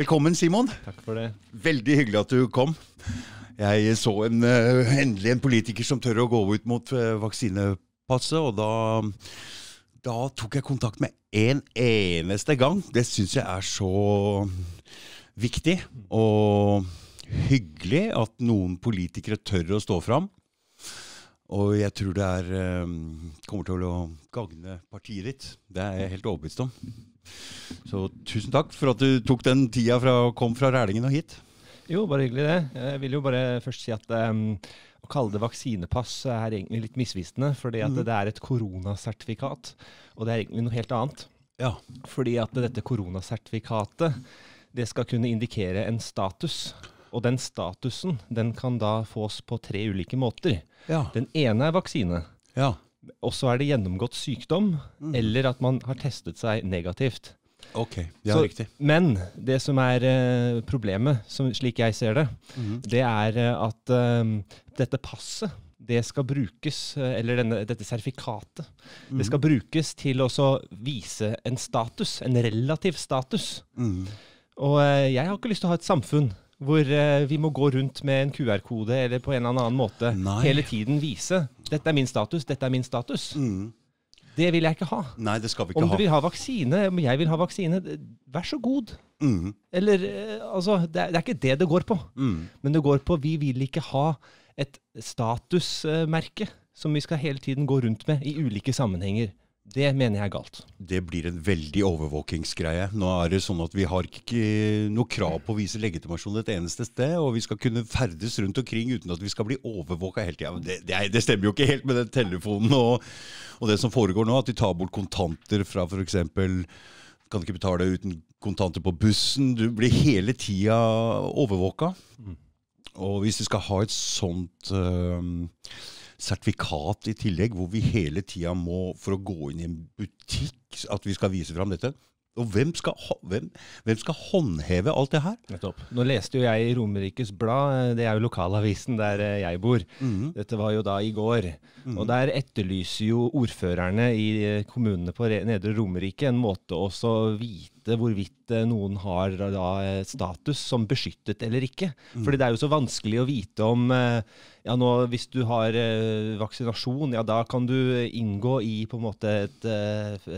Velkommen, Simon. Takk for det. Veldig hyggelig at du kom. Jeg så en, eh, endelig en politiker som tør å gå ut mot eh, vaksinepasset, og da, da tok jeg kontakt med en eneste gang. Det syns jeg er så viktig og hyggelig at noen politikere tør å stå fram. Og jeg tror det er, eh, kommer til å gagne partiet ditt. Det er jeg helt overbevist om. Så tusen takk for at du tok den tida fra å komme fra Rælingen og hit. Jo, bare hyggelig det. Jeg vil jo bare først si at um, å kalle det vaksinepass er egentlig litt misvisende. fordi at mm. det er et koronasertifikat, og det er egentlig noe helt annet. Ja. Fordi at dette koronasertifikatet det skal kunne indikere en status. Og den statusen den kan da fås på tre ulike måter. Ja. Den ene er vaksine. Ja også er det gjennomgått sykdom, mm. eller at man har testet seg negativt. Ok, ja, så, riktig. Men det som er eh, problemet, som, slik jeg ser det, mm. det er eh, at eh, dette passet det skal brukes, eh, eller denne, dette sertifikatet, mm. det skal mhm. brukes til å vise en status, en relativ status. Mhm. Og jeg har ikke lyst til å ha et samfunn hvor uh, vi må gå rundt med en QR-kode eller på en eller annen måte Nei. hele tiden vise 'dette er min status', 'dette er min status'. Mm. Det vil jeg ikke ha. Nei, det skal vi ikke om ha. Om du vil ha vaksine, om jeg vil ha vaksine, vær så god. Mm. Eller uh, altså det er, det er, ikke det det går på. Mm. Men det går på vi vil ikke ha et statusmerke som vi skal hele tiden gå rundt med i ulike sammenhenger. Det mener jeg er galt. Det blir en veldig overvåkingsgreie. Nå er det sånn at Vi har ikke noe krav på å vise legitimasjon et eneste sted, og vi skal kunne ferdes rundt omkring uten at vi skal bli overvåka hele tida. Det, det, det, stemmer jo ikke helt med den telefonen og, og, det som foregår nå, at de tar bort kontanter fra f.eks. Kan ikke betale uten kontanter på bussen. Du blir hele tida overvåka. Mm. Og hvis du skal ha et sånt øh, sertifikat i tillegg, hvor vi hele tida må, for å gå inn i en butikk, at vi skal vise fram dette. Og hvem skal, hvem, hvem skal, håndheve alt det her? Nettopp. Nå leste jo jeg i Romerikes Blad, eh, det er jo lokalavisen der eh, jeg bor. Mm. Dette var jo da i går. Mm. Og der etterlyser jo ordførerne i eh, kommunene på Nedre Romerike en måte å vite vite hvorvidt eh, noen har eh, da, eh, status som beskyttet eller ikke. Mm. Fordi det er jo så vanskelig å vite om ja, nå, Hvis du har eh, vaksinasjon, ja, da kan du inngå i på en måte et eh,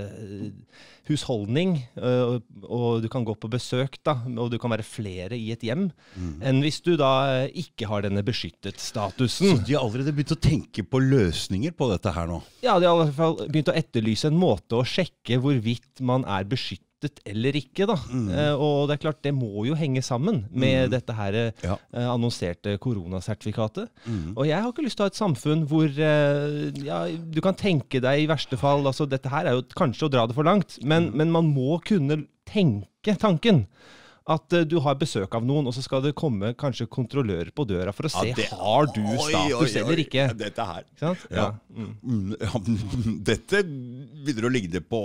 husholdning, og, og, du kan gå på besøk, da, og du kan være flere i et hjem, mm. enn hvis du da ikke har denne beskyttet statusen. Så de har allerede begynt å tenke på løsninger på dette her nå? Ja, de har i hvert fall begynt å etterlyse en måte å sjekke hvorvidt man er beskyttet besluttet eller ikke. da. Mm. Eh, og det er klart, det må jo henge sammen med mm. dette her eh, ja. annonserte koronasertifikatet. Mm. Og jeg har ikke lyst til å ha et samfunn hvor eh, ja, du kan tenke deg i verste fall altså Dette her er jo kanskje å dra det for langt, men, mm. men man må kunne tenke tanken at du har besøk av noen, og så skal det komme kanskje kontrollører på døra for å se det, har du status eller ikke. Dette her. Ikke sant? Ja. Ja. Mm. mm ja. Dette begynner å ligne på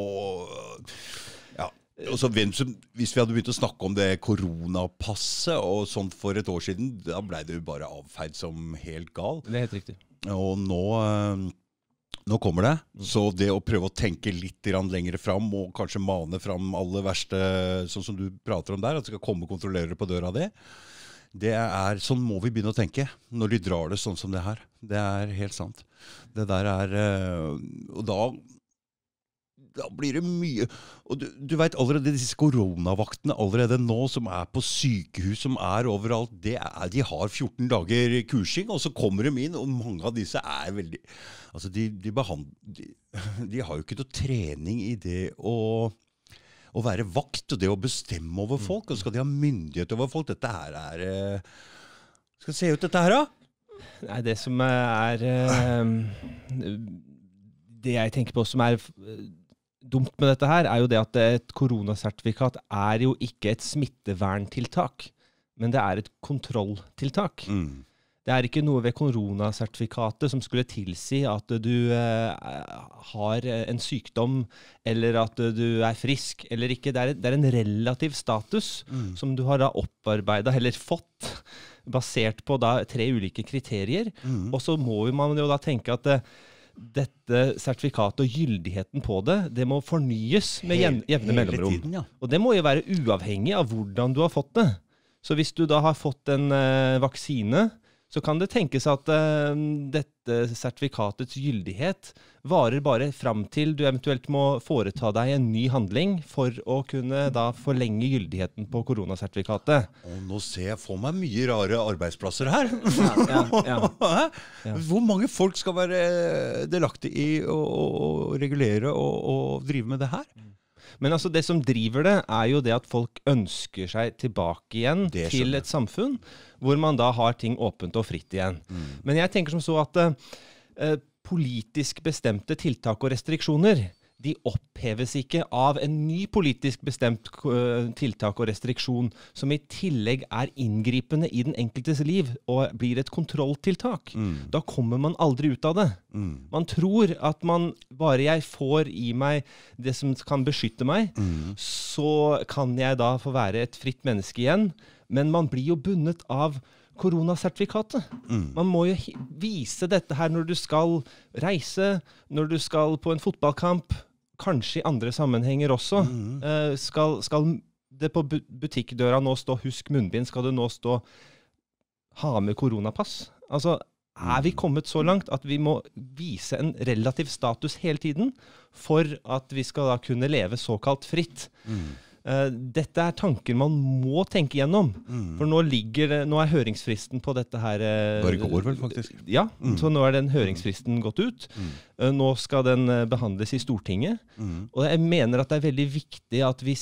også, som, hvis vi hadde begynt å snakke om det koronapasset og sånt for et år siden, da blei du bare avfeid som helt gal. Det er helt riktig. Og nå, eh, nå kommer det. Så det å prøve å tenke litt lenger fram, og kanskje mane fram aller verste, sånn som du prater om der, at det skal komme kontrollørere på døra di, det er, sånn må vi begynne å tenke når de drar det sånn som det her. Det er helt sant. Det der er eh, Og da da blir det mye Og du, du veit allerede disse koronavaktene allerede nå, som er på sykehus, som er overalt, er, de har 14 dager kursing, og så kommer de inn, og mange av disse er veldig Altså, de, de, behand, de, de har jo ikke noe trening i det å å være vakt og det å bestemme over folk. Og skal de ha myndighet over folk? Dette her er eh, Skal det se ut dette her, da? Nei, det som er eh, Det jeg tenker på som er dumt med dette her, er jo det at et koronasertifikat er jo ikke et smitteverntiltak, men det er et kontrolltiltak. Mm. Det er ikke noe ved koronasertifikatet som skulle tilsi at du eh, har en sykdom, eller at du er frisk eller ikke. Det er, det er en relativ status mm. som du har da opparbeida, eller fått, basert på da tre ulike kriterier. Mm. Og så må man jo da tenke at eh, dette sertifikatet og gyldigheten på det, det må fornyes med jevne mellomrom. Tiden, ja. Og det må jo være uavhengig av hvordan du har fått det. Så hvis du da har fått en eh, vaksine så kan det tenkes at uh, dette sertifikatets gyldighet varer bare fram til du eventuelt må foreta deg en ny handling for å kunne da forlenge gyldigheten på koronasertifikatet. Og nå ser jeg for meg mye rare arbeidsplasser her! Ja, ja, ja. Hvor mange folk skal være delaktige i å, å regulere og, og drive med det her? Mm. Men altså det som driver det, er jo det at folk ønsker seg tilbake igjen til et samfunn hvor man da har ting åpent og fritt igjen. Mm. Men jeg tenker som så at eh, eh politisk bestemte tiltak og restriksjoner de oppheves ikke av en ny politisk bestemt eh, tiltak og restriksjon, som i tillegg er inngripende i den enkeltes liv og blir et kontrolltiltak. Mm. Da kommer man aldri ut av det. Mm. Man tror at man bare jeg får i meg det som kan beskytte meg, mm. så kan jeg da få være et fritt menneske igjen. Men man blir jo bundet av koronasertifikatet. Mm. Man må jo vise dette her når du skal reise, når du skal på en fotballkamp, kanskje i andre sammenhenger også. Mm. Uh, skal, skal, det på butikkdøra nå stå 'husk munnbind', skal det nå stå 'ha med koronapass'? Altså, er vi mm. kommet så langt at vi må vise en relativ status hele tiden for at vi skal da kunne leve såkalt fritt? Mm. Eh, dette er tanker man må tenke gjennom. Mm. For nå, ligger, nå, er høringsfristen på dette her eh, Bare går, vel, faktisk. Ja, mm. så nå er den høringsfristen gått ut. Mm. Eh, nå skal den behandles i Stortinget. Mm. Og jeg mener at det er veldig viktig at vi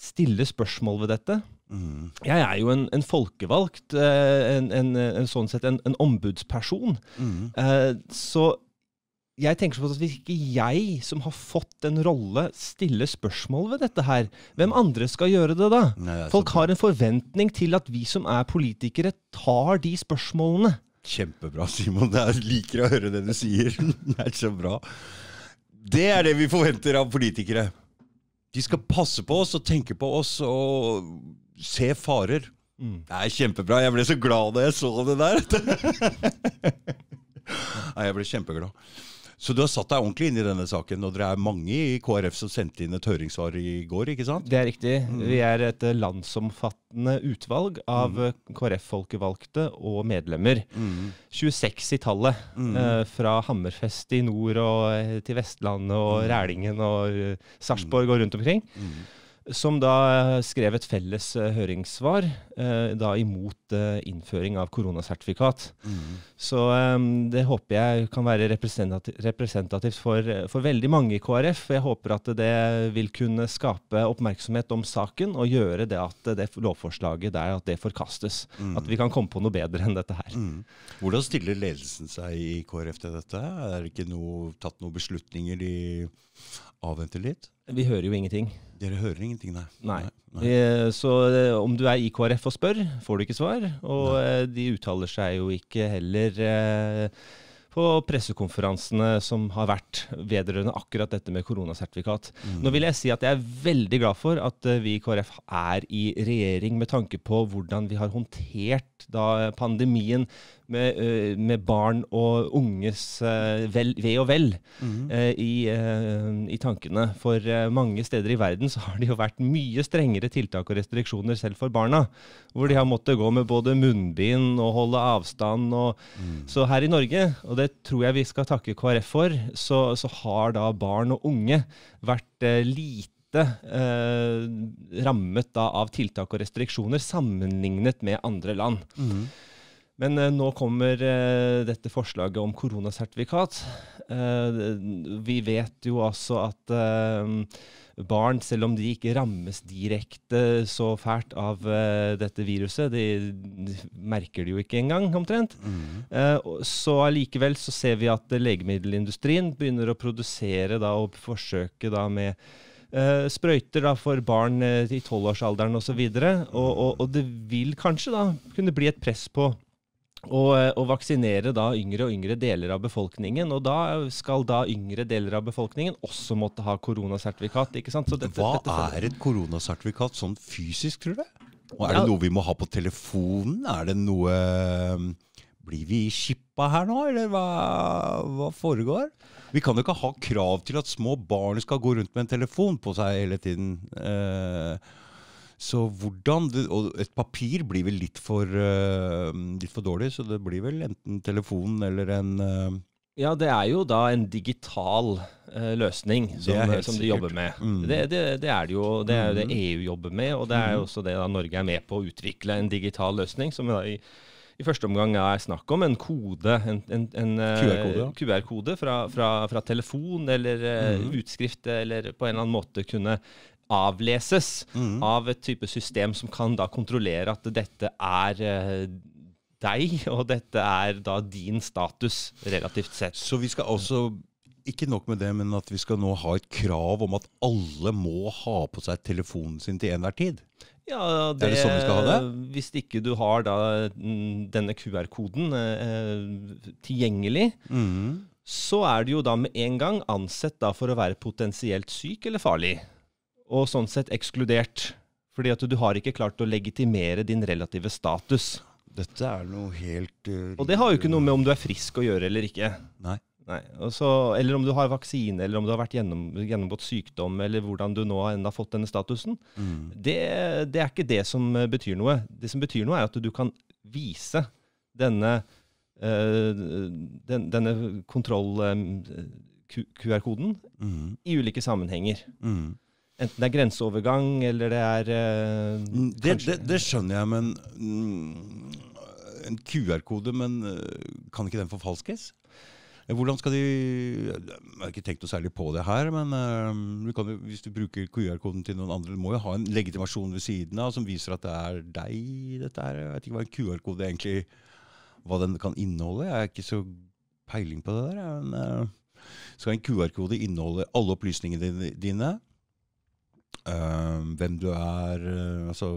stiller spørsmål ved dette. Mm. Jeg er jo en, en folkevalgt, en, en, en, sånn sett en, ombudsperson. Mm. så jeg tenker sånn at Hvis ikke jeg, som har fått en rolle, stiller spørsmål ved dette her, hvem andre skal gjøre det da? Nei, det Folk har en forventning til at vi som er politikere, tar de spørsmålene. Kjempebra, Simon. Jeg liker å høre det du sier. det er så bra. Det er det vi forventer av politikere. De skal passe på oss og tenke på oss og se farer. Mm. Det er kjempebra. Jeg ble så glad da jeg så det der. Nei, jeg ble kjempeglad. Så du har satt deg ordentlig inn i denne saken, og dere er mange i KrF som sendte inn et høringssvar i går, ikke sant? Det er riktig. Mm. Vi er et eh, landsomfattende utvalg av mm. Eh, KrF-folkevalgte og medlemmer. Mm. 26 i tallet, mm. eh, fra Hammerfest i nord og eh, til Vestlandet og mm. Rælingen og Sarpsborg mm. og rundt omkring som da eh, skrev et felles eh, høringssvar eh, da imot innføring av koronasertifikat. Mm. Så ehm, det håper jeg kan være representativt for, for, veldig mange i KrF. Jeg håper at det vil kunne skape oppmerksomhet om saken og gjøre det at det lovforslaget der at det forkastes. Mm. At vi kan komme på noe bedre enn dette her. Mm. Hvordan stiller ledelsen seg i KrF til dette? Er det ikke noe, tatt noen beslutninger de avventer litt? Vi hører jo ingenting. Dere hører ingenting, nei. nei. nei. Eh, så om du er i KrF og spør, får du ikke svar. Og eh, de uttaler seg jo ikke heller eh, på pressekonferansene som har vært vedrørende akkurat dette med koronasertifikat. Mm. Nå vil jeg si at jeg er veldig glad for at eh, vi i KrF er i regjering med tanke på hvordan vi har håndtert da eh, pandemien med, eh, med barn og unges eh, vel, ve og vel mm. i, i, tankene. For mange steder i verden så har det jo vært mye strengere tiltak og restriksjoner selv for barna. Hvor de har måttet gå med både munnbind og holde avstand. Og, mm. Så her i Norge, og det tror jeg vi skal takke KrF for, så, så har da barn og unge vært lite Eh, rammet da, av tiltak og restriksjoner sammenlignet med andre land. Mm. Men eh, nå kommer eh, dette forslaget om koronasertifikat. Eh, vi vet jo altså at barn, selv om de ikke rammes direkte så fælt av dette viruset, de merker det jo ikke engang, omtrent, mm. så allikevel så ser vi at legemiddelindustrien begynner å produsere da, og forsøke da med Uh, sprøyter da, for barn uh, i tolvårsalderen osv. Og, og, og, og det vil kanskje da kunne bli et press på og, og, eh, vaksinere da yngre og yngre deler av befolkningen. Og da skal da yngre deler av befolkningen også måtte ha koronasertifikat. ikke sant? Dette, Hva dette, er et koronasertifikat sånn fysisk, tror du? Og er det noe vi må ha på telefonen? Er det noe eh, blir vi skippa her nå, eller hva, hva, foregår? Vi kan jo ikke ha krav til at små barn skal gå rundt med en telefon på seg hele tiden. Eh, så hvordan det, Og et papir blir vel litt for, uh, litt for, dårlig, så det blir vel enten telefon eller en uh, ja, det er jo da en digital uh, løsning som, som de jobber med. Mm. Det, det, det, er det jo. Det er jo det mm. EU jobber med, og det er jo mm. også det da Norge er med på å utvikle en digital løsning. som da i i første omgang er snakk om en kode, en, en, en QR-kode QR fra, fra, fra, telefon eller mm. utskrift, eller på en eller annen måte kunne avleses mm. av et type system som kan da kontrollere at dette er eh, deg, og dette er da din status, relativt sett. Så vi skal altså ikke nok med det, men at vi skal nå ha et krav om at alle må ha på seg telefonen sin til enhver tid? Ja, det, er det sånn vi skal ha det? Hvis ikke du har da mm, denne QR-koden eh, tilgjengelig, mm. så er du jo da med en gang ansett da for å være potensielt syk eller farlig og sånn sett ekskludert. Fordi at du har ikke klart å legitimere din relative status. Dette er noe helt uh, Og det har jo ikke noe med om du er frisk å gjøre eller ikke. Nei. Nei. Så, eller om du har vaksine, eller om du har vært gjennom, gjennomgått sykdom, eller hvordan du nå har enda fått denne statusen. Mm. Det, det, er ikke det som eh, betyr noe. Det som betyr noe, er at du kan vise denne, uh, den, denne kontroll... QR-koden mm. i ulike sammenhenger. Mm. Enten det er grenseovergang eller det er eh, mm, det, det, det, skjønner jeg, men mm, En QR-kode, men eh, kan ikke den forfalskes? Eh, hvordan skal de Jeg har ikke tenkt noe særlig på det her, men eh, du kan, hvis du bruker QR-koden til noen andre, du må jo ha en legitimasjon ved siden av som viser at det er deg dette er. Jeg vet ikke hva en QR-kode egentlig hva den kan inneholde. Jeg er ikke så peiling på det der. Men, skal en QR-kode inneholde alle opplysningene dine? Eh, hvem du er, eh, altså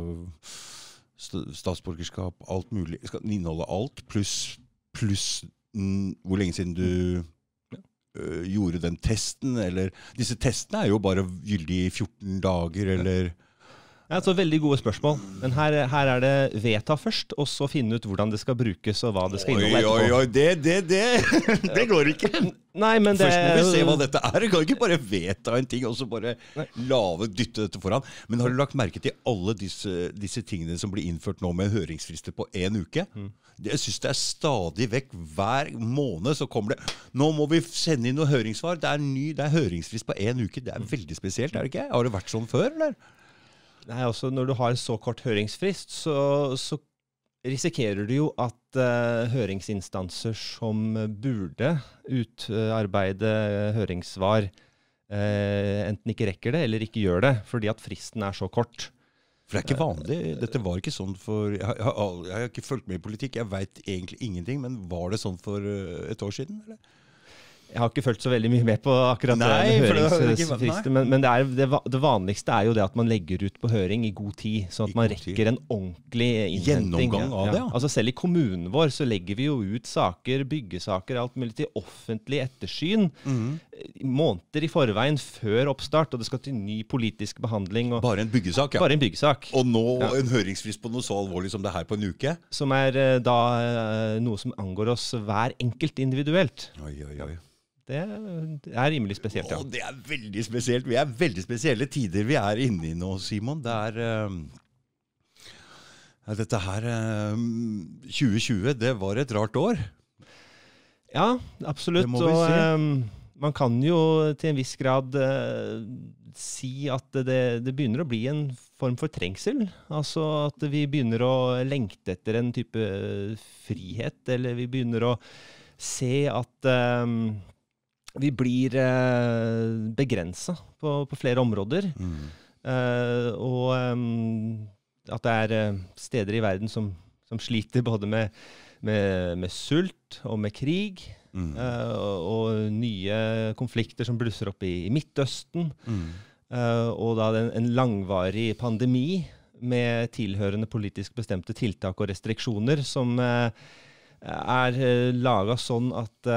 statsborgerskap, alt mulig. Skal den inneholde alt, pluss plus, hvor lenge siden du øh, gjorde den testen, eller Disse testene er jo bare gyldig i 14 dager, eller ja, så Veldig gode spørsmål. Men her, her, er det vedta først, og så finne ut hvordan det skal brukes og hva det skal inneholde. Oi, oi, oi, det, det, det, det går ikke! Nei, men det... Først må vi se hva dette er. Du kan ikke bare vedta en ting og så bare lave, dytte dette foran. Men har du lagt merke til alle disse, disse tingene som blir innført nå med høringsfrister på én uke? Mm. Jeg syns det er stadig vekk. Hver måned så kommer det Nå må vi sende inn noen høringssvar. Det er, ny, det er høringsfrist på én uke. Det er veldig spesielt, er det ikke? Har det vært sånn før, eller? Nei, også når du har så kort høringsfrist, så, så risikerer du jo at uh, høringsinstanser som burde utarbeide høringssvar, uh, enten ikke rekker det eller ikke gjør det, fordi at fristen er så kort. For det er ikke vanlig. Dette var ikke sånn for Jeg, jeg, jeg har ikke fulgt med i politikk, jeg veit egentlig ingenting, men var det sånn for eh, et år siden? eller? Jeg har ikke fulgt så veldig mye med på akkurat Nei, det høringsfristen, men, men det, er, det, det, vanligste er jo det at man legger ut på høring i god tid, sånn at man rekker en ordentlig innhenting. Gjennomgang av ja. det, ja. Altså Selv i kommunen vår så legger vi jo ut saker, byggesaker, alt mulig til offentlig ettersyn mm. måneder i forveien før oppstart, og det skal til ny politisk behandling. Og, bare en byggesak, ja. Bare en byggesak. Og nå ja. en høringsfrist på noe så alvorlig som det her på en uke? Som er eh, da eh, noe som angår oss hver enkelt individuelt. Oi, oi, oi. Det er rimelig spesielt, ja. Å, det er veldig spesielt. Vi er veldig spesielle tider vi er inne i nå, Simon. Det er um, Dette her eh, um, 2020, det var et rart år. Ja, absolutt. Det må vi og si. Eh, man kan jo til en viss grad uh, si at det, det, begynner å bli en form for trengsel. Altså at vi begynner å lengte etter en type frihet, eller vi begynner å se at um, vi blir eh, begrensa på, på, flere områder. Mm. Eh, og um, at det er eh, steder i verden som, som sliter både med, med, med, sult og med krig. Mm. Eh, og, og, nye konflikter som blusser opp i, i Midtøsten. Mm. Eh, og da en, en langvarig pandemi med tilhørende politisk bestemte tiltak og restriksjoner som eh, er laga sånn at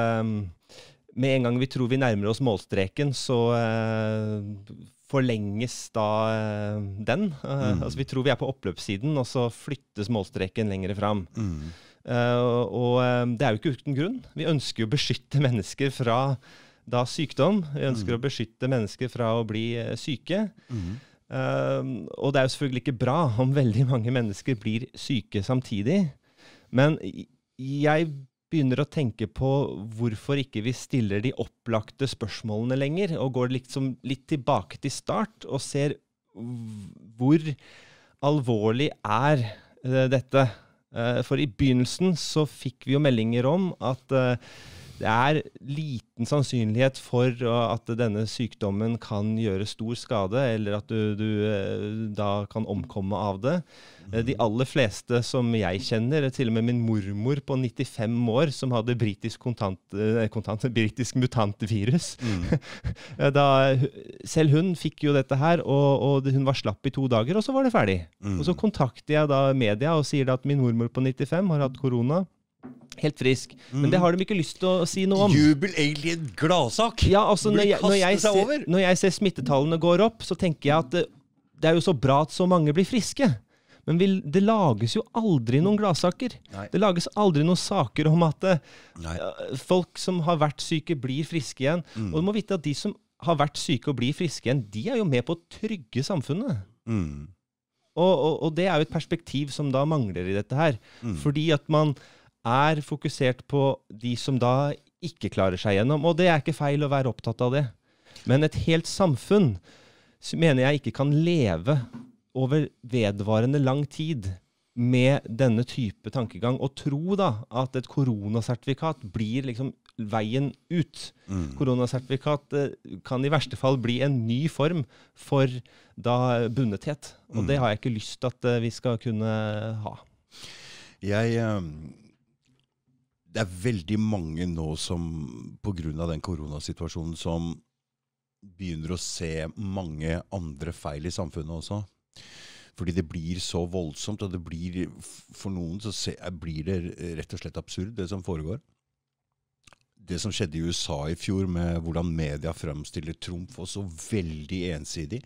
med en gang vi tror vi nærmer oss målstreken, så eh, forlenges da eh, den. Eh, mm. Altså vi tror vi er på oppløpssiden, og så flyttes målstreken lenger fram. Mm. Uh, og det er jo ikke uten grunn. Vi ønsker jo å beskytte mennesker fra da sykdom. Vi ønsker mm. å beskytte mennesker fra å bli syke. Uh, og det er jo selvfølgelig ikke bra om veldig mange mennesker blir syke samtidig. Men jeg begynner å tenke på hvorfor ikke vi stiller de opplagte spørsmålene lenger, og går liksom litt tilbake til start og ser hvor alvorlig er eh, dette. Eh, for i begynnelsen så fikk vi jo meldinger om at eh, det er liten sannsynlighet for eh, at denne sykdommen kan gjøre stor skade, eller at du, du, eh, da kan omkomme av det. Eh, de mhm. aller fleste som jeg kjenner, til og med min mormor på 95 år, som hadde britisk, kontant, kontant, britisk mutantvirus mm. da, Selv hun fikk jo dette her, og, og, hun var slapp i to dager, og så var det ferdig. Mm. Og så kontakter jeg da media og sier at min mormor på 95 har hatt korona. Helt frisk. Mm. Men det har de ikke lyst til å si noe om. Jubel egentlig en gladsak! Ja, altså, når jeg, når, jeg ser, når jeg, ser, smittetallene går opp, så tenker jeg at eh, det er jo så bra at så mange blir friske. Men vi, det lages jo aldri noen gladsaker. Det lages aldri noen saker om at eh, Nei. Eh, folk som har vært syke, blir friske igjen. Mm. Og du må vite at de som har vært syke og blir friske igjen, de er jo med på å trygge samfunnet. Mm. Og, og, og, det er jo et perspektiv som da mangler i dette her. Mm. Fordi at man er fokusert på de som da ikke klarer seg gjennom. Og det er ikke feil å være opptatt av det. Men et helt samfunn mener jeg ikke kan leve over vedvarende lang tid med denne type tankegang, og tro da at et koronasertifikat blir liksom veien ut. Mm. Koronasertifikat eh, kan i verste fall bli en ny form for da bundethet. Og mm. det har jeg ikke lyst til at eh, vi skal kunne ha. Jeg... Um det er veldig mange nå som pga. den koronasituasjonen som begynner å se mange andre feil i samfunnet også. Fordi det blir så voldsomt, og det blir for noen så se, blir det rett og slett absurd, det som foregår. Det som skjedde i USA i fjor, med hvordan media fremstiller Trump også veldig ensidig,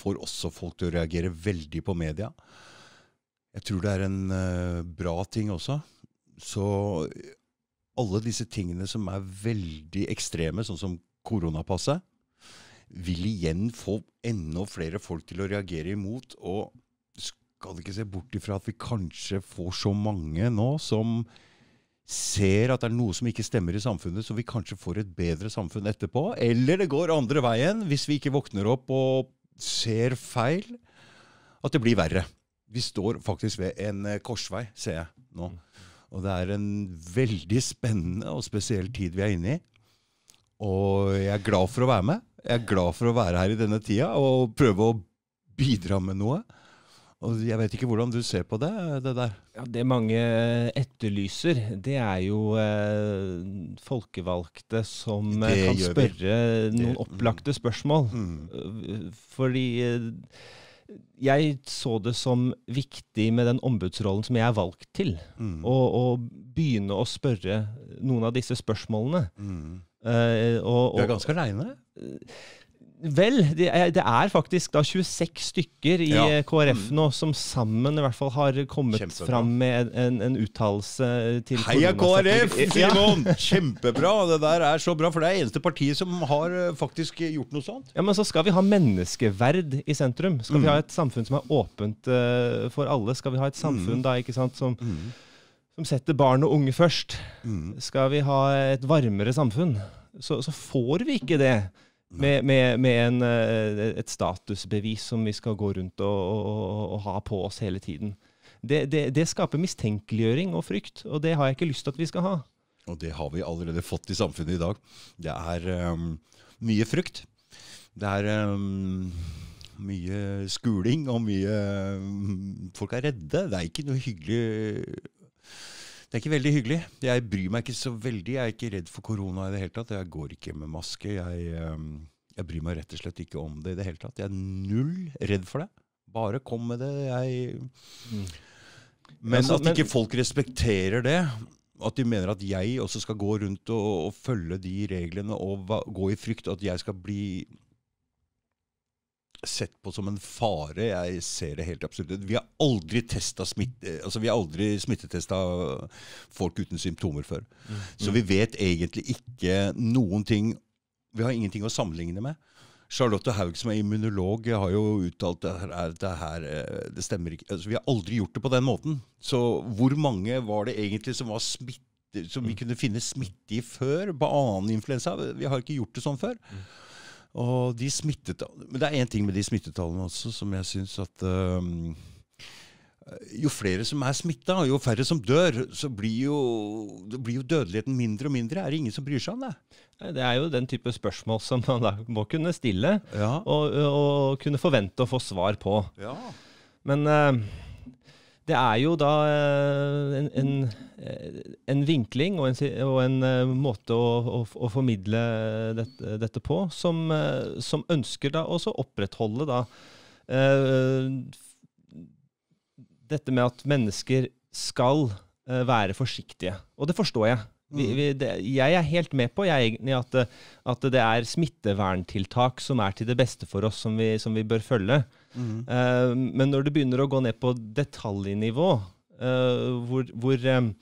får også folk til å reagere veldig på media. Jeg tror det er en uh, bra ting også. Så alle disse tingene som er veldig ekstreme, sånn som koronapasset, vil igjen få enda flere folk til å reagere imot. Og skal ikke se bort ifra at vi kanskje får så mange nå som ser at det er noe som ikke stemmer i samfunnet, så vi kanskje får et bedre samfunn etterpå. Eller det går andre veien, hvis vi ikke våkner opp og ser feil, at det blir verre. Vi står faktisk ved en eh, korsvei, ser jeg nå. Mm. Og det er en veldig spennende og spesiell tid vi er inne i. Og jeg er glad for å være med. Jeg er glad for å være her i denne tida og prøve å bidra med noe. Og jeg vet ikke hvordan du ser på det, det der? Ja, Det mange etterlyser, det er jo eh, folkevalgte som det eh, kan spørre vi. noen opplagte spørsmål. Mm. Fordi eh, jeg så det som viktig med den ombudsrollen som jeg er valgt til, mm. å, å, begynne å spørre noen av disse spørsmålene. Mm. Uh, eh, og, og, du er ganske aleine? Uh, Vel, det er, det er, faktisk da 26 stykker i ja. Eh, KrF mm. nå som sammen i hvert fall har kommet Kjempebra. fram med en, en uttalelse til Heia KrF, Simon! Ja. Kjempebra! Det der er så bra, for det er eneste partiet som har eh, faktisk gjort noe sånt. Ja, Men så skal vi ha menneskeverd i sentrum. Skal vi ha mm. et samfunn som er åpent uh, for alle? Skal vi ha et mm. samfunn mm. da, ikke sant, som mm som setter barn og unge først. Mm. Skal vi ha et varmere samfunn, så, så, får vi ikke det med, med, med en, eh, et statusbevis som vi skal gå rundt og, og, og ha på oss hele tiden. Det, det, det, skaper mistenkeliggjøring og frykt, og det har jeg ikke lyst til at vi skal ha. Og det har vi allerede fått i samfunnet i dag. Det er um, mye frykt. Det er um, mye skuling og mye um, Folk er redde. Det er ikke noe hyggelig det er ikke veldig hyggelig. Jeg bryr meg ikke så veldig. Jeg er ikke redd for korona i det hele tatt. Jeg går ikke med maske. Jeg, ehm, jeg, bryr meg rett og slett ikke om det i det hele tatt. Jeg er null redd for det. Bare kom med det. Jeg mm. Men altså, at ikke folk respekterer det, at de mener at jeg også skal gå rundt og, og følge de reglene og va, gå i frykt, at jeg skal bli sett på som en fare. Jeg ser det helt absolutt Vi har aldri, smitte, eh, altså vi har aldri smittetesta folk uten symptomer før. Mm. Så vi vet egentlig ikke noen ting Vi har ingenting å sammenligne med. Charlotte Haug, som er immunolog, har jo uttalt at det her, eh, det stemmer ikke. Altså, vi har aldri gjort det på den måten. Så hvor mange var det egentlig som var smitt, som vi mm. kunne finne smitte i før, på annen influensa? Vi har ikke gjort det sånn før. Mm. Og de smittetallene Men det er én ting med de smittetallene også som jeg syns at um, Jo flere som er smitta, og jo færre som dør, så blir jo, blir jo, dødeligheten mindre og mindre. Er det ingen som bryr seg om det? Det er jo den type spørsmål som man da må kunne stille, ja. og, og, kunne forvente å få svar på. Ja. Men uh, det er jo da eh, en, en, eh, en vinkling og en, og en, eh, måte å, å, å formidle dette, dette, på som, som ønsker da også å opprettholde da dette med at mennesker skal være forsiktige. Og det forstår jeg. Vi, mm. vi, det, jeg er helt med på jeg, at, at, det er smitteverntiltak som er til det beste for oss, som vi, som vi bør følge. Mm. Uh, men når det begynner å gå ned på detaljnivå, uh, hvor, hvor um,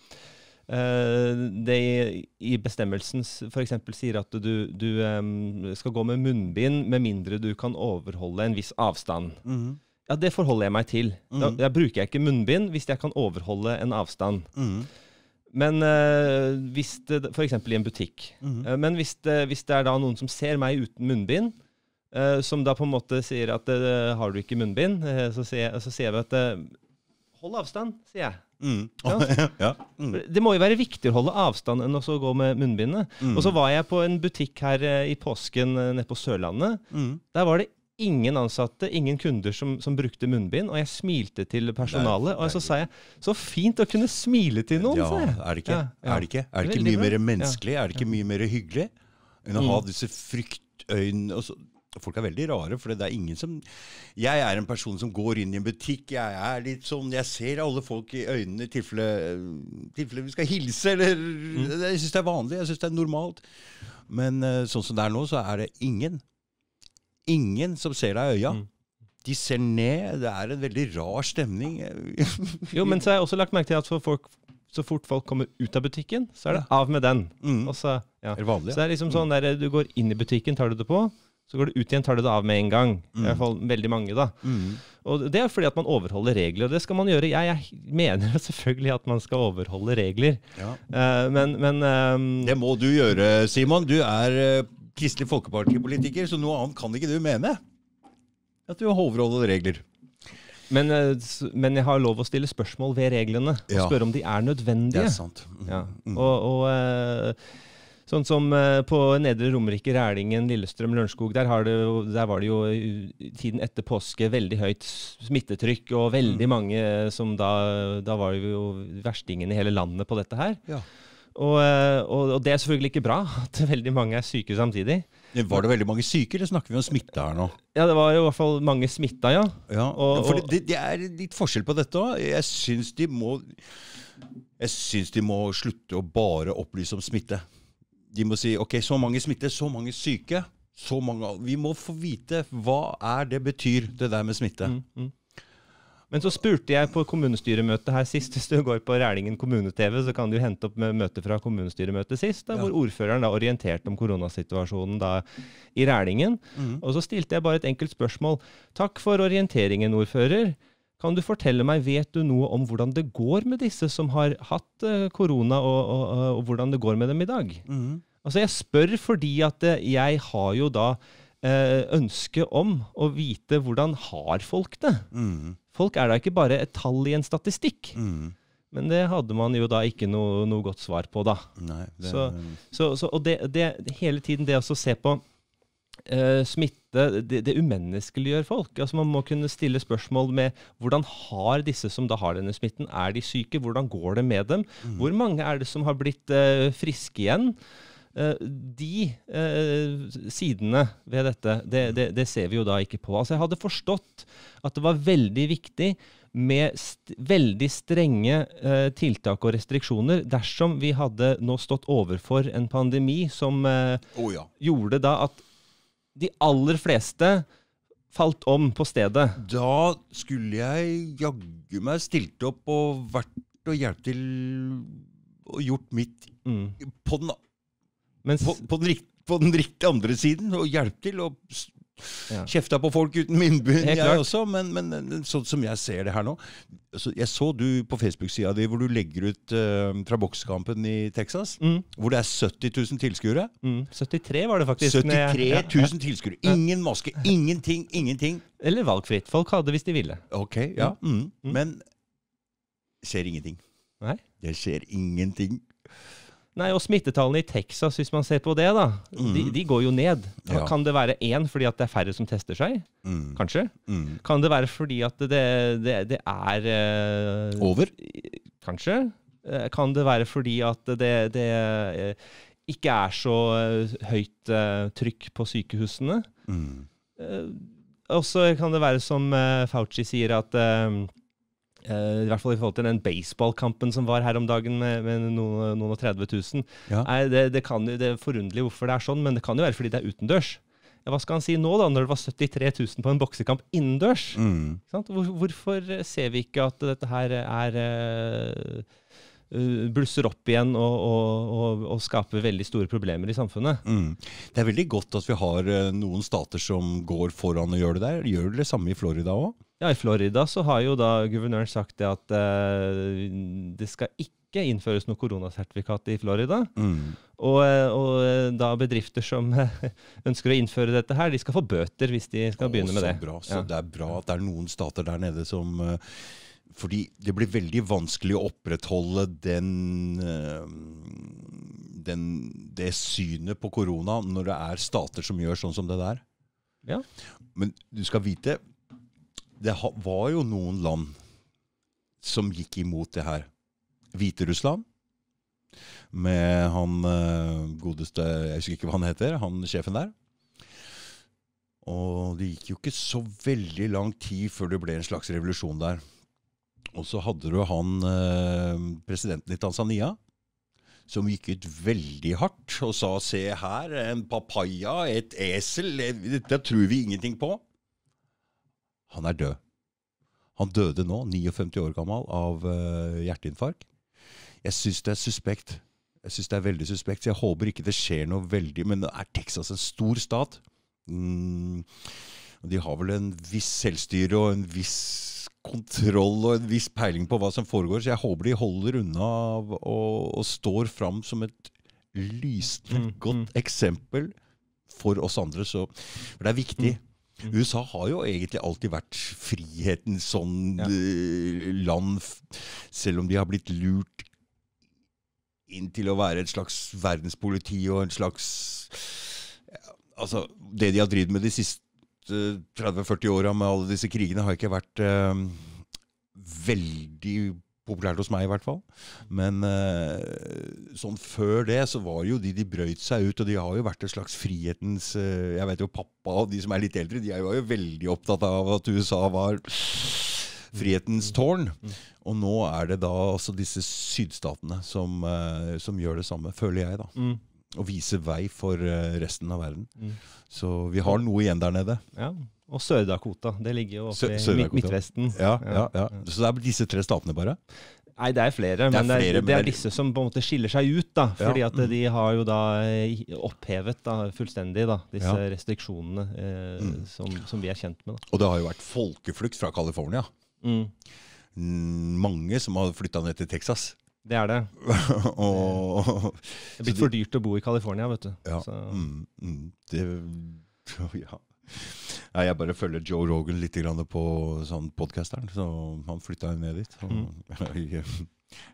Uh, det i, i bestemmelsen f.eks. sier at du, du um, skal gå med munnbind med mindre du kan overholde en viss avstand. Mm Ja, det forholder jeg meg til. Mm da, mhm. da, bruker jeg ikke munnbind hvis jeg kan overholde en avstand. Mm -hmm. Men uh, hvis det F.eks. i en butikk. Uh, men hvis det, hvis det, er da noen som ser meg uten munnbind, Eh, som da på en måte sier at eh, har du ikke munnbind, eh, så, sier, så sier vi at hold avstand, sier jeg. Mm. Ja. Ja. Mm. Det må jo være viktigere å holde avstand enn å gå med munnbindet. Mm. Og så var jeg på en butikk her i påsken nede på Sørlandet. Mm. Der var det ingen ansatte, ingen kunder som, som, brukte munnbind. Og jeg smilte til personalet. og så sa jeg så fint å kunne smile til noen, ja, Er det ikke, Er det ikke, er det ikke mye mer menneskelig? Er det ikke mye mer hyggelig enn å ha mm. disse fryktøynene? Altså, og folk er veldig rare, for det er ingen som Jeg er en person som går inn i en butikk, jeg er litt sånn Jeg ser alle folk i øynene i tilfelle, vi skal hilse, eller mm. Jeg syns det er vanlig, jeg syns det er normalt. Men eh, sånn som det er nå, så er det ingen. Ingen som ser deg i øya. Mm. De ser ned. Det er en veldig rar stemning. jo, men så har jeg også lagt merke til at folk, så fort folk kommer ut av butikken, så er det av med den. Mm. Så, ja. det vanlig, ja. så, det er liksom mm. sånn der, du går inn i butikken, tar du det på. Så går du ut igjen, tar du det av med en gang. Mm. I hvert fall veldig mange, da. Mm. Og det er fordi at man overholder regler, og det skal man gjøre. Jeg, jeg mener selvfølgelig at man skal overholde regler, ja. uh, men, men um, Det må du gjøre, Simon. Du er uh, Kristelig Folkeparti-politiker, så noe annet kan ikke du mene. At du overholder regler. Men, eh, men, jeg har lov å stille spørsmål ved reglene. Og ja. spørre om de er nødvendige. Det er sant. Mm. Ja. Mm. Og, og, Sånn som eh, på Nedre Romerike, Rælingen, Lillestrøm, Lørenskog. Der, der, var det jo eh, tiden etter påske veldig høyt smittetrykk og veldig mm. mange eh, som da Da var det jo verstingen i hele landet på dette her. Ja. Og, og, og, det er selvfølgelig ikke bra at veldig mange er syke samtidig. Var det veldig mange syke, eller snakker vi om smitta her nå? Ja, det var i hvert fall mange smitta, ja. ja og, for det, det, er litt forskjell på dette òg. Jeg syns de de må slutte å bare opplyse om smitte de må si ok, så mange smittede, så mange syke. så mange, Vi må få vite hva er det betyr, det der med smitte. Mm, mm. Men så spurte jeg på kommunestyremøtet her sist, hvis du går på Rælingen kommune-TV, så kan du hente opp møtet fra kommunestyremøtet sist, da, ja. hvor ordføreren da orienterte om koronasituasjonen da i Rælingen. Mm. Og så stilte jeg bare et enkelt spørsmål. Takk for orienteringen, ordfører. Kan du fortelle meg, vet du noe om hvordan det går med disse som har hatt eh, korona, og, og, og, og, hvordan det går med dem i dag? Mm. Altså, jeg spør fordi at eh, jeg har jo da eh, ønske om å vite hvordan har folk det? Mm. Folk er da ikke bare et tall i en statistikk. Mm. Men det hadde man jo da ikke noe, noe godt svar på, da. Nei, det, så, så, så, og det, det, hele tiden det å se på Uh, smitte det, det umenneskeliggjør folk. Altså Man må kunne stille spørsmål med hvordan har disse som da har denne smitten, er de syke? Hvordan går det med dem? Mm. Hvor mange er det som har blitt uh, friske igjen? Uh, de sidene ved dette, det, mm. det, det, ser vi jo da ikke på. Altså Jeg hadde forstått at det var veldig viktig med st veldig strenge tiltak og restriksjoner dersom vi hadde nå stått overfor en pandemi som oh, ja. gjorde da at de aller fleste falt om på stedet. Da skulle jeg jaggu meg stilt opp og vært og hjulpet til og gjort mitt mm. på, den, Mens, på, på, den, på, den, riktige andre siden. Og hjulpet til og ja. kjefta på folk uten munnbind, jeg klart. også. Men, men, sånn som jeg ser det her nå så Jeg så du på Facebook-sida di hvor du legger ut uh, fra boksekampen i Texas. Mm. Hvor det er 70 000 tilskuere. Mm. 73 var det faktisk. 73 000 ja. tilskuere. Ingen maske, ingenting, ingenting. Eller valgfritt. Folk hadde hvis de ville. Ok, ja. Mm. mm. Men skjer ingenting. Nei? Det skjer ingenting. Nei, og smittetallene i Texas, hvis man ser på det, da, mm. de, de, går jo ned. Ja. Kan det være én fordi at det er færre som tester seg? Mm. Kanskje? Mm. Kan det være fordi at det, det, det er eh, Over? Kanskje. Eh, kan det være fordi at det, det eh, ikke er så eh, høyt eh, trykk på sykehusene? Mm. Eh, også kan det være som Fauci sier, at Uh, I hvert fall i forhold til den baseballkampen som var her om dagen med, med noen, noen, og 30 000. Ja. Nei, det, det, kan, det, er forunderlig hvorfor det er sånn, men det kan jo være fordi det er utendørs. Ja, hva skal han si nå, da, når det var 73 000 på en boksekamp innendørs? Mm. Hvor, hvorfor ser vi ikke at dette her er uh, blusser opp igjen og, og, og, og, skaper veldig store problemer i samfunnet. Mm. Det er veldig godt at vi har noen stater som går foran og gjør det der. Gjør det, det samme i Florida òg? Ja, I Florida så har jo da guvernøren sagt det at eh, det skal ikke innføres noe koronasertifikat i Florida. Mm. Og, eh, og, eh, da bedrifter som eh, ønsker å innføre dette her, de skal få bøter hvis de skal begynne med det. Bra. Så ja. det er bra at det er noen stater der nede som fordi det blir veldig vanskelig å opprettholde den, den, det synet på korona når det er stater som gjør sånn som det der. Ja. Men du skal vite, det var jo noen land som gikk imot det her. Hviterussland, med han eh, godeste Jeg husker ikke hva han heter, han sjefen der. Og det gikk jo ikke så veldig lang tid før det ble en slags revolusjon der. Og så hadde du han eh, presidenten i Tanzania som gikk ut veldig hardt og sa se her, en papaya, et esel, dette tror vi ingenting på. Han er død. Han døde nå, 59 år gammel, av uh, hjerteinfarkt. Jeg syns det er suspekt. Jeg syns det er veldig suspekt. Så jeg håper ikke det skjer noe veldig Men nå er Texas en stor stat. Mm, de har vel en viss selvstyre og en viss kontroll og en viss peiling på hva som foregår, så jeg håper de holder unna og, og står fram som et lysende mm, godt mm. eksempel for oss andre. Så, for det er viktig. Mm. Mm. USA har jo egentlig alltid vært frihetens sånn ja. Eh, land, selv om de har blitt lurt inn til å være et slags verdenspoliti og en slags Altså, det de har drevet med de siste 30-40 åra med alle disse krigene, har ikke vært eh, veldig populært hos meg, i hvert fall. Men eh, sånn før det så var jo de de brøyt seg ut, og de har jo vært et slags frihetens eh, Jeg vet jo pappa og de som er litt eldre, de var jo veldig opptatt av at USA var frihetens mm. tårn. Mm. Og nå er det da altså disse sydstatene som, eh, som gjør det samme, føler jeg, da. Mm. Og viser vei for eh, resten av verden. Mm. Så vi har noe igjen der nede. Ja. Og Sør-Dakota. Det ligger jo oppe i Midtvesten. Ja, ja, ja. Så det er disse tre statene bare? Nei, det er flere. Det er men, det er, flere, det er, disse som på en måte skiller seg ut. da, fordi at mm. De har jo da eh, opphevet da, fullstendig da, disse restriksjonene eh, mm. som, som, vi er kjent med. Da. Og det har jo vært folkeflukt fra California. Mm. mm mange som har flytta ned til Texas. Det er det. og, eh, det er blitt for dyrt å bo i California, vet du. Ja, mm, mm, det, ja. Nei, jeg bare følger Joe Rogan litt på sånn podkasteren, så han flytta jo ned dit. mm. jeg,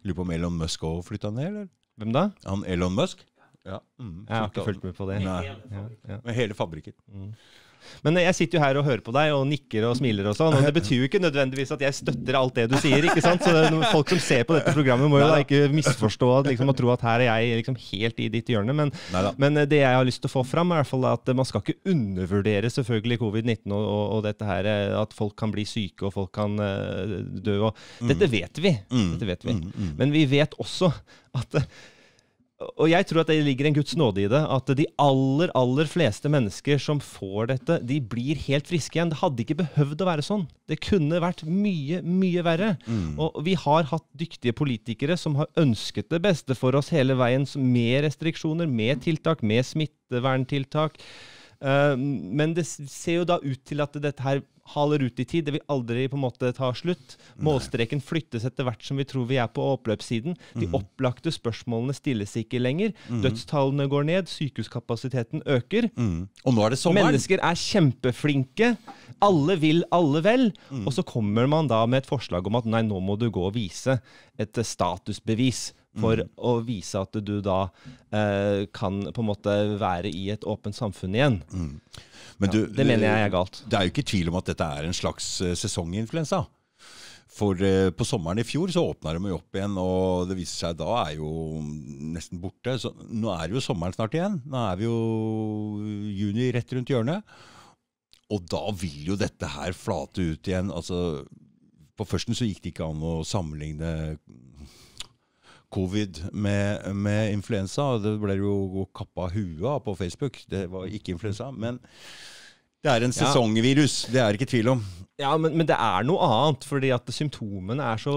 lurer på om Elon Musk òg flytta ned, eller? Hvem da? Han Elon Musk? Ja. Mm, jeg har ikke fulgt med på det. Nei. Ja, ja. Hele fabrikken. Mm. Men jeg sitter jo her og hører på deg og nikker og smiler og sånn, og det betyr jo ikke nødvendigvis at jeg støtter alt det du sier, ikke sant? Så folk som ser på dette programmet, må jo da ikke misforstå liksom, og tro at her er jeg liksom helt i ditt hjørne. Men, men, eh, det jeg har lyst til å få fram, er hvert fall at man skal ikke undervurdere selvfølgelig covid-19 og, og, dette her, eh, at folk kan bli syke og folk kan uh, dø. Og, mm. Dette vet vi. Mm. Dette vet vi. Mm. Men vi vet også at og jeg tror at det ligger en Guds nåde i det. At de aller, aller fleste mennesker som får dette, de blir helt friske igjen. Det hadde ikke behøvd å være sånn. Det kunne vært mye, mye verre. Mm. Og vi har hatt dyktige politikere som har ønsket det beste for oss hele veien. Med restriksjoner, med tiltak, med smitteverntiltak. Eh, men det ser jo da ut til at dette her haler ut i tid. Det vil aldri på en måte ta slutt. Målstreken flyttes etter hvert som vi tror vi er på oppløpssiden. De mhm. opplagte spørsmålene stilles ikke lenger. Mhm. Dødstallene går ned, sykehuskapasiteten øker. Mhm. Og nå er det sommeren. Mennesker er kjempeflinke. Alle vil, alle vel. Og så kommer man da med et forslag om at nei, nå må du gå og vise et statusbevis for mm. å vise at du da eh, kan på en måte være i et åpent samfunn igjen. Mm. Men du, ja, det mener jeg er galt. Det er jo ikke tvil om at dette er en slags eh, sesonginfluensa. For eh, på sommeren i fjor så åpna de jo opp igjen, og det viser seg da er jo nesten borte. Så nå er det jo sommeren snart igjen. Nå er vi jo juni rett rundt hjørnet. Og da vil jo dette her flate ut igjen. Altså, på førsten så gikk det ikke an å sammenligne covid med, med influensa. Det ble jo kappa huet av på Facebook. Det var ikke influensa. Men det er en sesongvirus. Det er ikke tvil om. Ja, men, men det er noe annet, fordi at symptomene er så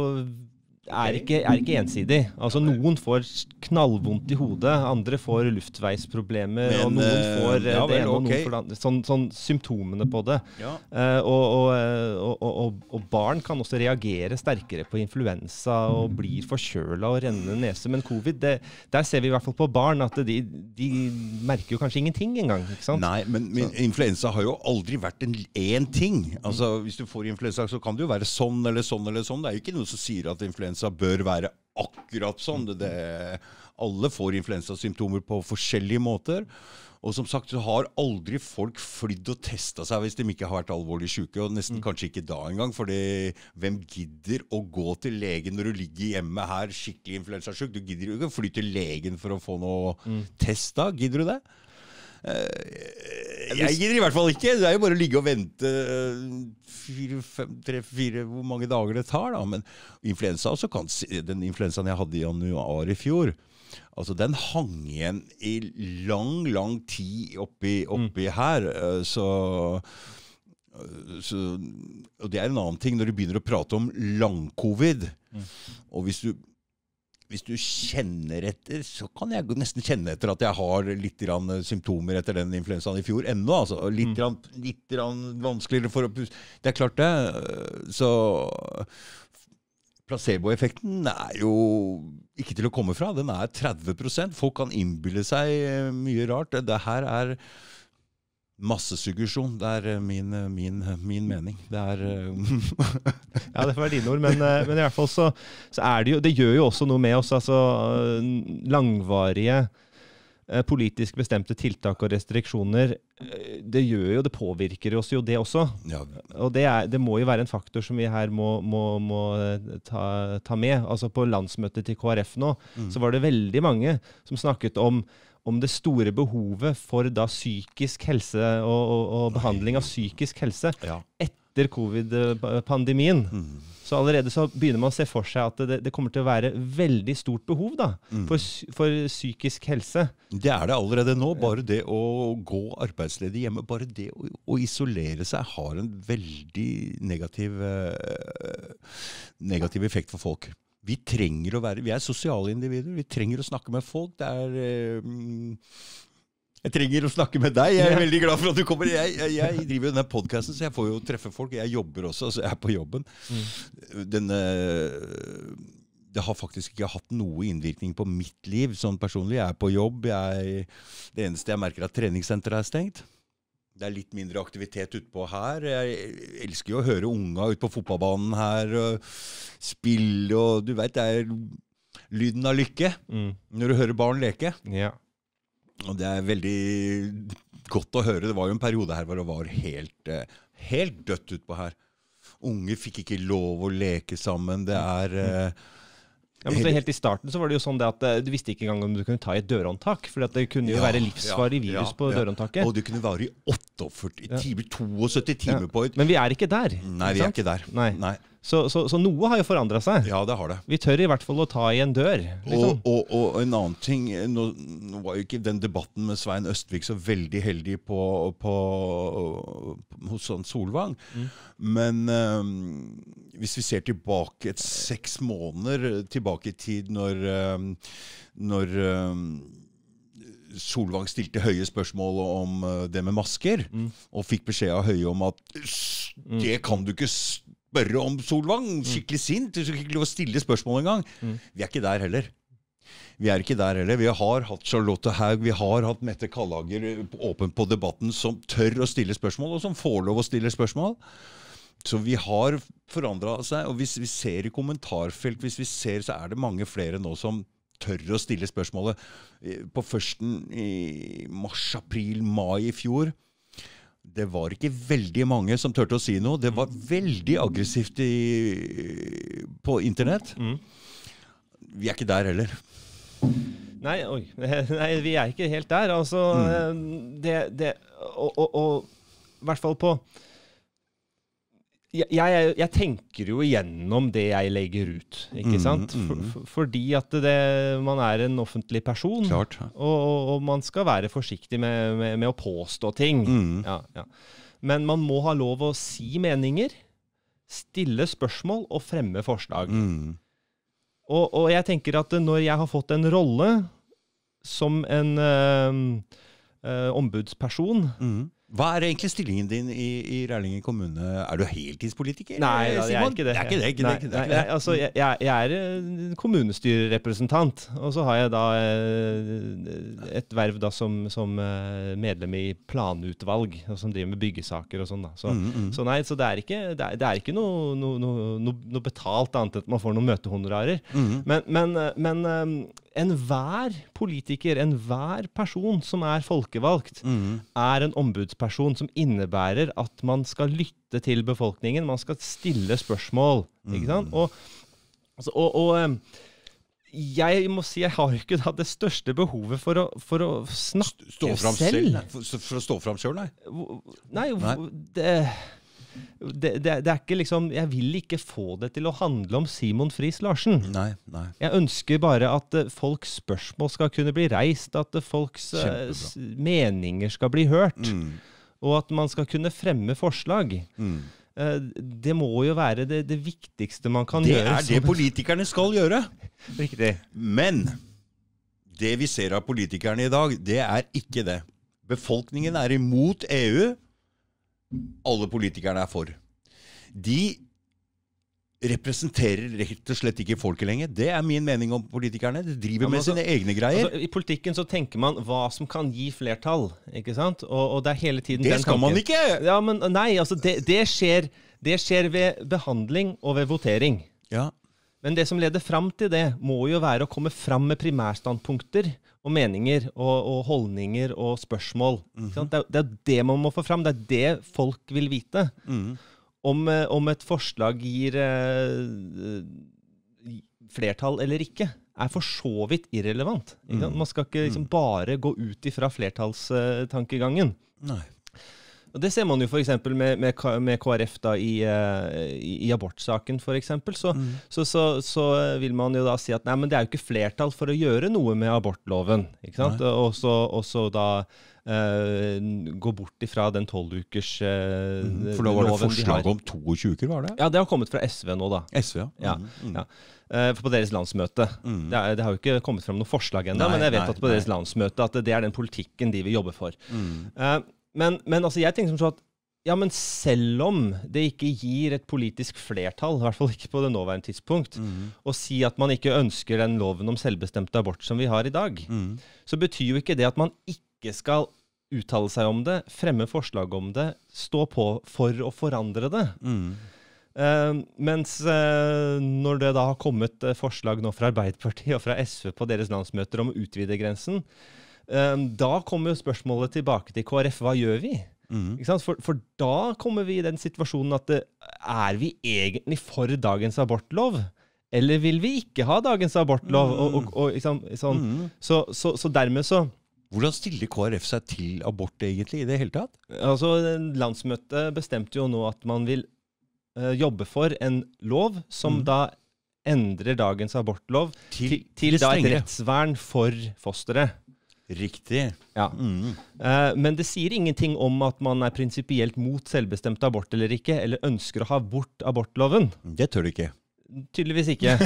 er ikke, er ikke, ensidig. Altså Noen får knallvondt i hodet, andre får luftveisproblemer, Men, og noen eh, får eh, ja, det ene og noen får sånn, sånn, symptomene på det. Ja. Uh, og, og, og, og, barn kan også reagere sterkere på influensa og blir forkjøla og renner nese. Men covid, det, der ser vi i hvert fall på barn at de, de merker jo kanskje ingenting engang. Ikke sant? Nei, men, men influensa har jo aldri vært en én ting. Altså Hvis du får influensa, så kan det jo være sånn eller sånn eller sånn. Det er jo ikke noe som sier at influensa influensa bør være akkurat sånn. Det, alle får influensasymptomer på forskjellige måter. Og som sagt så har aldri folk flydd og testa seg hvis de ikke har vært alvorlig syke. Og nesten mm. kanskje ikke da engang. For hvem gidder å gå til legen når du ligger hjemme her skikkelig influensasjuk? Du gidder jo ikke å fly til legen for å få noe mm. test da. Gidder du det? Eh, jeg gidder i hvert fall ikke. Det er jo bare å ligge og vente eh, fire, fem, tre, fire, hvor mange dager det tar. da. Men influensa også kan, den influensaen jeg hadde i januar i fjor, altså den hang igjen i lang, lang tid oppi, oppi mm. her. Eh, så så, og det er en annen ting når du begynner å prate om lang-covid. Mm. Og hvis du hvis du kjenner etter, så kan jeg nesten kjenne etter at jeg har litt eh, symptomer etter den influensaen i fjor ennå. Altså. Litt, mm. rann, litt rann vanskeligere for å puste. Det er klart, det. Eh, så placeboeffekten er jo ikke til å komme fra. Den er 30 Folk kan innbille seg eh, mye rart. Det her er Massesuggesjon. Det er eh, min, eh, min, eh, min, mening. Det er Ja, det får være dine ord, men, men, i hvert fall så, så, er det jo Det gjør jo også noe med oss. Altså langvarige politisk bestemte tiltak og restriksjoner, det gjør jo, det påvirker oss jo, det også. Ja. Og det, er, det, må jo være en faktor som vi her må, må, må ta, ta, med. Altså På landsmøtet til KrF nå mm. så var det veldig mange som snakket om om det store behovet for da psykisk helse og, og, og behandling av psykisk helse ja. etter covid-pandemien. Mm. Så allerede så begynner man å se for seg at det, det kommer til å være veldig stort behov da, mm. for, for, psykisk helse. Det er det allerede nå. Bare det å gå arbeidsledig hjemme, bare det å, å isolere seg, har en veldig negativ, eh, negativ effekt for folk vi trenger å være Vi er sosiale individer. Vi trenger å snakke med folk. Det er um, jeg trenger å snakke med deg. Jeg er veldig glad for at du kommer. Jeg, jeg, jeg driver jo denne podkasten, så jeg får jo treffe folk. Jeg jobber også, så jeg er på jobben. Mm. Denne, det har faktisk ikke hatt noe innvirkning på mitt liv sånn personlig. Jeg er på jobb. Jeg, det eneste jeg merker, er at treningssenteret er stengt. Det er litt mindre aktivitet utpå her. Jeg elsker jo å høre unga ute på fotballbanen her og spille og Du veit, det er lyden av lykke mm. når du hører barn leke. Ja. Og det er veldig godt å høre. Det var jo en periode her hvor det var helt, eh, helt dødt utpå her. Unge fikk ikke lov å leke sammen. Det er mm. Ja, men så Helt i starten så var det jo sånn at eh, du visste ikke engang om du kunne ta i et dørhåndtak. For det kunne jo ja, være livsvarig virus ja, ja, på dørhåndtaket. Og det kunne vare i 48 timer, 72 timer på et Men vi er ikke der. Nei, vi er ikke der. Nei. Nei. Så, så, så noe har jo forandra seg. Ja, det har det. Vi tør i hvert fall å ta i en dør. Liksom. Og, og, og, en annen ting eh, nå, nå, var jo ikke den debatten med Svein Østvik så veldig heldig på, på, på hos sånn Solvang. Mm. Men um, hvis vi ser tilbake et seks måneder tilbake i tid, når, um, når um, Solvang stilte Høie spørsmål om det med masker, mm. og fikk beskjed av Høie om at mm. det kan du ikke stå spørre om Solvang. Skikkelig sint. Skikkelig å stille spørsmål engang. Mm. Vi er ikke der heller. Vi er ikke der heller. Vi har hatt Charlotte Haug, vi har hatt Mette Kallager åpen på Debatten, som tør å stille spørsmål, og som får lov å stille spørsmål. Så vi har forandra seg. Og hvis vi ser i kommentarfelt, hvis vi ser, så er det mange flere nå som tør å stille spørsmålet. Eh, på førsten i mars, april, mai i fjor det var ikke veldig mange som turte å si noe. Det var veldig aggressivt i, på internett. Mm. Vi er ikke der heller. Nei, oi. Nei, vi er ikke helt der. Altså, mm. Eh, det, det og, og, og i hvert fall på jeg, jeg, jeg, tenker jo igjennom det jeg legger ut, ikke mm, sant? Mm. For, for, fordi at det, man er en offentlig person, Klart, ja. og, og, man skal være forsiktig med, med, med å påstå ting. Mm. Ja, ja. Men man må ha lov å si meninger, stille spørsmål og fremme forslag. Mm. Og, og, jeg tenker at når jeg har fått en rolle som en øh, øh, ombudsperson mm hva er egentlig stillingen din i, i Rælingen kommune? Er du heltidspolitiker? Nei, da, jeg er ikke det. Det er ikke det. Ikke det, ikke det, Nei, altså, jeg, jeg, er eh, kommunestyrerepresentant, og så har jeg da eh, et verv da som, som eh, medlem i planutvalg, og som driver med byggesaker og sånn. da. Så, mm, mm. så, nei, så det er ikke, det er, er ikke noe, noe, noe, noe, betalt annet enn at man får noen møtehonorarer. Mm. Men, men, men enhver politiker, enhver person som er folkevalgt, mm. er en ombudsperson som innebærer at man skal lytte til befolkningen, man skal stille spørsmål. Ikke sant? Mm. Og, altså, og, og jeg må si jeg har ikke da det største behovet for å, for å snakke stå frem selv. selv. For, for, å stå fram sjøl, nei? Nei, nei. Det, det, det, det, er ikke liksom Jeg vil ikke få det til å handle om Simon Friis Larsen. Nei, nei. Jeg ønsker bare at uh, folks spørsmål skal kunne bli reist, at uh, folks uh, meninger skal bli hørt. Mm. Og at man skal kunne fremme forslag. Mm. Det må jo være det, det viktigste man kan gjøre. Det er det politikerne skal gjøre. Riktig. Men det vi ser av politikerne i dag, det er ikke det. Befolkningen er imot EU alle politikerne er for. De representerer rett og slett ikke folket lenger. Det er min mening om politikerne. De driver ja, med altså, sine egne greier. Altså, I politikken så tenker man hva som kan gi flertall, ikke sant? Og, og det er hele tiden det den Det skal man ikke! Ja, men nei, altså det, det, skjer, det skjer ved behandling og ved votering. Ja. Men det som leder fram til det, må jo være å komme fram med primærstandpunkter og meninger og, og holdninger og spørsmål. Mm -hmm. det, er, det, er, det man må få fram. Det er det folk vil vite. Mm. Om, eh, om, et forslag gir eh, eh, flertall eller ikke, er for så vidt irrelevant. Mm. Man skal ikke liksom, mm. bare gå ut ifra flertallstankegangen. Nei. Og Det ser man jo f.eks. Med, med, med KrF da i, eh, i, i abortsaken, f.eks. Så, mm. så, så, så, vil man jo da si at nei, men det er jo ikke flertall for å gjøre noe med abortloven. ikke sant? Og så, og så da Uh, gå bort ifra den tolvukers uh, mm, For da var det forslag de om 22 uker, var det? Ja, det har kommet fra SV nå, da. SV, ja. mm, mm. ja. Uh, på deres landsmøte. Mm. Det, er, det, har jo ikke kommet fram noe forslag ennå, men jeg vet nei, at på nei. deres landsmøte at det er den politikken de vil jobbe for. Mm. Men, men altså, jeg tenker som så at ja, men selv om det ikke gir et politisk flertall, i hvert fall ikke på det nåværende tidspunkt, mm. å si at man ikke ønsker den loven om selvbestemt abort som vi har i dag, mm. så betyr jo ikke det at man ikke skal uttale seg om det, fremme forslag om det, stå på for å forandre det. Mm. Uh, mens uh, når det da har kommet eh, forslag nå fra Arbeiderpartiet og fra SV på deres landsmøter om å utvide grensen, Ehm, da kommer jo spørsmålet tilbake til KrF. Hva gjør vi? Mm. For, for, da kommer vi i den situasjonen at det, eh, er vi egentlig for dagens abortlov? Eller vil vi ikke ha dagens abortlov? Mm. Og, og, og, liksom, sånn. mm. så, så, så, dermed så Hvordan stiller KrF seg til abort egentlig i det hele tatt? Altså, Landsmøtet bestemte jo nå at man vil uh, jobbe for en lov som mm. da endrer dagens abortlov til, til, til da et rettsvern for fosteret. Riktig. Ja. Mm. Eh, men det sier ingenting om at man er prinsipielt mot selvbestemt abort eller ikke, eller ønsker å ha bort abortloven. Det tør du ikke. Tydeligvis ikke.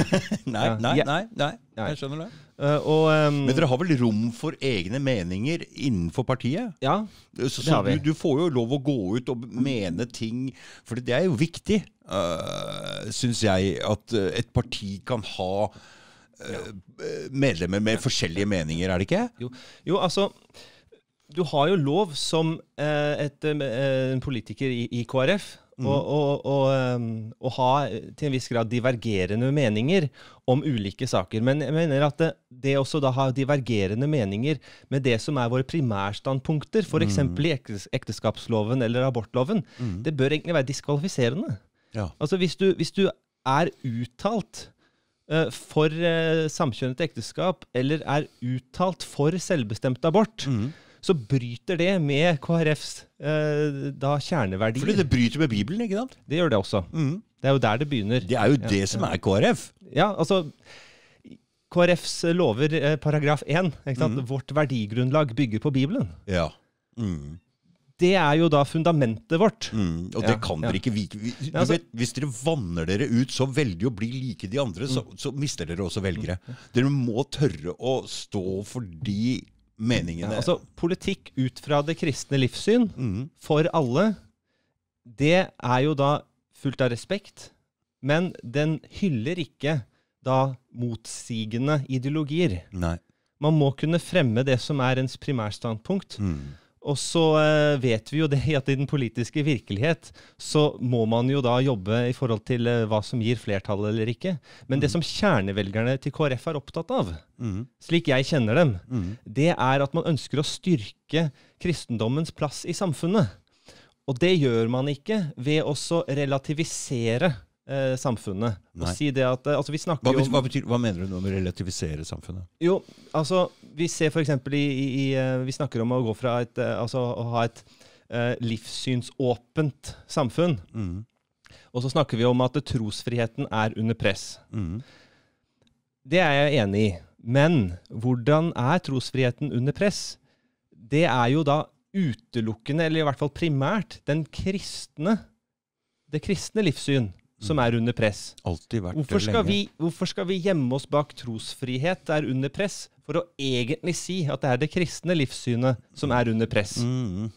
nei, nei, nei, nei, Jeg skjønner det. Uh, og, um, Men dere har vel rom for egne meninger innenfor partiet? Ja, det så, så har vi. Du, du, får jo lov å gå ut og mene ting, for det er jo viktig, uh, eh, syns jeg, at eh, et parti kan ha Eh, eh, medlemmer med forskjellige meninger, er det ikke? Jo, jo altså Du har jo lov som eh, et, en politiker i, i KrF Mm. Og, og, og, og, ha til en viss grad divergerende meninger om ulike saker. Men jeg mener at det, det også da har divergerende meninger med det som er våre primærstandpunkter, f.eks. Mm. i ekteskapsloven eller abortloven, mm. det bør egentlig være diskvalifiserende. Ja. Altså hvis du, hvis du er uttalt Eh, for eh, samkjønnet ekteskap eller er uttalt for selvbestemt abort, mm. så bryter det med KrFs eh, da kjerneverdier. Fordi det bryter med Bibelen, ikke sant? Det gjør det også. Mm. Det er jo der det begynner. Det er jo det ja. som er KrF. Ja, altså... KrFs lover, paragraf 1, ikke mm. vårt verdigrunnlag bygger på Bibelen. Ja. Mm det er jo da fundamentet vårt. Mm, og det ja, kan dere ja. ikke vike. Vi, altså, vet, hvis dere vanner dere ut så veldig å bli like de andre, mm. så, så, mister dere også velgere. Mm. Dere må tørre å stå for de meningene. Ja, altså, politikk ut fra det kristne livssyn mm. for alle, det er jo da fullt av respekt, men den hyller ikke da motsigende ideologier. Nei. Man må kunne fremme det som er ens primærstandpunkt. Mm. Og så eh, vet vi jo det at i den politiske virkelighet så må man jo da jobbe i forhold til eh, hva som gir flertall eller ikke. Men det mm. som kjernevelgerne til KrF er opptatt av, mm. slik jeg kjenner dem, mm. det er at man ønsker å styrke kristendommens plass i samfunnet. Og det gjør man ikke ved å relativisere Eh, samfunnet. Og si det at eh, altså, vi snakker hva, jo om, hva, betyr, hva mener du nå med relativisere samfunnet? Jo, altså vi ser f.eks. I, i, eh, Vi snakker om å gå fra et, eh, altså, å ha et eh, livssynsåpent samfunn. Mm. Og så snakker vi om at trosfriheten er under press. Mm. Det er jeg enig i. Men hvordan er trosfriheten under press? Det er jo da utelukkende, eller i hvert fall primært, den kristne, det kristne livssyn som er under press. Alltid vært hvorfor skal, lenge. Vi, hvorfor skal vi gjemme oss bak trosfrihet er under press, for å egentlig si at det er det kristne livssynet som er under press? Mm.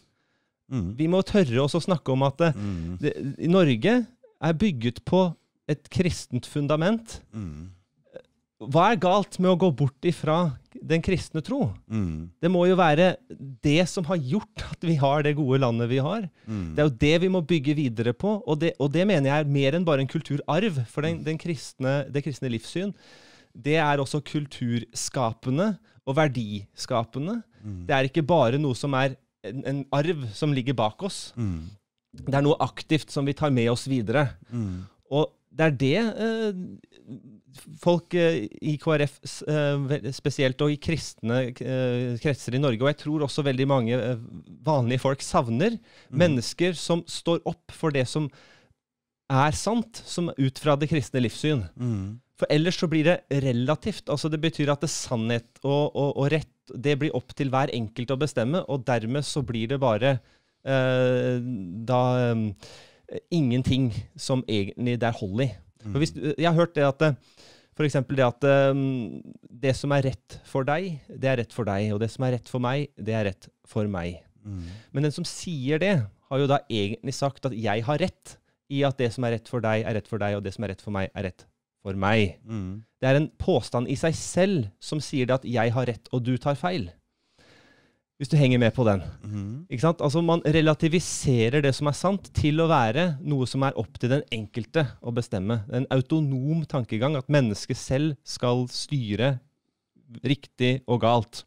Mm. Vi må tørre oss å snakke om at eh, mm-hmm. det, mm. det, Norge er bygget på et kristent fundament. Mm hva er galt med å gå bort ifra den kristne tro? Mm. Det må jo være det som har gjort at vi har det gode landet vi har. Mm. Det er jo det vi må bygge videre på, og det, og det mener jeg er mer enn bare en kulturarv. For den, den kristne, det kristne livssyn det er også kulturskapende og verdiskapende. Mm. Det er ikke bare noe som er en, en arv som ligger bak oss. Mm. Det er noe aktivt som vi tar med oss videre. Mm. Og det er det eh, folk eh, i KrF eh, spesielt, og i kristne eh, kretser i Norge, og jeg tror også veldig mange vanlige folk, savner mm. mennesker som står opp for det som er sant, som ut fra det kristne livssyn. Mm. For ellers så blir det relativt. altså Det betyr at det er sannhet og, og, og, rett det blir opp til hver enkelt å bestemme, og dermed så blir det bare eh, da eh, ingenting som egentlig det er hold i. Mm. Hvis, jeg har hørt det at eh, F.eks. det at um, det som er rett for deg, det er rett for deg. Og det som er rett for meg, det er rett for meg. Mm. Men den som sier det, har jo da egentlig sagt at jeg har rett i at det som er rett for deg, er rett for deg, og det som er rett for meg, er rett for meg. Mm. Det er en påstand i seg selv som sier det at jeg har rett, og du tar feil. Hvis du henger med på den. Mm. Ikke sant? Altså Man relativiserer det som er sant, til å være noe som er opp til den enkelte å bestemme. En autonom tankegang at mennesket selv skal styre riktig og galt.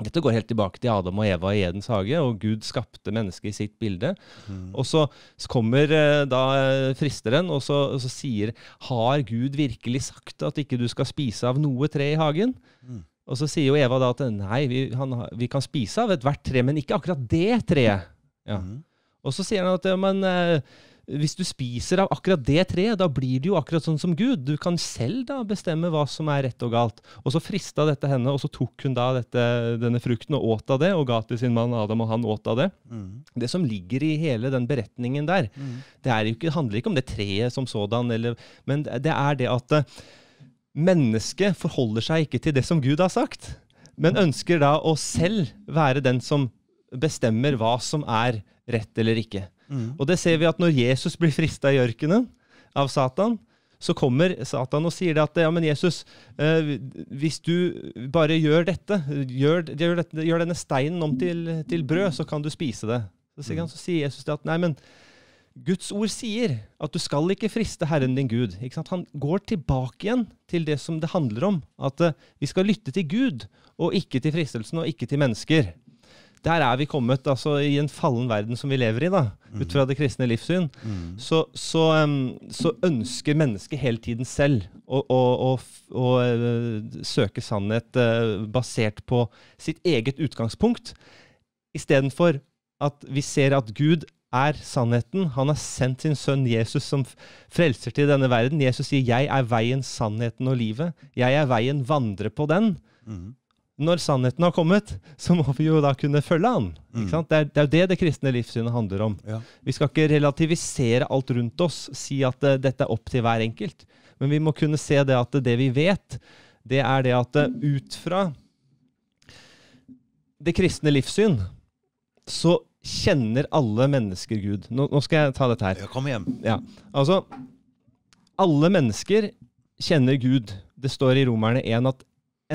Dette går helt tilbake til Adam og Eva i Edens hage, og Gud skapte mennesket i sitt bilde. Mm. Og så kommer eh, da eh, fristeren og så, og så, sier Har Gud virkelig sagt at ikke du skal spise av noe tre i hagen? Mm. Og så sier jo Eva da at nei, vi, han, vi kan spise av ethvert tre, men ikke akkurat det treet. Ja. Mm. Og så sier han at men eh, hvis du spiser av akkurat det treet, da blir du jo akkurat sånn som Gud. Du kan selv da bestemme hva som er rett og galt. Og så frista dette henne, og så tok hun da dette, denne frukten og åt av det, og ga til sin mann Adam, og han åt av det. Mm. Det som ligger i hele den beretningen der, mm. det, ikke, det handler ikke om det treet som sådan, eller, men det er det at eh, Mennesket forholder seg ikke til det som Gud har sagt, men ønsker da å selv være den som bestemmer hva som er rett eller ikke. Mm. Og det ser vi at når Jesus blir frista i ørkenen av Satan, så kommer Satan og sier at ja, men Jesus, eh, hvis du bare gjør dette, gjør, gjør, dette, gjør denne steinen om til, til, brød, så kan du spise det. Så sier, han, mm. så sier Jesus at nei, men Guds ord sier at du skal ikke friste Herren din Gud. Han går tilbake igjen til det som det handler om, at eh, vi skal lytte til Gud, og ikke til fristelsen, og ikke til mennesker. Der er vi kommet altså, i en fallen verden som vi lever i, da, ut mm. fra det kristne livssyn. Mm. Så, så, um, så, ønsker mennesket hele tiden selv å, å, å, å eh, søke sannhet uh, basert på sitt eget utgangspunkt, istedenfor at vi ser at Gud er sannheten. Han har sendt sin sønn Jesus som frelser til denne verden. Jesus sier, 'Jeg er veien, sannheten og livet'. Jeg er veien, vandre på den. Mm. Når sannheten har kommet, så må vi jo da kunne følge han. Mm. Det, er, det, er, det det kristne livssynet handler om. Ja. Vi skal ikke relativisere alt rundt oss, si at uh, dette er opp til hver enkelt. Men vi må kunne se det at det vi vet, det er det at eh, ut fra det kristne livssyn så kjenner alle mennesker Gud. Nå, nå skal jeg ta dette her. Ja, kom igjen. Ja. Altså, alle mennesker kjenner Gud. Det står i Romerne 1 at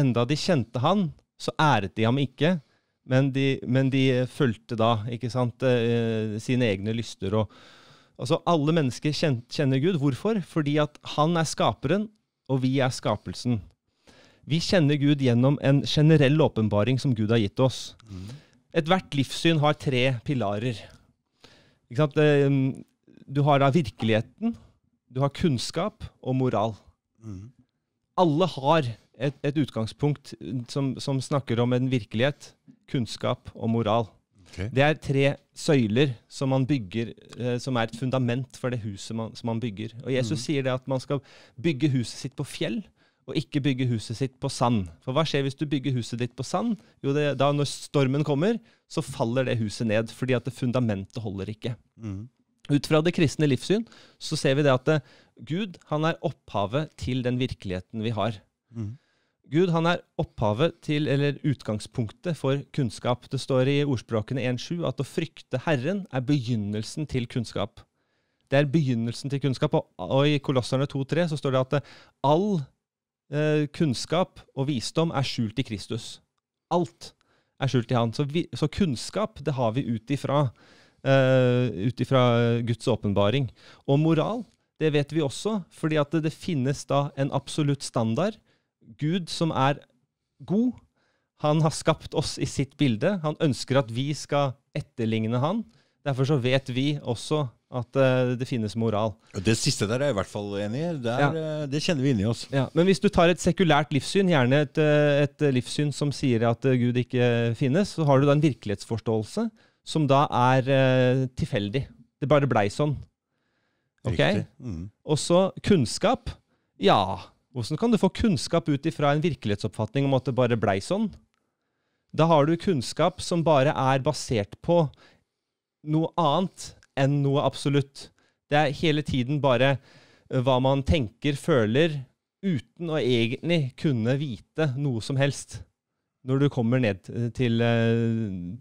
enda de kjente han, så æret de ham ikke. Men de, men de fulgte da ikke sant, eh, sine egne lyster. Og, altså, alle mennesker kjenner Gud. Hvorfor? Fordi at han er skaperen, og vi er skapelsen. Vi kjenner Gud gjennom en generell åpenbaring som Gud har gitt oss. Mm. Ethvert livssyn har tre pilarer. Ehm, du har da virkeligheten, du har kunnskap og moral. Mm. Alle har et, et utgangspunkt mm, som, som, snakker om en virkelighet, kunnskap og moral. Okay. Det er tre søyler som man bygger, eh, som er et fundament for det huset man, som man bygger. Og Jesus mm. sier det at man skal bygge huset sitt på fjell og ikke bygge huset sitt på sand. For hva skjer hvis du bygger huset ditt på sand? Jo, det, da når stormen kommer, så faller det huset ned, fordi at det fundamentet holder ikke. Mm. Ut fra det kristne livssyn så ser vi det at det, eh, Gud han er opphavet til den virkeligheten vi har. Mm. Gud han er opphavet til, eller utgangspunktet for kunnskap. Det står i ordspråkene 1.7 at å frykte Herren er begynnelsen til kunnskap. Det er begynnelsen til kunnskap. Og, og i Kolosserne 2.3 så står det at eh, all kunnskap, eh, kunnskap og visdom er skjult i Kristus. Alt er skjult i Han. Så, vi, så kunnskap, det har vi ut ifra. Eh, Guds åpenbaring. Og moral, det vet vi også, fordi at det, det finnes da en absolutt standard. Gud som er god. Han har skapt oss i sitt bilde. Han ønsker at vi skal etterligne han. Derfor så vet vi også at uh, det finnes moral. Det siste der er jeg i hvert fall enig i. Det, er, ja. Eh, det kjenner vi inni oss. Ja. Men hvis du tar et sekulært livssyn, gjerne et, eh, et livssyn som sier at Gud ikke finnes, så har du da en virkelighetsforståelse som da er tilfeldig. Det bare blei sånn. Ok? Mm. Og så kunnskap. Ja, hvordan kan du få kunnskap ut ifra en virkelighetsoppfatning om at det bare blei sånn? Da har du kunnskap som bare er basert på noe annet enn noe absolutt. Det er hele tiden bare eh, hva man tenker, føler, uten å egentlig kunne vite noe som helst når du kommer ned eh, eh, til,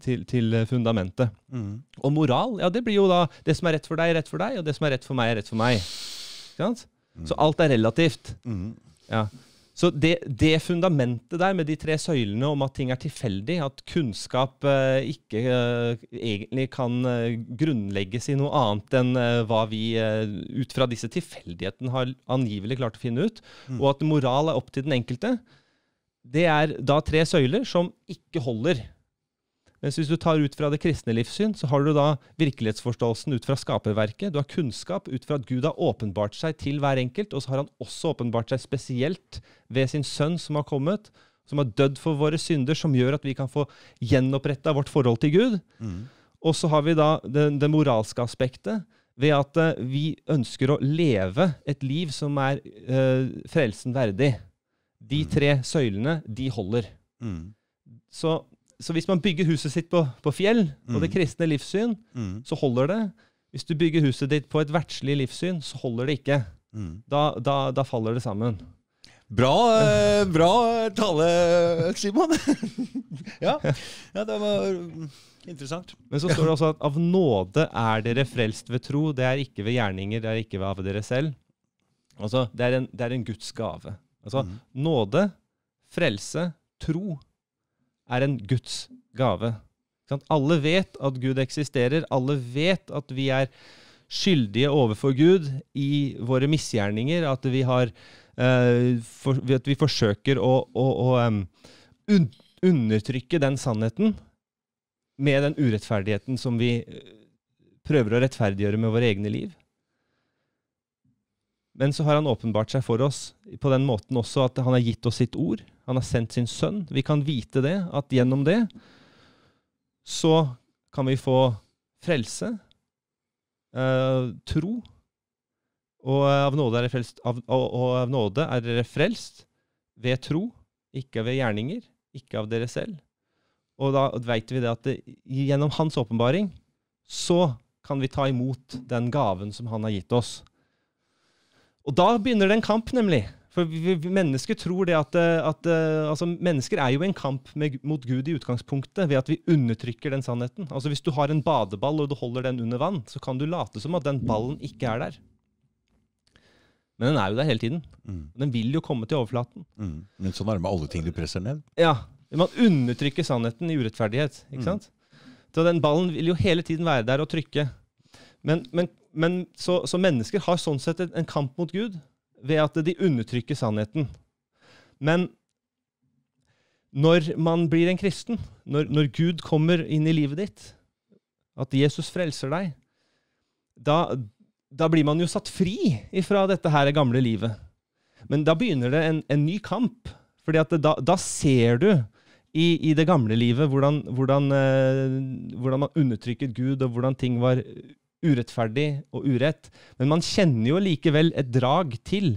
til, til fundamentet. Mm. Og moral, ja, det blir jo da det som er rett for deg, er rett for deg, og det som er rett for meg, er rett for meg. Ikke sant? Mm. Så alt er relativt. Mm. Ja. Så det, det, fundamentet der med de tre søylene om at ting er tilfeldig, at kunnskap eh, ikke eh, egentlig kan eh, grunnlegges i noe annet enn eh, hva vi eh, ut fra disse tilfeldighetene har angivelig klart å finne ut, mm. og at moral er opp til den enkelte, det er da tre søyler som ikke holder mens hvis du tar ut fra det kristne livssyn, så har du da virkelighetsforståelsen ut fra skaperverket. Du har kunnskap ut fra at Gud har åpenbart seg til hver enkelt, og så har han også åpenbart seg spesielt ved sin sønn som har kommet, som har dødd for våre synder, som gjør at vi kan få gjenoppretta vårt forhold til Gud. Mm. Og så har vi da det, det moralske aspektet ved at uh, vi ønsker å leve et liv som er uh, frelsen verdig. De mm. tre søylene, de holder. Mm. Så så hvis man bygger huset sitt på, på fjell og det mm. kristne livssyn, mm. så holder det. Hvis du bygger huset ditt på et verdslig livssyn, så holder det ikke. Mm. Da, da, da faller det sammen. Bra, eh, bra, tale, Simon. ja, ja, det var interessant. Men så står det også at av nåde er dere frelst ved tro. Det er ikke ved gjerninger, det er ikke ved av dere selv. Altså, det er en, det er en Guds gave. Altså, mm. Nåde, frelse, tro er en Guds gave. Alle vet at Gud eksisterer. Alle vet at vi er skyldige overfor Gud i våre misgjerninger. At vi, har, eh, at vi forsøker å, å, å undertrykke den sannheten med den urettferdigheten som vi eh, prøver å rettferdiggjøre med våre egne liv. Men så har han åpenbart seg for oss på den måten også at han har gitt oss sitt ord. Han har sendt sin sønn. Vi kan vite det, at gjennom det så kan vi få frelse, eh, tro, og av nåde er det frelst, dere frelst ved tro, ikke ved gjerninger, ikke av dere selv. Og da veit vi det at det, gjennom hans åpenbaring så kan vi ta imot den gaven som han har gitt oss. Og da begynner det en kamp, nemlig. For vi, vi, mennesker tror det at, eh, at eh, altså, mennesker er jo en kamp med, mot Gud i utgangspunktet, ved at vi undertrykker den sannheten. Altså Hvis du har en badeball og du holder den under vann, så kan du late som at den ballen ikke er der. Men den er jo der hele tiden. Mm. Den vil jo komme til overflaten. Mm. Men sånn er det med alle ting du presser ned. Ja. Man undertrykker sannheten i urettferdighet. ikke mm. sant? Så den ballen vil jo hele tiden være der og trykke. Men, men men så, så, mennesker har sånn sett en kamp mot Gud ved at de undertrykker sannheten. Men når man blir en kristen, når, når Gud kommer inn i livet ditt, at Jesus frelser deg, da, da blir man jo satt fri ifra dette her gamle livet. Men da begynner det en, en ny kamp. Fordi da, da ser du i, i, det gamle livet hvordan, hvordan, eh, hvordan, man undertrykket Gud, og hvordan ting var urettferdig og urett. Men man kjenner jo likevel et drag til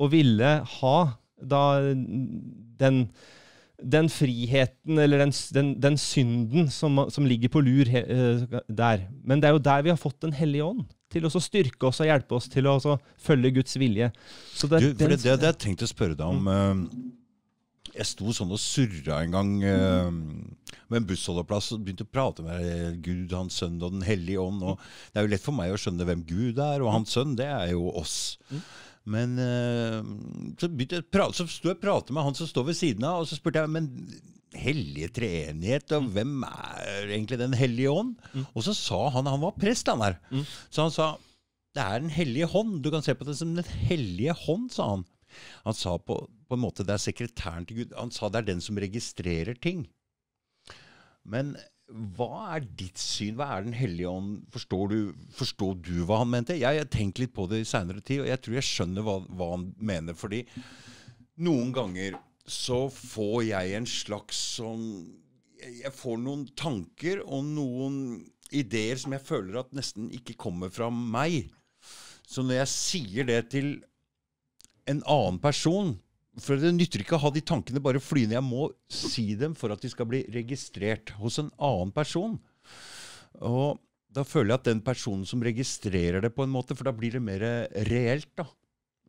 å ville ha da den, den friheten eller den, den, den synden som, som, ligger på lur eh, der. Men det er jo der vi har fått Den hellige ånd til å styrke oss og hjelpe oss til å følge Guds vilje. Det, du, det, det, det, jeg tenkte å spørre deg om. Mm. Eh, jeg sto sånn og surra en gang eh, med en bussholdeplass og begynte å prate med Gud, Hans Sønn og Den hellige ånd. Og det er jo lett for meg å skjønne hvem Gud er, og Hans Sønn, det er jo oss. Mm. Men eh, så, begynte jeg prate, så sto jeg og pratet med han som står ved siden av, og så spurte jeg men hellige treenighet, og hvem er egentlig Den hellige ånd? Mm. Og så sa han Han var prest, han her. Mm. Så han sa det er Den hellige hånd. Du kan se på det som Den hellige hånd, sa han. Han sa på på en måte det er sekretæren til Gud. Han sa det er den som registrerer ting. Men hva er ditt syn? Hva er Den hellige ånd? Forstår du, forstår du hva han mente? Jeg har tenkt litt på det i seinere tid, og jeg tror jeg skjønner hva, hva, han mener. Fordi noen ganger så får jeg en slags sånn Jeg får noen tanker og noen ideer som jeg føler at nesten ikke kommer fra meg. Så når jeg sier det til en annen person, for Det nytter ikke å ha de tankene bare flyende. Jeg må si dem for at de skal bli registrert hos en annen person. Og da føler jeg at den personen som registrerer det, på en måte, for da blir det mer eh, reelt da,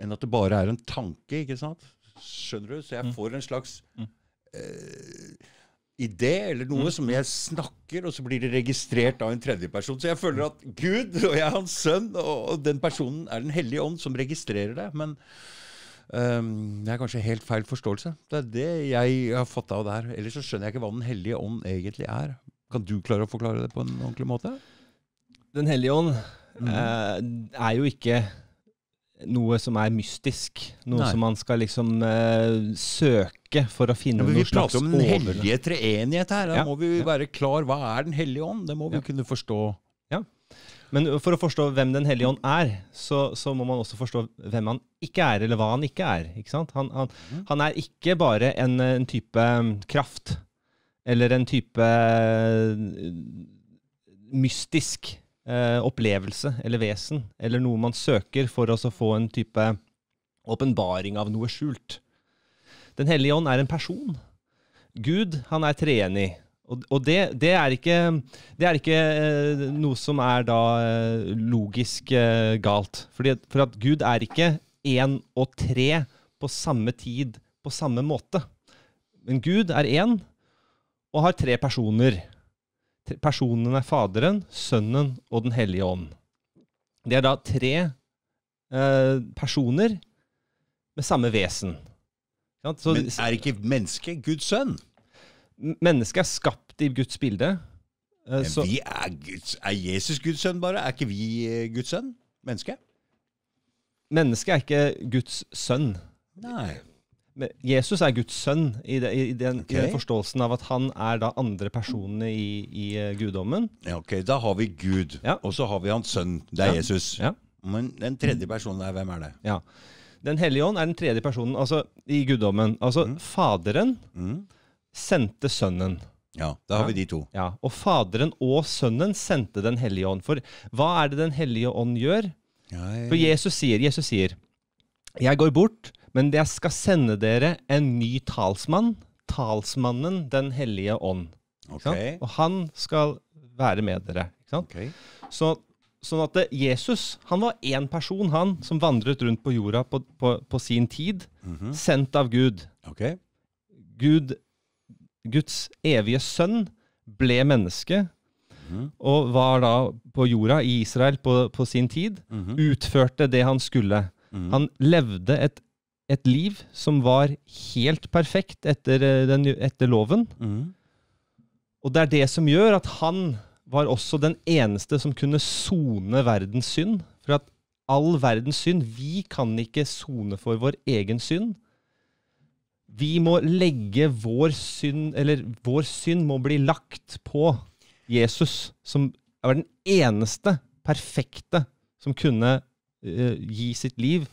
enn at det bare er en tanke. ikke sant? Skjønner du? Så jeg mm. får en slags mm. eh, idé eller noe mm. som jeg snakker, og så blir det registrert av en tredjeperson. Så jeg føler at Gud og jeg er hans sønn, og den personen er Den hellige ånd som registrerer det. men Um, det er kanskje helt feil forståelse. Det er det jeg har fått av der. Ellers så skjønner jeg ikke hva Den hellige ånd egentlig er. Kan du klare å forklare det på en ordentlig måte? Den hellige ånd mm. eh, er jo ikke noe som er mystisk. Noe Nei. som man skal liksom eh, søke for å finne ja, slags Vi prater om den hellige treenighet her. Da ja. må vi være klar. Hva er Den hellige ånd? Det må vi ja. kunne forstå men for å forstå hvem Den hellige ånd er, så, så, må man også forstå hvem han ikke er, eller hva han ikke er. Ikke han, han, mm. han, er ikke bare en, en, type um, kraft eller en type uh, mystisk eh, opplevelse eller vesen, eller noe man søker for å få en type åpenbaring av noe skjult. Den hellige ånd er en person. Gud, han er treenig. Og, det, det, er ikke, det, er ikke, eh, noe som er da eh, logisk eh, galt. Fordi, for at Gud er ikke én og tre på samme tid på samme måte. Men Gud er én og har tre personer. Personen er Faderen, Sønnen og Den hellige ånd. Det er da tre personer med samme vesen. så, Men er ikke mennesket Guds sønn? Mennesket er skapt i Guds bilde. Uh, så, er, Guds, er, Jesus Guds sønn, bare? Er ikke vi eh, Guds sønn? Mennesket? Mennesket er ikke Guds sønn. Nei. Men Jesus er Guds sønn i, det, i, den, okay. forståelsen av at han er da andre personene i, i eh, guddommen. Ja, ok, Da har vi Gud, ja. og så har vi hans sønn. Det er ja. Jesus. Ja. Men den tredje personen der, hvem er det? Ja. Den hellige ånd er den tredje personen altså, i guddommen. Altså mm. Faderen. Mm sendte Sønnen. Ja, da har vi de to. Ja, Og Faderen og Sønnen sendte Den hellige ånd. For hva er det Den hellige ånd gjør? Ja, jeg... For Jesus sier, Jesus sier, 'Jeg går bort, men jeg skal sende dere en ny talsmann.' Talsmannen Den hellige ånd. Okay. Og han skal være med dere. Okay. Så, sånn at eh, Jesus han var én person han, som vandret rundt på jorda på, på, på sin tid, mm -hmm. sendt av Gud. Okay. Gud Guds evige sønn ble menneske mm. og var da på jorda i Israel på, på sin tid. Mm. Utførte det han skulle. Mm. Han levde et, et, liv som var helt perfekt etter, eh, den, etter loven. Mhm. Og det er det som gjør at han var også den eneste som kunne sone verdens synd. For at all verdens synd Vi kan ikke sone for vår egen synd. Vi må legge vår synd Eller vår synd må bli lagt på Jesus, som var den eneste perfekte som kunne uh, gi sitt liv.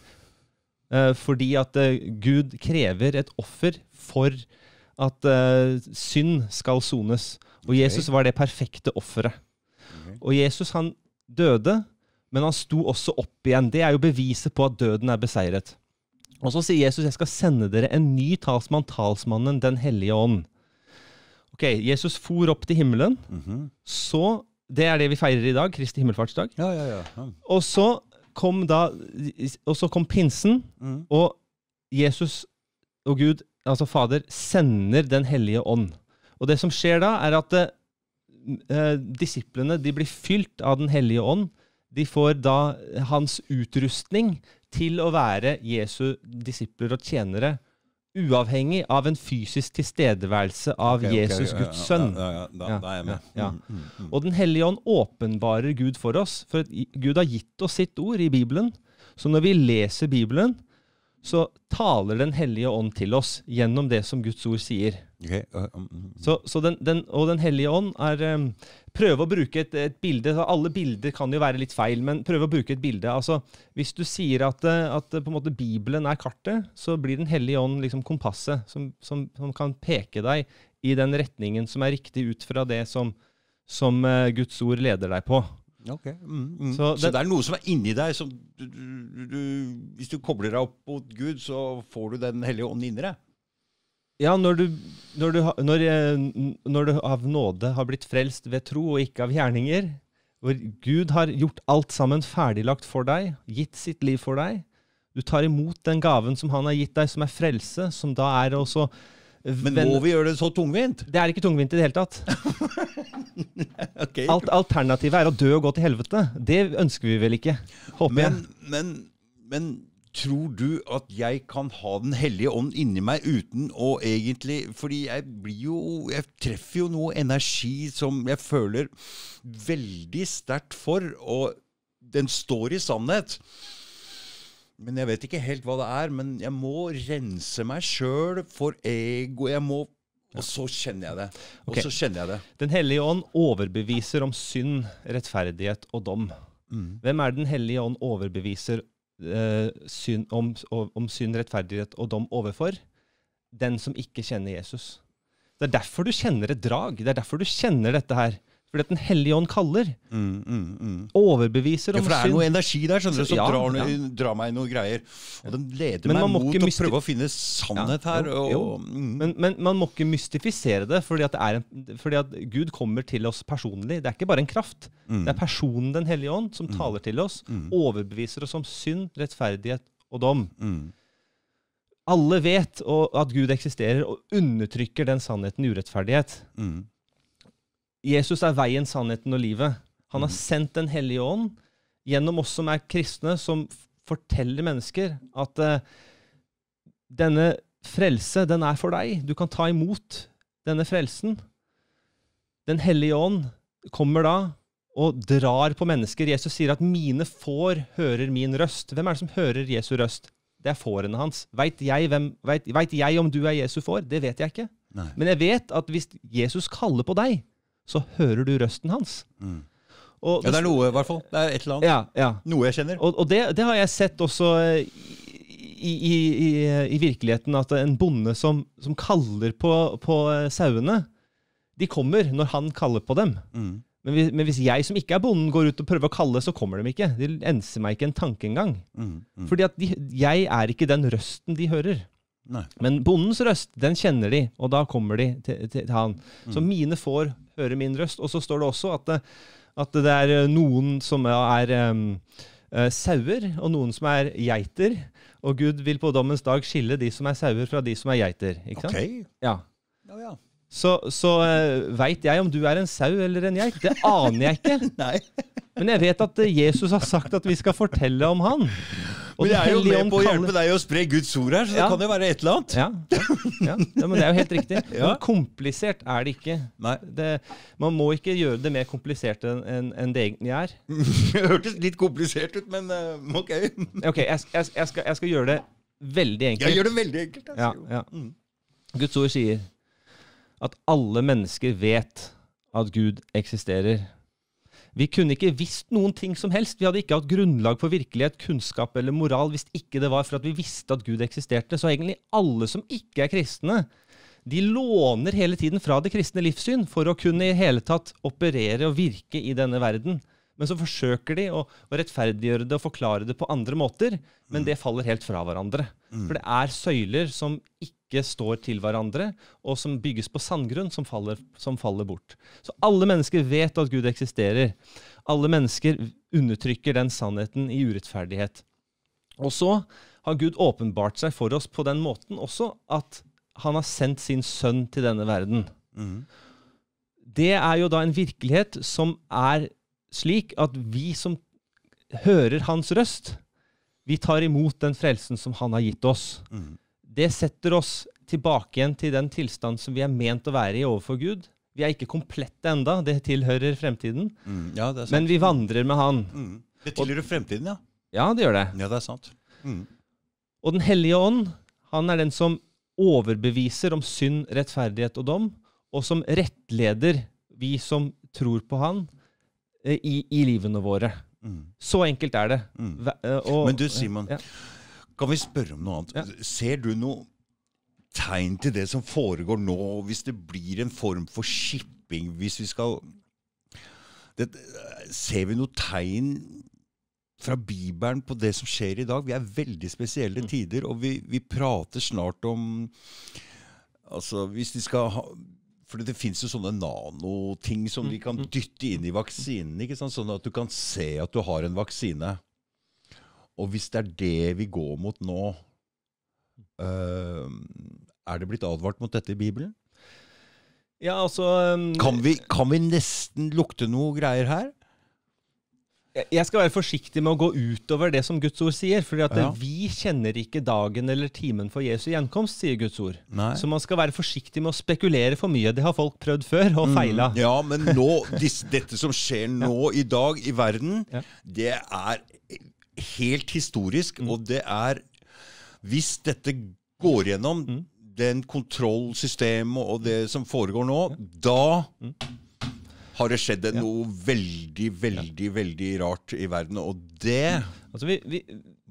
Uh, fordi at uh, Gud krever et offer for at synd skal sones. Og okay. Jesus var det perfekte offeret. Okay. Og Jesus han døde, men han sto også opp igjen. Det er jo beviset på at døden er beseiret. Og så sier Jesus, 'Jeg skal sende dere en ny talsmann, talsmannen Den hellige ånd'. Ok, Jesus for opp til himmelen. Mm -hmm. Så Det er det vi feirer i dag, Kristi himmelfartsdag. Ja, ja, ja. ja. Og, så kom da, og så kom pinsen, mm. og Jesus og Gud, altså Fader, sender Den hellige ånd. Og det som skjer da, er at eh, eh disiplene de blir fylt av Den hellige ånd. De får da hans utrustning, til å være Jesu disipler og tjenere. Uavhengig av en fysisk tilstedeværelse av okay, Jesus, okay, Guds sønn. Ja, ja, da, ja, da, er jeg med. Ja, mm, mm, mm, Og Den hellige ånd åpenbarer Gud for oss. For Gud har gitt oss sitt ord i Bibelen. Så når vi leser Bibelen, så taler Den hellige ånd til oss gjennom det som Guds ord sier. Okay. Øh, øh, mm, mm. Så, så den, den, og Den hellige ånd er um, ehm, Prøve å bruke et, et, bilde. Alle bilder kan jo være litt feil, men prøve å bruke et bilde. Altså, hvis du sier at, eh, at eh, måte, Bibelen er kartet, så blir Den hellige ånd liksom kompasset som, som, som, kan peke deg i den retningen som er riktig ut fra det som, som eh, Guds ord leder deg på. Okay. Mm, mm. Så, det, så, det, er noe som er inni deg som du, du, du, Hvis du kobler deg opp mot Gud, så får du Den hellige ånd inni deg? Ja, når du, når, når, eh, når du, av nåde har blitt frelst ved tro og ikke av gjerninger, hvor Gud har gjort alt sammen ferdiglagt for deg, gitt sitt liv for deg Du tar imot den gaven som han har gitt deg, som er frelse, som da er også men må vi gjøre det så tungvint? Det er ikke tungvint i det hele tatt. okay. Alt Alternativet er å dø og gå til helvete. Det ønsker vi vel ikke, håper men, jeg. Men, men tror du at jeg kan ha Den hellige ånd inni meg uten å egentlig Fordi jeg blir jo Jeg treffer jo noe energi som jeg føler veldig sterkt for, og den står i sannhet. Men jeg vet ikke helt hva det er. Men jeg må rense meg sjøl for ego. Jeg må og så kjenner jeg det. Og okay. så kjenner jeg det. Den hellige ånd overbeviser om synd, rettferdighet og dom. Mm. Hvem er Den hellige ånd overbeviser eh, synd, om, om, synd, rettferdighet og dom overfor? Den som ikke kjenner Jesus. Det er derfor du kjenner et drag. Det er derfor du kjenner dette her fordi at Den hellige ånd kaller. Mm, mm, mm. Overbeviser om synd. Ja, for det er noe energi der skjønner du, som ja, drar, ja. drar, meg i noen greier. Og den leder men meg mot å mysti... prøve å finne sannhet her. Jo, jo. Og, mm. men, men, man må ikke mystifisere det, fordi at, det en, fordi at, Gud kommer til oss personlig. Det er ikke bare en kraft. Mm. Det er personen Den hellige ånd som mm. taler til oss, overbeviser oss om synd, rettferdighet og dom. Alle vet at Gud eksisterer, og undertrykker den sannheten i urettferdighet. Mm. Jesus er veien, sannheten og livet. Han har mhm. sendt Den hellige ånd gjennom oss som er kristne, som forteller mennesker at uh, denne frelse, den er for deg. Du kan ta imot denne frelsen. Den hellige ånd kommer da og drar på mennesker. Jesus sier at 'mine får hører min røst'. Hvem er det som hører Jesu røst? Det er fårene hans. Veit jeg, jeg, om du er Jesu får? Det vet jeg ikke. Nei. Men jeg vet at hvis Jesus kaller på deg, så hører du røsten hans. Mm. Og, ja, det er noe, i hvert fall. Det er et eller annet. Ja, ja. Noe jeg kjenner. Og, og det, det, har jeg sett også eh, i, i, i, i virkeligheten, at en bonde som, som kaller på, på, eh, sauene De kommer når han kaller på dem. Mm. Men, hvis, men, hvis, jeg som ikke er bonden, går ut og prøver å kalle, så kommer de ikke. De enser meg ikke en tanke engang. Mm, mm. Fordi jeg er ikke den røsten de hører. Nei. Men bondens røst, den kjenner de, og da kommer de til, til han. Så mm. mine får høre min røst. Og så står det også at det, at det er eh, noen som er um, sauer, og noen som er geiter. Og Gud vil på dommens dag skille de som er sauer, fra de som er geiter. Ikke sant? Okay. Ja. Oh, ja. Så, så uh, eh, veit jeg om du er en sau eller en geit. Det aner jeg ikke. Nei. Men jeg vet at Jesus har sagt at vi skal fortelle om han. Men jeg er jo med på å hjelpe deg å spre Guds ord her, så det kan jo være et eller annet. Ja, Men det er jo helt riktig. Men komplisert er det ikke. Det, man må ikke gjøre det mer komplisert enn en, en det egentlig er. det hørtes litt komplisert ut, men uh, ok. ok, jeg, jeg, jeg, skal, jeg, skal, gjøre det veldig enkelt. Jeg gjør det veldig enkelt. Ja, ja. Mm. Guds ord sier at alle mennesker vet at Gud eksisterer, vi kunne ikke visst noen ting som helst. Vi hadde ikke hatt grunnlag for virkelighet, kunnskap eller moral hvis ikke det var for at vi visste at Gud eksisterte. Så egentlig alle som ikke er kristne, de låner hele tiden fra det kristne livssyn for å kunne i hele tatt operere og virke i denne verden. Men så forsøker de å, rettferdiggjøre det og forklare det på andre måter, men mm. det faller helt fra hverandre. Mm. For det er søyler som ikke ikke står til hverandre, og som bygges på sandgrunn, som faller, som faller bort. Så alle mennesker vet at Gud eksisterer. Alle mennesker undertrykker den sannheten i urettferdighet. Og så har Gud åpenbart seg for oss på den måten også at han har sendt sin sønn til denne verden. Mm. Det er jo da en virkelighet som er slik at vi som hører hans røst, vi tar imot den frelsen som han har gitt oss. Mm det setter oss tilbake igjen til den tilstand som vi er ment å være i overfor Gud. Vi er ikke komplette enda, det tilhører fremtiden. Mm, ja, det men vi vandrer med Han. Mm. Det tilhører Og, fremtiden, ja. Ja, det gjør det. Ja, det er sant. Mm. Og Den hellige ånd, han er den som overbeviser om synd, rettferdighet og dom, og som rettleder vi som tror på han, eh, i, i livene våre. Mm. Så enkelt er det. Mm. Eh, og, Men du, Simon. Ja. Kan vi spørre om noe annet? Ja. Ser du noe tegn til det som foregår nå, hvis det blir en form for shipping, hvis vi skal det, Ser vi noe tegn fra Bibelen på det som skjer i dag? Vi er veldig spesielle mm. tider, og vi, vi prater snart om Altså, hvis de skal ha for det fins jo sånne nanoting som mm, de kan mm. dytte inn i vaksinen, ikke sant? sånn at du kan se at du har en vaksine. Og hvis det er det vi går mot nå eh, Er det blitt advart mot dette i Bibelen? Ja, altså eh, kan vi, kan vi nesten lukte noe greier her? Jeg skal være forsiktig med å gå utover det som Guds ord sier. For ja. vi kjenner ikke dagen eller timen for Jesu gjenkomst, sier Guds ord. Nei. Så man skal være forsiktig med å spekulere for mye. Det har folk prøvd før og feila. Mm, ja, men nå, disse, dette som skjer nå ja. i dag i verden, ja. det er helt historisk, mm. og det er Hvis dette går gjennom mm. den kontrollsystemet og det som foregår nå, da mm. har det skjedd noe veldig, veldig, veldig rart i verden. Og det mm. altså, vi, vi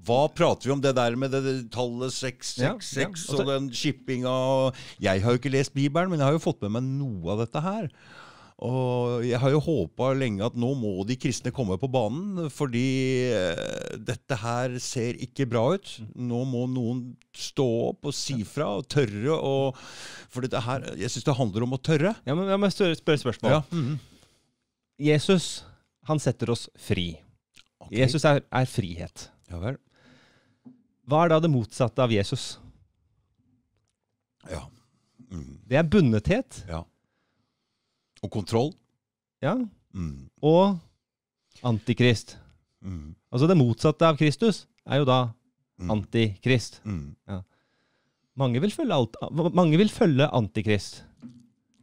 hva prater vi om det der med det, det tallet 666 ja, ja. Altså og den shippinga Jeg har jo ikke lest Bibelen, men jeg har jo fått med meg noe av dette her. Og jeg har jo håpa lenge at nå må de kristne komme på banen, fordi eh, dette her ser ikke bra ut. Nå må noen stå opp og si fra og tørre og For dette her Jeg syns det handler om å tørre. Ja, men jeg må spørre spørsmål. Ja. Mm -hmm. Jesus, han setter oss fri. Okay. Jesus er, er frihet. Ja vel. Hva er da det motsatte av Jesus? Ja. Mm. Det er bundethet. Ja. Og kontroll. Ja. Mm. Og antikrist. Mm. Altså det motsatte av Kristus er jo da mm. antikrist. Mm. Ja. Mange, vil følge alt, mange vil følge antikrist.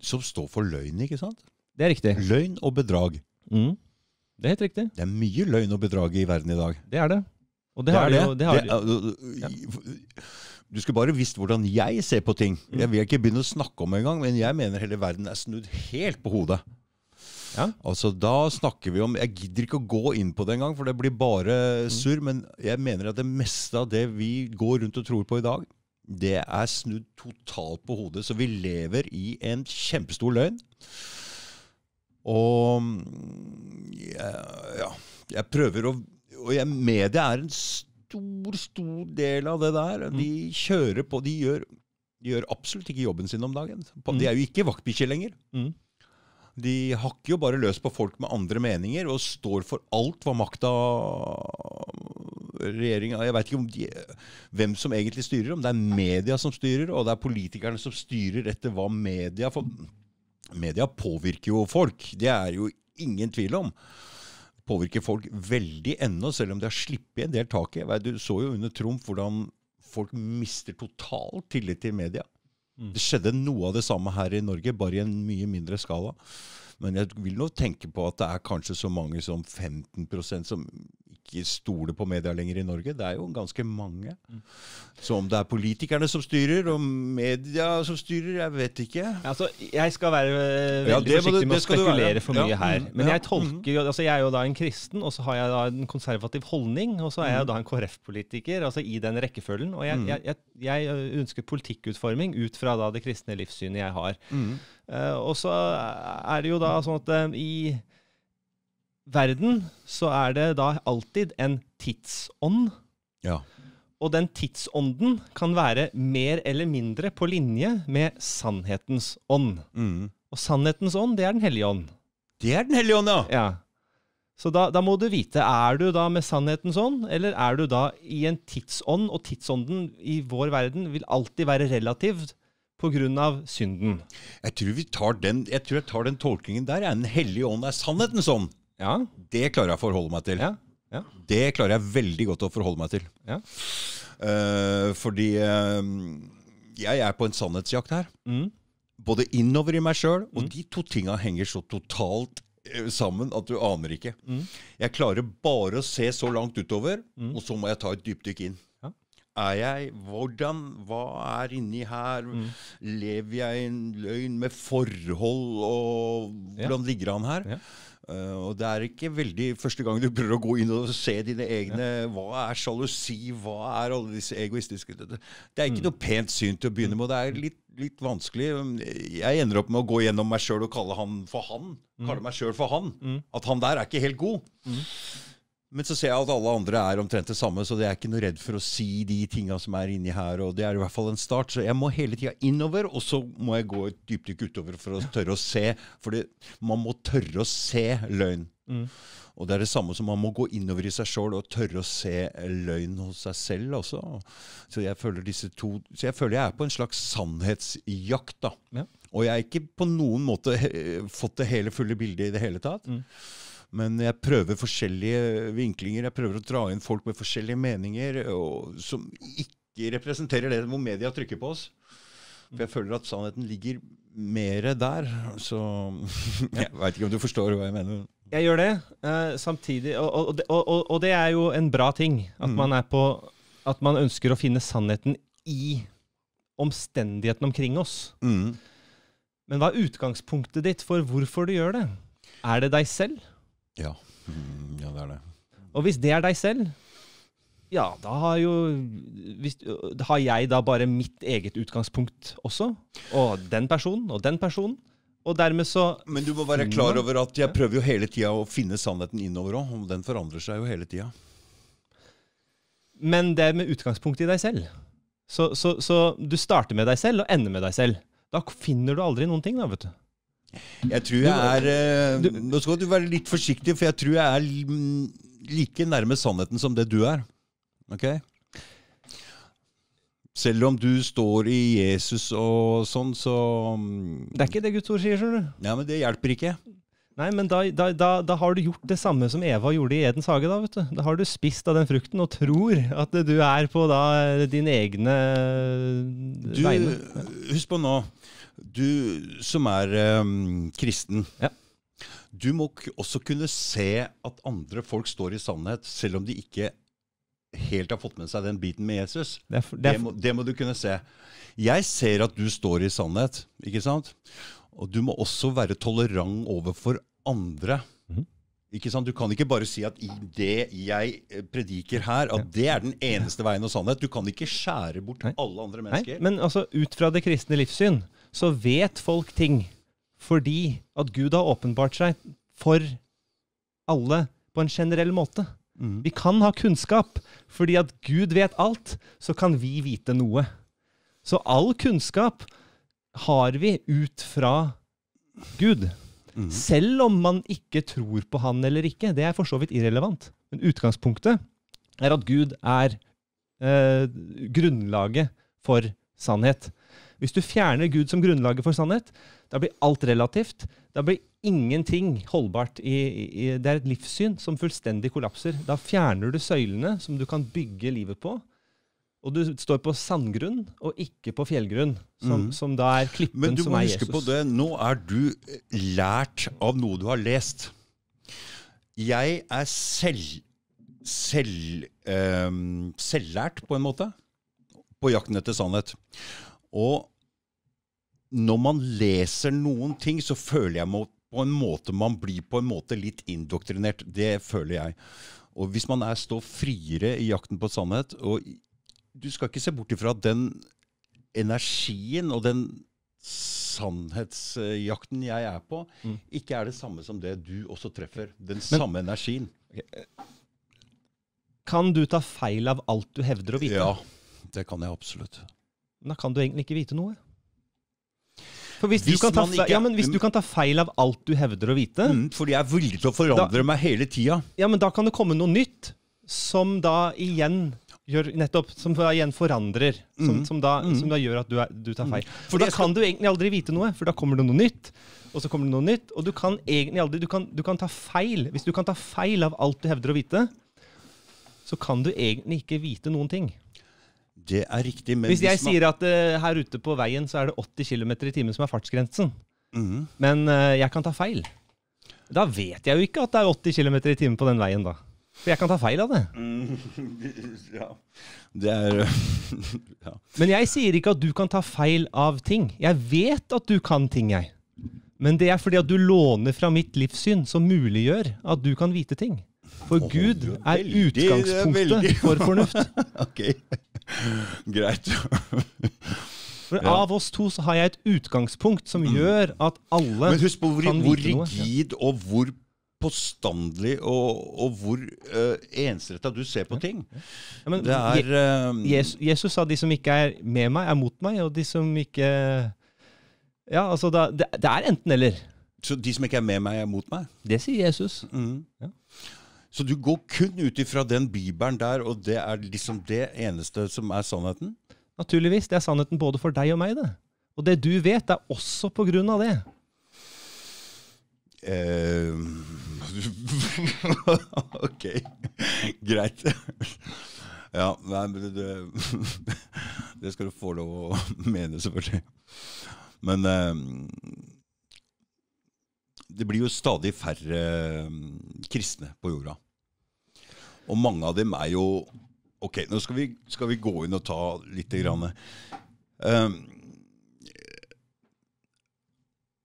Som står for løgn, ikke sant? Det er riktig. Løgn og bedrag. Mm. Det er helt riktig. Det er mye løgn og bedrag i verden i dag. Det er det. Og det, det har er det. Jo, det har det, de. Du skulle bare visst hvordan jeg ser på ting. Jeg vil ikke begynne å snakke om engang, men jeg mener hele verden er snudd helt på hodet. Ja. Altså, da snakker vi om Jeg gidder ikke å gå inn på det engang, for det blir bare surr. Men jeg mener at det meste av det vi går rundt og tror på i dag, det er snudd totalt på hodet. Så vi lever i en kjempestor løgn. Og mm, ja, jeg prøver å Og jeg, media er en stor stor, stor del av det der. Mm. De kjører på. De gjør, gjør absolutt ikke jobben sin om dagen. Mm. De er jo ikke vaktbikkjer lenger. Mm. De hakker jo bare løs på folk med andre meninger og står for alt hva makta regjeringa Jeg veit ikke de, hvem som egentlig styrer, om det er media som styrer, og det er politikerne som styrer etter hva media For media påvirker jo folk. Det er jo ingen tvil om påvirker folk veldig ennå, selv om de har sluppet en del taket. Du så jo under Trump hvordan folk mister total tillit til media. Mm. Det skjedde noe av det samme her i Norge, bare i en mye mindre skala. Men jeg vil nå tenke på at det er kanskje så mange som 15 som ikke stoler på media lenger i Norge. Det er jo ganske mange. Så om det er politikerne som styrer, og media som styrer, jeg vet ikke. Altså, jeg skal være eh, veldig ja, det, forsiktig med å spekulere for mye ja, her. Mm. Men ja, jeg tolker jo, mm. altså, jeg er jo da en kristen, og så har jeg da en konservativ holdning, og så er jeg da en KrF-politiker, altså i den rekkefølgen. Og jeg, mm. jeg, jeg, eh, ønsker politikkutforming ut fra da det kristne livssynet jeg har. Mm. Uh, og så er det jo da sånn at uh, i verden så er det da alltid en tidsånd. Ja. Og den tidsånden kan være mer eller mindre på linje med sannhetens ånd. Mm. Og sannhetens ånd, det er Den hellige ånd. Det er Den hellige ånd, ja. ja. Så da, da, må du vite er du da med sannhetens ånd, eller er du da i en tidsånd? Og tidsånden i vår verden vil alltid være relativt pga. synden. Jeg tror, vi tar den, jeg tror jeg tar den tolkningen der. Den hellige ånd er sannhetens ånd. Ja. Det klarer jeg å forholde meg til. Ja. Ja. Det klarer jeg veldig godt å forholde meg til. Uh, fordi uh, jeg er på en sannhetsjakt her. Mm. Både innover i meg sjøl, og mm. de to tinga henger så totalt eh, sammen at du aner ikke. Mm. Jeg klarer bare å se så langt utover, mm. og så må jeg ta et dypdykk inn. Er jeg Hvordan? Hva er inni her? Mm. Lever jeg i en løgn med forhold, og hvordan ja. ligger han her? Ja. Uh, og det er ikke veldig første gang du prøver å gå inn og se dine egne ja. Hva er sjalusi? Hva er alle disse egoistiske Det, det er ikke mm. noe pent syn til å begynne med, det er litt, litt, vanskelig. Jeg ender opp med å gå gjennom meg sjøl og kalle han for han. Mm. Kalle meg sjøl for han. Mm. At han der er ikke helt god. Mm. Men så ser jeg at alle andre er omtrent det samme, så jeg er ikke noe redd for å si de tinga som er inni her. og Det er i hvert fall en start. Så jeg må hele tida innover, og så må jeg gå et dypdykk utover for å tørre å se. For man må tørre å se løgn. Mm. Og det er det samme som man må gå innover i seg sjøl og tørre å se løgn hos seg selv også. Så jeg føler, to, så jeg, føler jeg, er på en slags sannhetsjakt, da. Ja. Og jeg har ikke på noen måte fått det hele fulle bildet i det hele tatt. Mm. Men jeg prøver forskjellige vinklinger. Jeg prøver å dra inn folk med forskjellige meninger og, som ikke representerer det hvor media trykker på oss. For jeg føler at sannheten ligger mer der. Så jeg veit ikke om du forstår hva jeg mener. Jeg gjør det. Eh, samtidig og, og, og, og, det er jo en bra ting. At, mm. man på, at, man ønsker å finne sannheten i omstendighetene omkring oss. Mm. Men hva er utgangspunktet ditt for hvorfor du gjør det? Er det deg selv? Ja. Mm, ja, det er det. Og hvis det er deg selv, ja, da har jo hvis, øh, Har jeg da bare mitt eget utgangspunkt også? Og den personen, og den personen. Og dermed så Men du må være klar mm. over at jeg prøver jo hele tida å finne sannheten innover òg. Og den forandrer seg jo hele tida. Men det er med utgangspunkt i deg selv. Så, så, så, du starter med deg selv og ender med deg selv. Da finner du aldri noen ting, da, vet du. Jeg tror jeg er eh, Nå skal du være litt forsiktig, for jeg tror jeg er like nærme sannheten som det du er. Ok? Selv om du står i Jesus og sånn, så mm, Det er ikke det Guds ord sier, skjønner du. Ja, men det hjelper ikke. Nei, men da, da, da, da har du gjort det samme som Eva gjorde i Edens hage. Da vet du. Da har du spist av den frukten og tror at du er på da dine egne Du, vegne. husk på nå du som er um, kristen. Ja. Du må også kunne se at andre folk står i sannhet, selv om de ikke helt har fått med seg den biten med Jesus. Det, er for, det, er det, må, det må du kunne se. Jeg ser at du står i sannhet, ikke sant? Og du må også være tolerant overfor andre. Mhm. Ikke sant? Du kan ikke bare si at i det jeg eh, prediker her, at det er den eneste veien og sannhet. Du kan ikke skjære bort Nei. alle andre mennesker. Nei, men altså, ut fra det kristne livssyn så vet folk ting fordi at Gud har åpenbart seg for alle på en generell måte. Mm. Vi kan ha kunnskap. Fordi at Gud vet alt, så kan vi vite noe. Så all kunnskap har vi ut fra Gud. Mm. Selv om man ikke tror på han eller ikke. Det er for så vidt irrelevant. Men utgangspunktet er at Gud er eh, grunnlaget for sannhet. Hvis du fjerner Gud som grunnlaget for sannhet, da blir alt relativt. Da blir ingenting holdbart. I, i, det er et livssyn som fullstendig kollapser. Da fjerner du søylene som du kan bygge livet på. Og du står på sandgrunn og ikke på fjellgrunn, som, mm. som da er klippen som er Jesus. Men du må huske på det, nå er du eh, lært av noe du har lest. Jeg er selv, selv eh, selvlært, på en måte, på jakten etter sannhet. Og når man leser noen ting, så føler jeg må, på en måte man blir på en måte litt indoktrinert. Det føler jeg. Og hvis man er stå friere i jakten på sannhet og Du skal ikke se bort ifra at den energien og den sannhetsjakten jeg er på, mm. ikke er det samme som det du også treffer. Den Men, samme energien. Eh, kan du ta feil av alt du hevder å vite? Ja, det kan jeg absolutt. Da kan du egentlig ikke vite noe hvis, hvis, du, kan ja, hvis mm. du kan ta feil av alt du hevder å vite mm, Fordi jeg er villig til å forandre da, meg hele tida. Ja, men da kan det komme noe nytt som da igjen Gjør, nettopp, som da igjen forandrer. Som, mm. som, da, mm. som da, gjør at du, er, du tar feil. For da kan du egentlig aldri vite noe, for da kommer det noe nytt. Og så kommer det noe nytt, og du kan egentlig aldri du kan, du kan ta feil. Hvis du kan ta feil av alt du hevder å vite, så kan du egentlig ikke vite noen ting. Det er riktig. men hvis jeg hvis man... sier at uh, her ute på veien så er det 80 km i timen som er fartsgrensen, mm. men uh, jeg kan ta feil, da vet jeg jo ikke at det er 80 km i timen på den veien da. For jeg kan ta feil av det. Mm, ja. Det er ja. Men jeg sier ikke at du kan ta feil av ting. Jeg vet at du kan ting, jeg. Men det er fordi at du låner fra mitt livssyn, som muliggjør at du kan vite ting. For Gud er utgangspunktet for fornuft. okay. Greit. For ja. Av oss to så har jeg et utgangspunkt som mm. gjør at alle Men husk på hvor, hvor rigid noe. og hvor påstandelig og, og hvor uh, eh, ensretta du ser på ting. Ja, det er uh, eh, Jesus, Jesus sa de som ikke er med meg, er mot meg, og de som ikke Ja, altså, det, det er enten-eller. Så de som ikke er med meg, er mot meg? Det sier Jesus. Mm. Ja. Så du går kun ut ifra den bibelen der, og det er liksom det eneste som er sannheten? Naturligvis. Det er sannheten både for deg og meg, det. Og det du vet, er også på grunn av det. Uh, ok, greit. Ja, nei, men det, det, skal du få lov å mene, selvfølgelig. Men uh, det blir jo stadig færre mm, kristne på jorda. Og mange av dem er jo Ok, nå skal vi, skal vi gå inn og ta litt. grann. Um,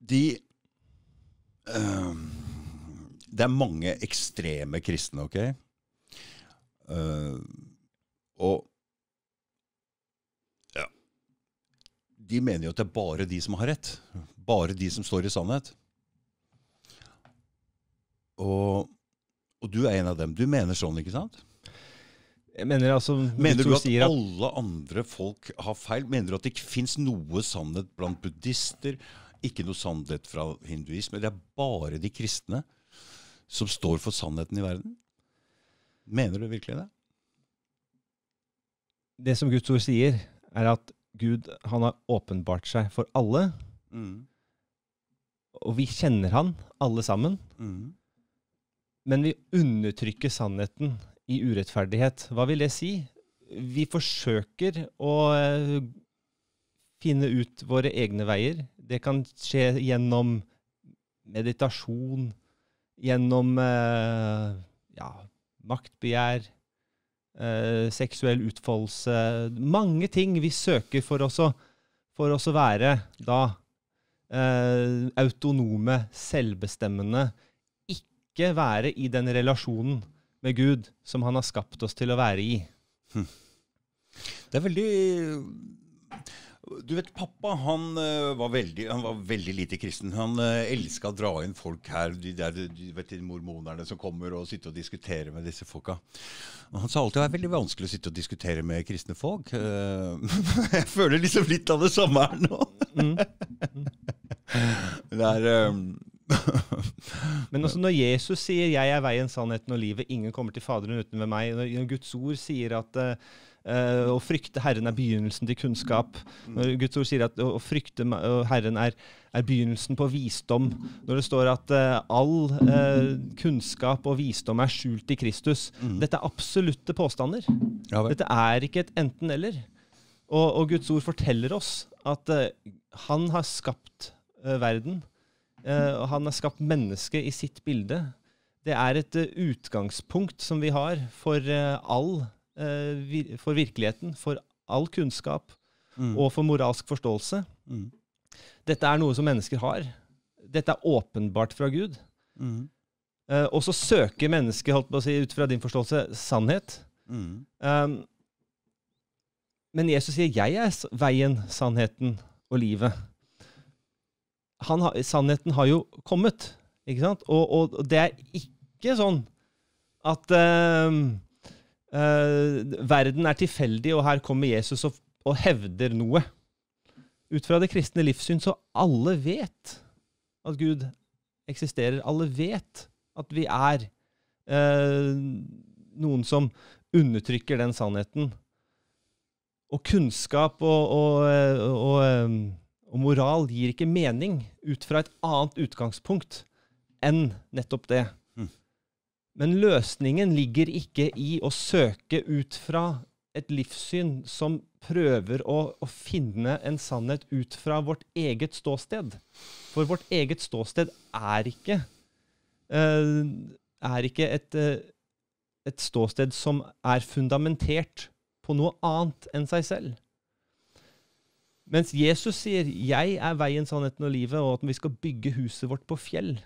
de um, Det er mange ekstreme kristne, ok? Uh, og ja, De mener jo at det er bare de som har rett. Bare de som står i sannhet. Og, og, du er en av dem. Du mener sånn, ikke sant? Jeg mener, altså, mener du at, at, alle andre folk har feil? Mener du at det ikke fins noe sannhet blant buddhister? Ikke noe sannhet fra hinduisme? Det er bare de kristne som står for sannheten i verden? Mener du virkelig det? Det som Guds ord sier, er at Gud han har åpenbart seg for alle. Mm. Og vi kjenner han, alle sammen. Mm. Men vi undertrykker sannheten i urettferdighet. Hva vil det si? Vi forsøker å eh, finne ut våre egne veier. Det kan skje gjennom meditasjon, gjennom eh, ja, maktbegjær, eh, seksuell utfoldelse Mange ting vi søker for oss å, for oss å være da autonome, selvbestemmende ikke være i den relasjonen med Gud som han har skapt oss til å være i. Det er veldig du vet, Pappa han eh, var, veldig, han var veldig lite kristen. Han uh, eh, elska å dra inn folk her, de, der, de, vet, de mormonerne som kommer, og sitter og diskuterer med disse folka. han sa alltid at det er veldig vanskelig å sitte og diskutere med kristne folk. Eh, jeg føler liksom litt av det samme her nå. Mm. Mm. det er... Men også altså, når Jesus sier 'Jeg er veien, sannheten og livet', ingen kommer til Faderen uten ved meg, når Guds ord sier at uh, å frykte Herren er begynnelsen til kunnskap. Mm. Når Guds ord sier at å frykte Herren er, er begynnelsen på visdom. Når det står at uh, all uh, kunnskap og visdom er skjult i Kristus. Mm. Dette er absolutte påstander. Ja, Dette er ikke et enten-eller. Og, og, Guds ord forteller oss at uh, han har skapt verden. Uh, han har skapt mennesket i sitt bilde. Det er et uh, utgangspunkt som vi har for uh, all vir For virkeligheten, for all kunnskap mm. og for moralsk forståelse. Mm. Dette er noe som mennesker har. Dette er åpenbart fra Gud. Mm. og så søker mennesket, holdt på å si, ut fra din forståelse, sannhet. Mm. Um, men Jesus sier 'Jeg er veien, sannheten og livet' har, sannheten har jo kommet. Ikke sant? Og, og det er ikke sånn at uh, uh, verden er tilfeldig, og her kommer Jesus og, og, hevder noe. Ut fra det kristne livssyn så alle vet at Gud eksisterer. Alle vet at vi er uh, noen som undertrykker den sannheten. Og kunnskap og, og, og og moral gir ikke mening ut fra et annet utgangspunkt enn nettopp det. Mm. Men løsningen ligger ikke i å søke ut fra et livssyn som prøver å, å, finne en sannhet ut fra vårt eget ståsted. For vårt eget ståsted er ikke, uh, er ikke et, uh, et ståsted som er fundamentert på noe annet enn seg selv. Mens Jesus sier 'Jeg er veien, sannheten og livet', og at vi skal bygge huset vårt på fjell.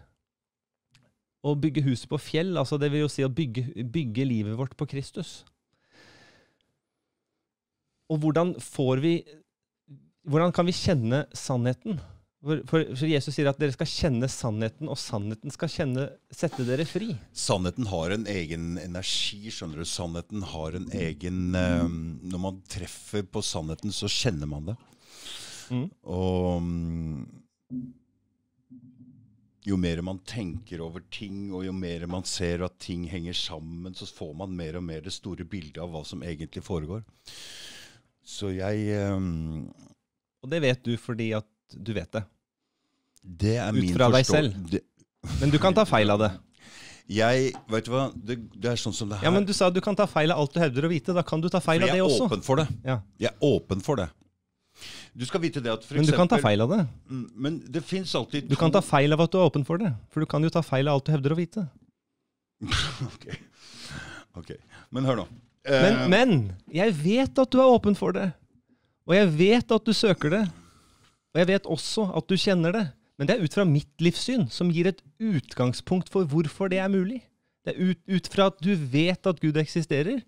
Å bygge huset på fjell, altså det vil jo si å bygge, bygge livet vårt på Kristus. Og hvordan får vi Hvordan kan vi kjenne sannheten? For, for, Jesus sier at dere skal kjenne sannheten, og sannheten skal kjenne, sette dere fri. Sannheten har en egen energi, skjønner du. Sannheten har en egen um, Når man treffer på sannheten, så kjenner man det. Mm. Og mm, jo mer man tenker over ting, og jo mer man ser at ting henger sammen, så får man mer og mer det store bildet av hva som egentlig foregår. Så jeg um, Og det vet du fordi at du vet det? Det er min Ut fra deg selv? Det. Men du kan ta feil av det? Jeg, vet du hva, det, det, er sånn som det her. Ja, Men du sa du kan ta feil av alt du hevder å vite. Da kan du ta feil av det også. Jeg er åpen for det. Ja. Jeg er åpen for det. Du skal vite det at for Men eksempel, du kan ta feil av det. Mm, men det fins alltid Du kan ta feil av at du er åpen for det. For du kan jo ta feil av alt du hevder å vite. Ok. ok. Men hør nå. Men, uh, men jeg vet at du er åpen for det. Og jeg vet at du søker det. Og jeg vet også at du kjenner det. Men det er ut fra mitt livssyn, som gir et utgangspunkt for hvorfor det er mulig. Det er ut, ut fra at du vet at Gud eksisterer.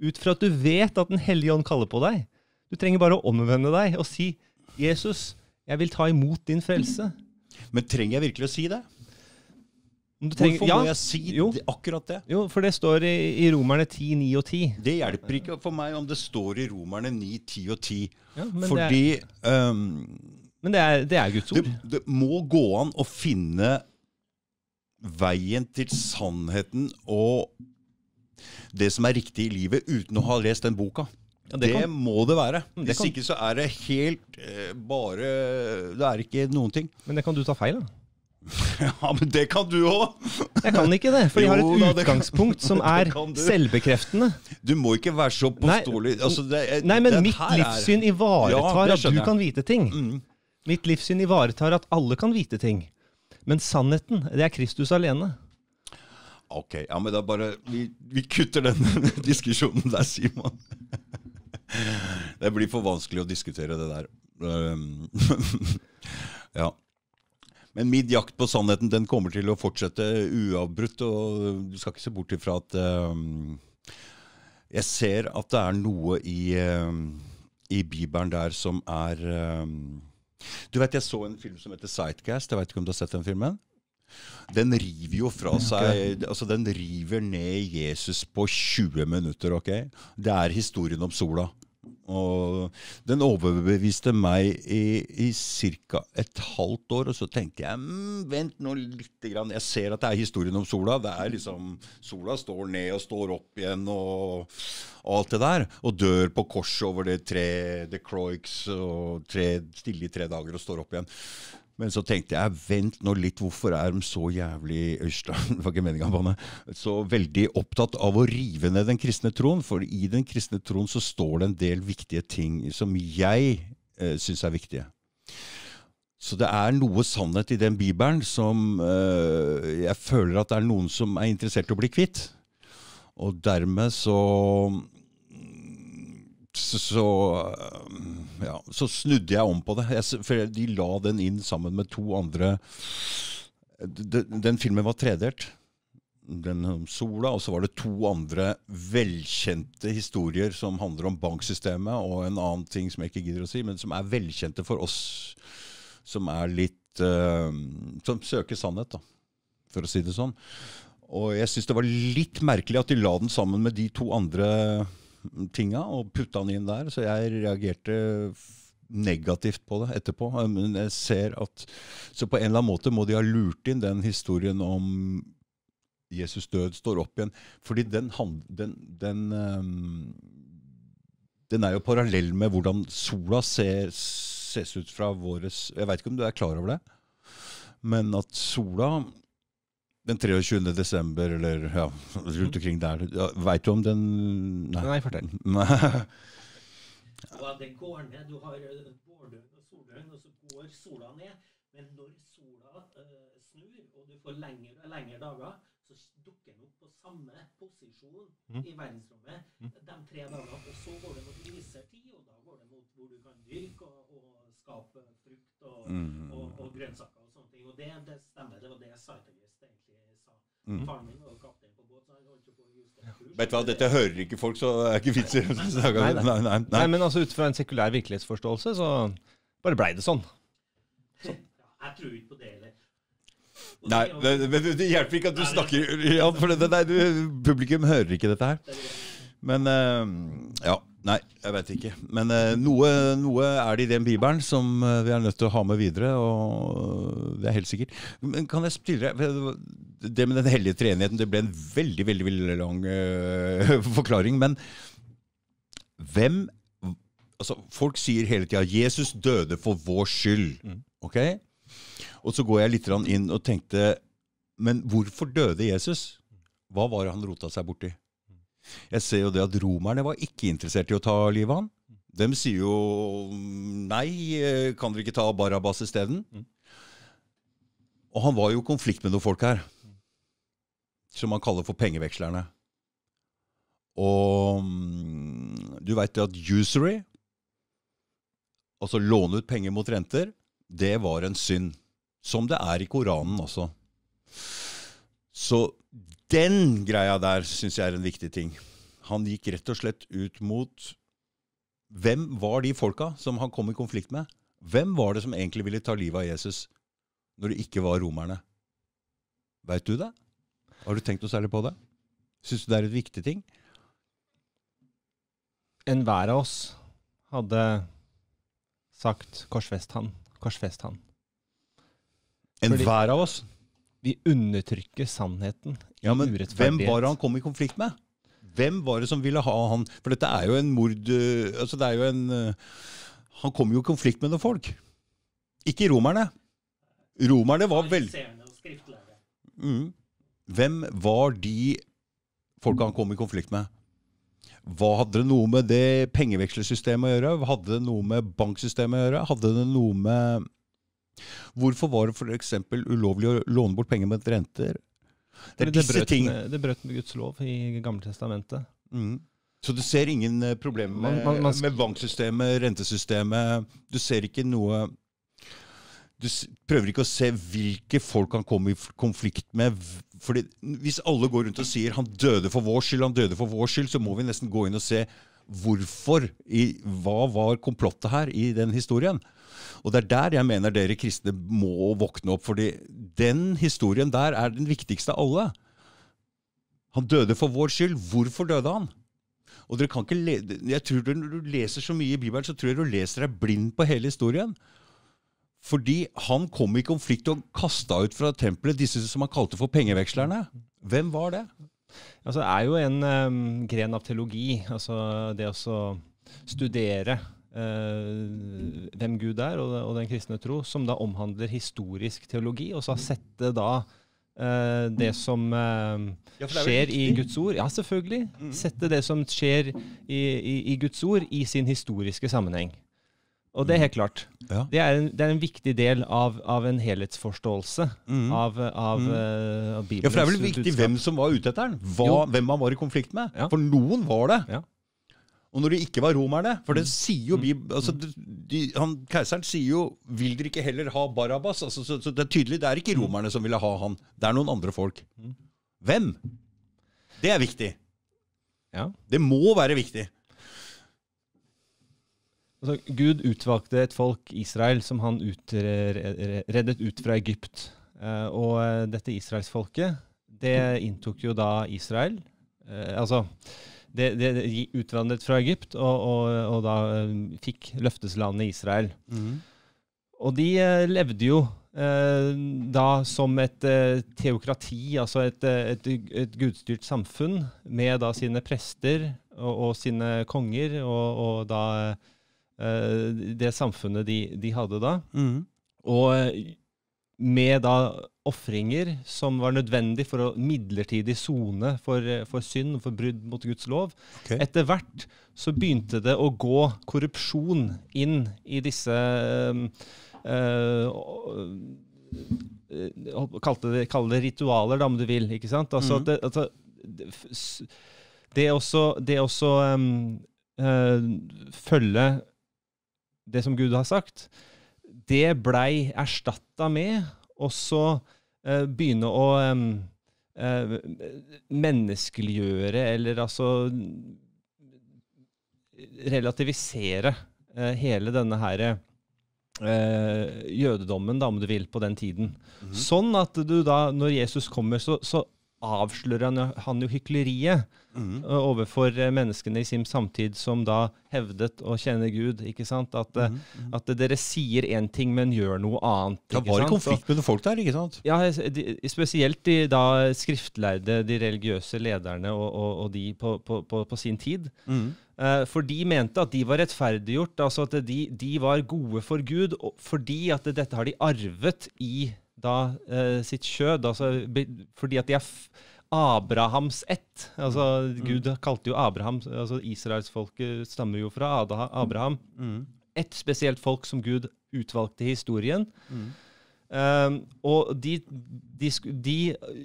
Ut fra at du vet at Den hellige ånd kaller på deg du trenger bare å omvende deg og si 'Jesus, jeg vil ta imot din frelse'. Men trenger jeg virkelig å si det? Trenger, Hvorfor må ja, jeg si jo, akkurat det? Jo, For det står i, i, Romerne 10, 9 og 10. Det hjelper ikke for meg om det står i Romerne 9, 10 og 10. Ja, men Fordi det er, um, Men det er, det er, Guds ord. Det, det må gå an å finne veien til sannheten og det som er riktig i livet, uten å ha lest den boka. Ja, det, det må det være. Mm, det Hvis kan... ikke så er det helt eh, bare Det er ikke noen ting. Men det kan du ta feil av. Ja, men det kan du òg! Jeg kan ikke det, for jeg har et utgangspunkt som er selvbekreftende. Du må ikke være så påståelig altså, Nei, men mitt livssyn ivaretar ja, at du kan vite ting. Mm. Mitt livssyn ivaretar at alle kan vite ting. Men sannheten, det er Kristus alene. Ok, ja, men da bare Vi, vi kutter den diskusjonen der, Simon. det blir for vanskelig å diskutere det der. ja. Men min jakt på sannheten den kommer til å fortsette uavbrutt, og du skal ikke se bort ifra at um, Jeg ser at det er noe i, um, i Bibelen der som er um, Du vet, jeg så en film som heter Sightcast. Jeg veit ikke om du har sett den filmen? Den river jo fra seg altså Den river ned Jesus på 20 minutter. ok? Det er historien om sola. Og den overbeviste meg i, i ca. et halvt år. Og så tenker jeg mm, vent nå litt grann. Jeg ser at det er historien om sola. Det er liksom, Sola står ned og står opp igjen og, og alt det der. Og dør på korset over det tre, The Croix og tre, stille i tre dager og står opp igjen. Men så tenkte jeg vent nå litt, hvorfor er de så jævlig Øystein, Det var ikke meningen på meg, så veldig opptatt av å rive ned den kristne troen? For i den kristne troen så står det en del viktige ting som jeg eh, syns er viktige. Så det er noe sannhet i den bibelen som eh, jeg føler at det er noen som er interessert i å bli kvitt. Og dermed så så, eh, ja, så snudde jeg om på det. Jeg, for de la den inn sammen med to andre Den, den filmen var tredelt. Den om sola, og så var det to andre velkjente historier som handler om banksystemet, og en annen ting som jeg ikke gidder å si, men som er velkjente for oss som er litt uh, Som søker sannhet, da, for å si det sånn. Og jeg syns det var litt merkelig at de la den sammen med de to andre tinga og putta den inn der. Så jeg reagerte negativt på det etterpå. Eh, men jeg ser at Så på en eller annen måte må de ha lurt inn den historien om Jesus død står opp igjen. Fordi den, den, den, ehm, den er jo parallell med hvordan sola ser, ses ut fra våres Jeg veit ikke om du er klar over det, men at sola den 23. desember, eller ja, rundt mm. omkring der. Ja, Veit du om den Nei, Nei fortell. ja, det går ned. Du har eh, vårdøgn og soldøgn, og så går sola ned. Men når sola uh, snur, og du får lengre og lengre dager, så dukker den opp på samme posisjon mm. i verdensrommet mm. de tre dagene. Og så går det mot lysertid, og da går det mot hvor du kan dyrke og, og skape frukt og, mm. og, og grønnsaker og sånne ting. Og det, det stemmer. Det var det jeg sa til deg. Mm. Vet du hva, Dette hører ikke folk, så det er ikke vits i å snakke om det. Nei, nei, nei. men altså, ut fra en sekulær virkelighetsforståelse, så bare blei det sånn. sånn. Jeg tror ikke på det heller. Nei, men det, det, hjelper ikke at du snakker ja, for det, nei, du, Publikum hører ikke dette her. Men eh, ja. Nei, jeg veit ikke. Men eh, noe, noe, er det i den bibelen som eh, vi er nødt til å ha med videre. og Det er helt sikkert. Men kan jeg spille deg Det med den hellige treenigheten det ble en veldig veldig, veldig lang uh, forklaring. Men hvem altså Folk sier hele tida 'Jesus døde for vår skyld'. Mm. ok? Og så går jeg litt inn og tenkte Men hvorfor døde Jesus? Hva var det han rota seg borti? Jeg ser jo det at romerne var ikke interessert i å ta livet av han. De sier jo nei, eh, kan dere ikke ta Barabas isteden? Mm. Og han var jo i konflikt med noen folk her, som han kaller for pengevekslerne. Og mm, du veit at usury, altså låne ut penger mot renter, det var en synd. Som det er i Koranen også. Så den greia der syns jeg er en viktig ting. Han gikk rett og slett ut mot Hvem var de folka som han kom i konflikt med? Hvem var det som egentlig ville ta livet av Jesus når det ikke var romerne? Veit du det? Har du tenkt noe særlig på det? Syns du det er et viktig ting? Enhver av oss hadde sagt 'korsfest han', korsfest han. Enhver av oss? vi undertrykker sannheten i ja, men Hvem var det han kom i konflikt med? Hvem var det som ville ha han For dette er jo en mord eh, altså det er jo en, eh, Han kom jo i konflikt med noen folk. Ikke romerne. Romerne var veldig mm. Hvem var de folka han kom i konflikt med? Hva hadde det noe med det pengevekslesystemet å gjøre? Hadde det noe med banksystemet å gjøre? Hadde det noe med Hvorfor var det f.eks. ulovlig å låne bort penger med renter? Det, det, brøt med, det, brøt, med Guds lov i Gammeltestamentet. Mm. Så du ser ingen eh, problemer med, man, man med banksystemet, rentesystemet? Du ser ikke noe Du prøver ikke å se hvilke folk han kom i konflikt med? Fordi Hvis alle går rundt og sier 'han døde for vår skyld', 'han døde for vår skyld', så må vi nesten gå inn og se Hvorfor? I, hva var komplottet her i den historien? Og det er der jeg mener dere kristne må våkne opp, fordi den historien der er den viktigste av alle. Han døde for vår skyld. Hvorfor døde han? Og dere kan ikke jeg tror Når du leser så mye i Bibelen, så tror jeg du leser deg blind på hele historien. Fordi han kom i konflikt og kasta ut fra tempelet disse som han kalte for pengevekslerne. Hvem var det? Altså, det er jo en um, gren av teologi, altså det å studere uh, hvem Gud er og, og, den kristne tro, som da omhandler historisk teologi, og så sette da uh, det som uh, ja, det skjer i Guds ord Ja, selvfølgelig. Mm. Sette det som skjer i, i, i Guds ord, i sin historiske sammenheng. Og det er helt klart. Ja. Det, er en, det, er en, viktig del av, av en helhetsforståelse mm. av, av, mm. uh, av Bibelens Ja, For det er vel viktig utskap. hvem som var ute etter den? Hva, hvem man var i konflikt med? Ja. For noen var det. Ja. Og når det ikke var romerne For det mm. sier jo mm. Bib... Altså, mm. de, han, keiseren sier jo 'vil dere ikke heller ha Barabbas'? Altså, så, så, det er tydelig, det er ikke romerne som ville ha han. Det er noen andre folk. Hvem? Det er viktig. Ja. Det må være viktig. Altså, Gud utvalgte et folk, Israel, som han reddet ut fra Egypt. Eh, og eh, dette israelsfolket, det inntok jo da Israel. Eh, altså det, det, utvandret fra Egypt, og, og, og da fikk løfteslandet Israel. Mm. Og de levde jo eh, da som et eh, teokrati, altså et, et, et, gudstyrt samfunn, med da sine prester og, og sine konger, og, da Eh, det samfunnet de, de hadde da. Mm. Og eh, med da ofringer som var nødvendig for å midlertidig sone for, eh, for, synd, for brudd mot Guds lov. Okay. Etter hvert så begynte det å gå korrupsjon inn i disse øh, øh, kalte det, Kall det ritualer, da, om du vil. ikke sant? Altså, mm. det, altså, det, også, det også øh, følge det som Gud har sagt, det blei erstatta med og så eh, begynne å eh, menneskeliggjøre, eller altså relativisere eh, hele denne her eh, jødedommen, da, om du vil, på den tiden. Mm -hmm. Sånn at du da, når Jesus kommer, så, så avslører han han jo hykleriet mm. overfor eh, menneskene i sin samtid som da hevdet å kjenne Gud. ikke sant? At, mm. at dere sier én ting, men gjør noe annet. Det var i konflikt mellom folk der, ikke sant? Ja, de, spesielt de da skriftlærde, de religiøse lederne og, og, og de på, på, på, på, sin tid. Mm. For de mente at de var rettferdiggjort, altså at de, de var gode for Gud fordi at dette har de arvet i da, sitt kjød. Altså, fordi at de er Abrahams ett. Altså, mm. Gud kalte jo Abraham altså Israelsfolket eh, stammer jo fra Abraham. Mm. mm. Et spesielt folk som Gud utvalgte i historien. Mm. Um, og de, de, de eh,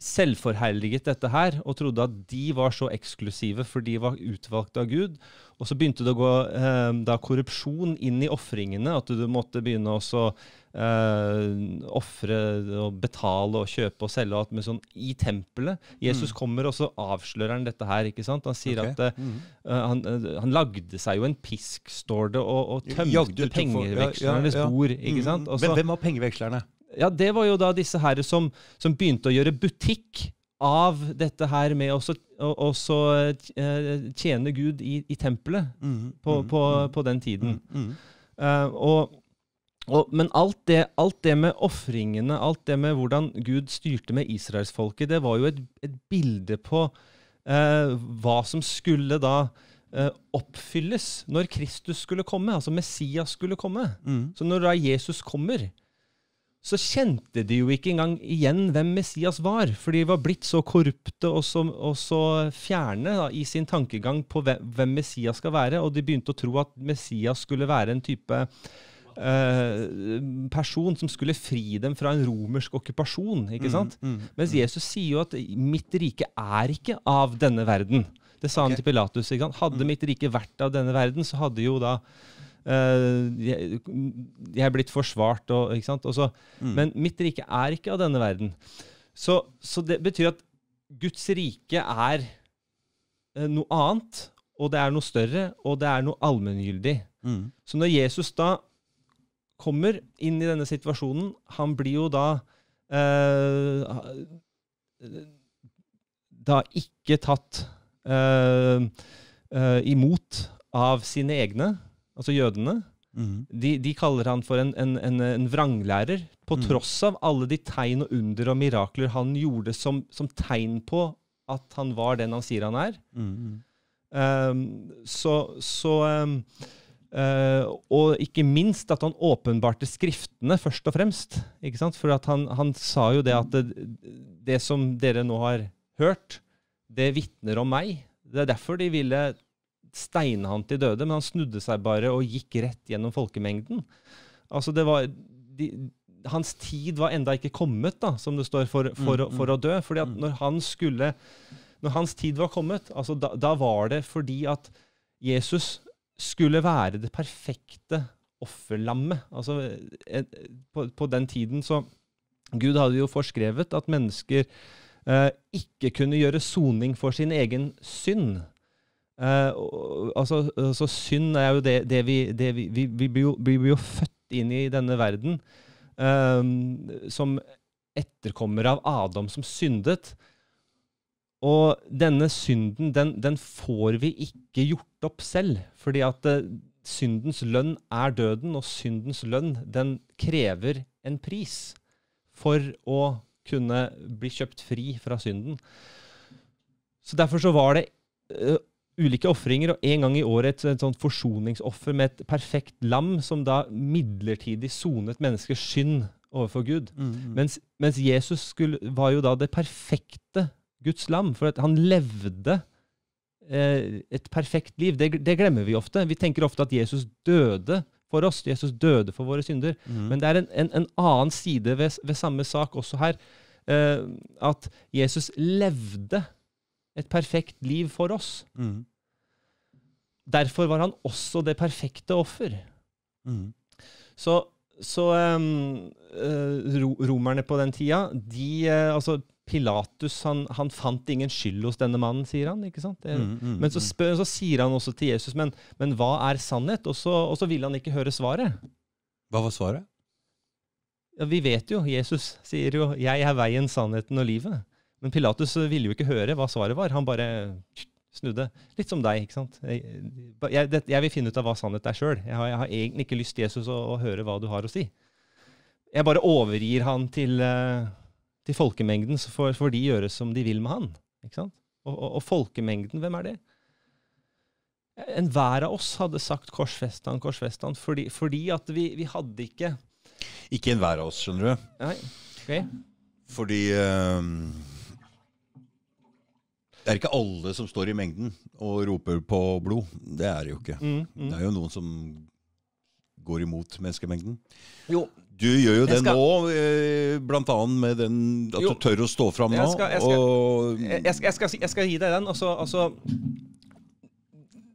selvforherliget dette her og trodde at de var så eksklusive, for de var utvalgt av Gud. Og så begynte det å gå eh, korrupsjon inn i ofringene, at du måtte begynne å Uh, eh, Ofre og betale og kjøpe og selge og alt med sånn i tempelet. Jesus mm. kommer, og så avslører han dette her. ikke sant? Han sier okay. at uh, han, han, lagde seg jo en pisk, står det, og, og tømte pengevekslernes ja, ja, ja. bord. ikke sant? Mm. Også, Men hvem var pengevekslerne? Ja, Det var jo da disse her som, som begynte å gjøre butikk av dette her med å også tjene Gud i, i tempelet mm, på, mm, på, mm. på, den tiden. Mm, uh, og og, men alt det, alt det med ofringene, alt det med hvordan Gud styrte med israelsfolket, det var jo et, et bilde på eh, hva som skulle da eh, oppfylles når Kristus skulle komme, altså Messias skulle komme. Mm. Så når da Jesus kommer, så kjente de jo ikke engang igjen hvem Messias var, for de var blitt så korrupte og så, og så fjerne da, i sin tankegang på hvem, hvem Messias skal være, og de begynte å tro at Messias skulle være en type Eh, person som skulle fri dem fra en romersk okkupasjon. ikke mm, sant? Mm, mm, Mens Jesus sier jo at 'mitt rike er ikke av denne verden'. Det sa han til Pilatus. ikke sant? Hadde mm. mitt rike vært av denne verden, så hadde jo da Uh, jeg, jeg blitt forsvart og ikke sant? Også, mm. Men mitt rike er ikke av denne verden. Så, så det betyr at Guds rike er uh, noe annet, og det er noe større, og det er noe allmenngyldig. Mm. Så når Jesus da kommer inn i denne situasjonen. Han blir jo da eh, Da ikke tatt eh, eh imot av sine egne, altså jødene. Mm. De, de, kaller han for en, en, en, en vranglærer, på mm. tross av alle de tegn og under og mirakler han gjorde som, som tegn på at han var den han sier han er. Mm. Um, så, så um, Uh, og ikke minst at han åpenbarte skriftene, først og fremst. Ikke sant? For han, han, sa jo det at det, det, som dere nå har hørt, det vitner om meg. Det er derfor de ville steine han til døde, men han snudde seg bare og gikk rett gjennom folkemengden. Altså det var, de, hans tid var enda ikke kommet, da, som det står, for, for, for, mm, mm. for å dø. fordi at mm. når, han skulle, når hans tid var kommet, altså da, da var det fordi at Jesus skulle være det perfekte offerlammet. Altså, på, på, den tiden så Gud hadde jo forskrevet at mennesker eh, ikke kunne gjøre soning for sin egen synd. Eh, altså, altså, synd er jo det, det vi, det vi, vi, vi, blir jo, jo, født inn i denne verden eh, som etterkommere av Adam som syndet. Og denne synden, den, den, får vi ikke gjort opp selv. Fordi at eh, syndens lønn er døden, og syndens lønn, den krever en pris for å kunne bli kjøpt fri fra synden. Så derfor så var det uh, ulike ofringer, og en gang i året et, et forsoningsoffer med et perfekt lam som da midlertidig sonet menneskers synd overfor Gud. Mm, mm. Mens, mens, Jesus skulle, var jo da det perfekte Guds lam. For han levde eh, et perfekt liv. Det, det, glemmer vi ofte. Vi tenker ofte at Jesus døde for oss. Jesus døde for våre synder. Mm. Men det er en, en, en annen side ved, ved, samme sak også her. Eh, at Jesus levde et perfekt liv for oss. Mm. Derfor var han også det perfekte offer. Mm. Så, så um, romerne på den tida, de, eh, altså Pilatus han, han, fant ingen skyld hos denne mannen, sier han. ikke sant? Det, mm, mm, men så, mm. spør, så, sier han også til Jesus, men, men hva er sannhet? Og så, og så, vil han ikke høre svaret. Hva var svaret? Ja, vi vet jo. Jesus sier jo 'Jeg er veien, sannheten og livet'. Men Pilatus eh, ville jo ikke høre hva svaret var. Han bare snudde. Litt som deg. ikke sant? Jeg, jeg, jeg vil finne ut av hva sannhet er sjøl. Jeg, jeg, har egentlig ikke lyst til Jesus å, å, høre hva du har å si. Jeg bare overgir han til uh, til folkemengden, så får, får, de gjøre som de vil med han. Ikke sant? Og, og, og folkemengden, hvem er det? Enhver av oss hadde sagt 'korsfest han, korsfest han', fordi, fordi, at vi, vi hadde ikke Ikke enhver av oss, skjønner du. Nei, okay. Fordi øh, det er ikke alle som står i mengden og roper på blod. Det er det jo ikke. Mm, mm. Det er jo noen som går imot menneskemengden. Jo, du gjør jo det skal... nå, eh, blant annet med den at jo. du tør å stå fram nå. Jeg skal, gi deg den. Også, altså-, altså,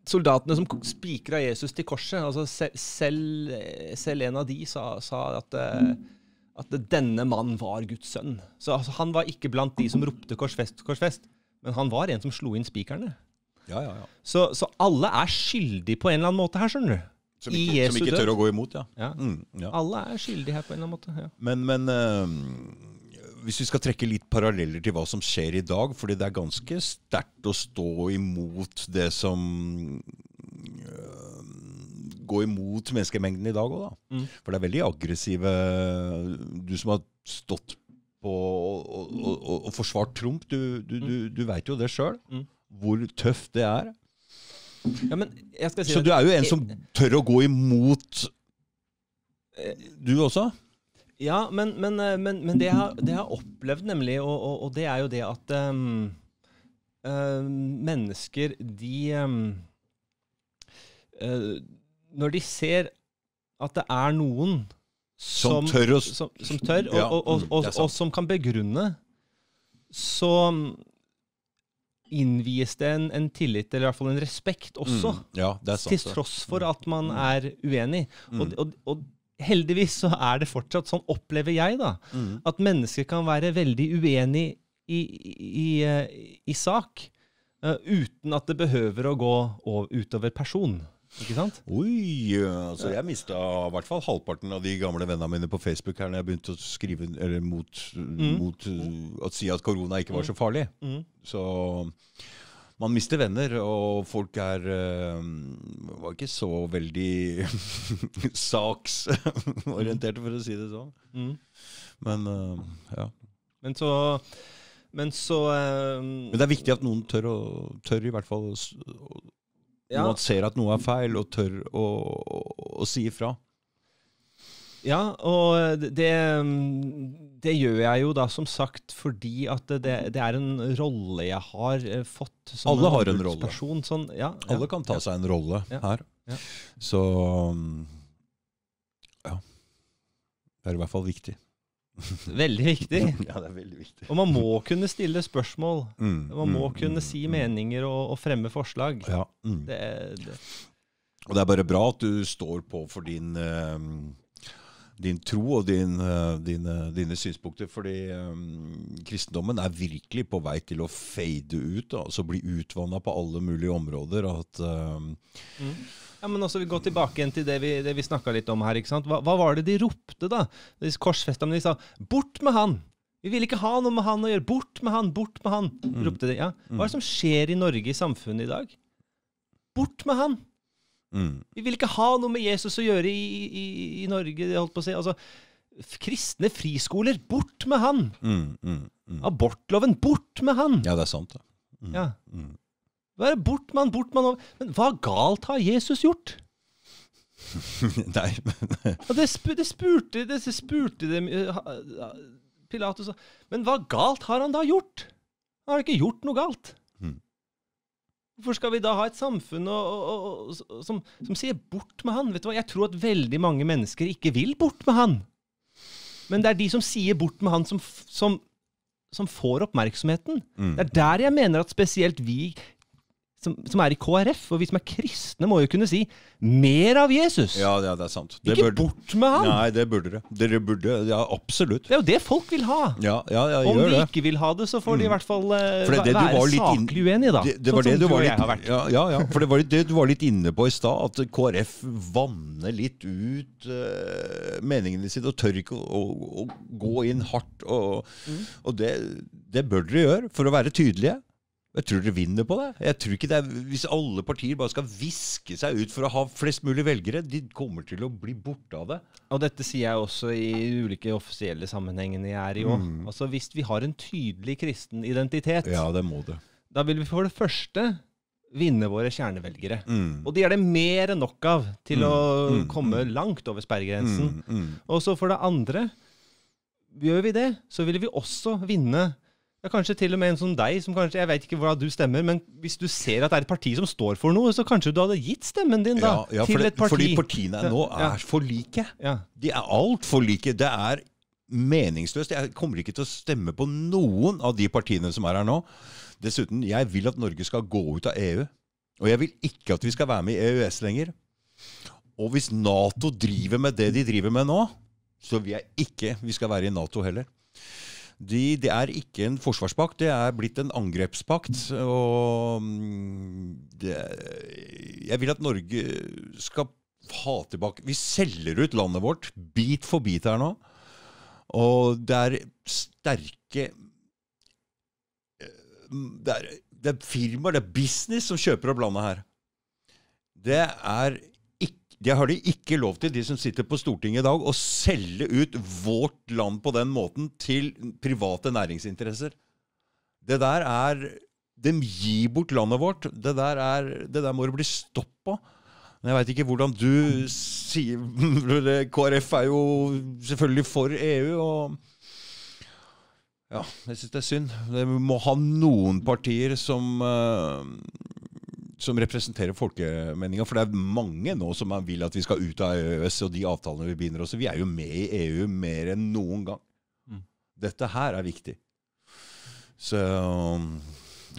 soldatene som spikra Jesus til korset altså selv, eh, selv, en av de sa, sa at, eh, at, denne mannen var Guds sønn. Så altså, Han var ikke blant de som ropte 'korsfest, korsfest', men han var en som slo inn spikerne. Ja, ja, ja. Så, så alle er skyldige på en eller annen måte her, skjønner du. Som ikke, som ikke, tør å gå imot, ja. ja. Mm, ja. Alle er skyldige her på en eller annen måte. Ja. Men, men øh, hvis vi skal trekke litt paralleller til hva som skjer i dag, fordi det er ganske sterkt å stå imot det som øh, eh, Gå imot menneskemengden i dag òg, da. Mm. For det er veldig aggressive Du som har stått på og, og, og, og forsvart Trump, du, du, du, mm. du veit jo det sjøl. Mm. Hvor tøft det er. Ja, men jeg skal si Så det. du er jo en som eh, tør å gå imot eh, du også? Ja, men, men, eh, men, men det, jeg har, det, jeg har, opplevd, nemlig, og, og, og, det er jo det at um, uh, mennesker, de um, uh, Når de ser at det er noen som, som tør, og, som, og, mm, som kan begrunne, så, innvies det en, en, tillit, eller i hvert fall en respekt også. Mm, ja, sant, til tross for mm. at man mm. er uenig. Mm. Og, og, og, heldigvis så er det fortsatt sånn, opplever jeg, da, mm. at mennesker kan være veldig uenig i, i, i, eh, i sak uh, uten at det behøver å gå utover person. Ikke sant? Oi! altså jeg mista i hvert fall halvparten av de gamle vennene mine på Facebook her når jeg begynte å skrive eller mot, mm. mot å si at korona ikke var så mm. farlig. Mm. Så man mister venner, og folk er øh, var ikke så veldig saksorienterte, for å si det sånn. Mm. Men øh, ja. Men så, men så øh, Men det er viktig at noen tør, å, tør i hvert fall å, ja. når man ser at noe er feil, og tør å, å, å si ifra. Ja, og det, det, gjør jeg jo da som sagt fordi at det, det er en rolle jeg har eh, fått. Som Alle har en rolle. Sånn, ja, Alle ja, kan ta seg en rolle her. Så mm, ja. Det er i hvert fall viktig. Veldig viktig. ja, det er veldig viktig. Og man må kunne stille spørsmål. Mm, man må mm, kunne mm, si mm. meninger og, og fremme forslag. Ja. Mm. Det, det. Og det er bare bra at du står på for din, ehm, din tro og din, eh, dine, dine, synspunkter, fordi ehm, kristendommen er virkelig på vei til å fade ut, altså bli utvanna på alle mulige områder. at ehm, mm. Ja, men også, Vi går tilbake igjen til det vi, det vi snakka litt om her. ikke sant? Hva, hva, var det de ropte, da? De korsfesta, men de sa 'bort med han'! Vi vil ikke ha noe med han å gjøre! Bort med han! Bort med han! Mm. ropte de. Ja. Hva er det mm. som skjer i Norge, i samfunnet i dag? Bort med han! Mm. Vi vil ikke ha noe med Jesus å gjøre i, i, i Norge. holdt på å si. Altså, kristne friskoler, bort med han! Mm, mm, mm, Abortloven, bort med han! Ja, det er sant, da. det. Ja. Bare med han. Men hva galt har Jesus gjort? Nei eh, det, sp det, spurte, det spurte de, eh, Pilatus Men hva galt har han da gjort? Han har ikke gjort noe galt. Hmm. Hvorfor skal vi da ha et samfunn og, og, og, som, som, sier 'bort med han'? Vet du hva? Jeg tror at veldig mange mennesker ikke vil bort med han. Men det er de som sier 'bort med han', som, som som får oppmerksomheten. Mm. Det er der jeg mener at spesielt vi som, som, er i KrF, og vi som er kristne, må jo kunne si 'mer av Jesus'. Ja, ja det er sant. Det ikke burde, bort med han! Nei, det burde dere. Dere burde, ja, Absolutt. Det er jo det folk vil ha. Ja, ja, ja, Om de ikke vil ha det, så får de i mm. hvert fall uh, det, det være saklig inn... uenige, da. Det, det var sånn, det du var litt, ja, ja, ja, for det var det du var litt inne på i stad, at KrF vanner litt ut uh, meningene sine og tør ikke å, å, å gå inn hardt. Og, mm. og det, det bør dere gjøre for å være tydelige. Jeg tror dere vinner på det. Jeg tror ikke det er, Hvis alle partier bare skal viske seg ut for å ha flest mulig velgere, de kommer til å bli borte av det. Og dette sier jeg også i ulike offisielle sammenhengene jeg er i òg. Mm. Altså, hvis vi har en tydelig kristen identitet, Ja, det må det. da vil vi for det første vinne våre kjernevelgere. Mm. Og de er det mer enn nok av til mm. å mm. komme mm. langt over sperregrensen. Mm. Og så for det andre, gjør vi det, så vil vi også vinne ja, kanskje til og med en som deg, som kanskje, jeg vet ikke hva du stemmer, men hvis du ser at det er et parti som står for noe, så kanskje du hadde gitt stemmen din da, ja, ja, til det, et parti. Fordi partiene nå er ja. for like. De er altfor like. Det er meningsløst. Jeg kommer ikke til å stemme på noen av de partiene som er her nå. Dessuten, jeg vil at Norge skal gå ut av EU. Og jeg vil ikke at vi skal være med i EØS lenger. Og hvis Nato driver med det de driver med nå, så vil jeg ikke vi skal være i Nato heller de, det er ikke en forsvarspakt, det er blitt en angrepspakt. Og mm, det, jeg vil at Norge skal ha tilbake Vi selger ut landet vårt bit for bit her nå. Og det er sterke Det er, det er firmaer, det er business, som kjøper opp landet her. Det er det har de ikke lov til, de som sitter på Stortinget i dag, å selge ut vårt land på den måten til private næringsinteresser. Det der er De gir bort landet vårt. Det der, er, det der må det bli stopp Men jeg veit ikke hvordan du sier KrF er jo selvfølgelig for EU, og Ja, jeg syns det er synd. Vi må ha noen partier som uh, som representerer folkemeninga. For det er mange nå som vil at vi skal ut av EØS og de avtalene vi binder oss Vi er jo med i EU mer enn noen gang. Mm. Dette her er viktig. Så um,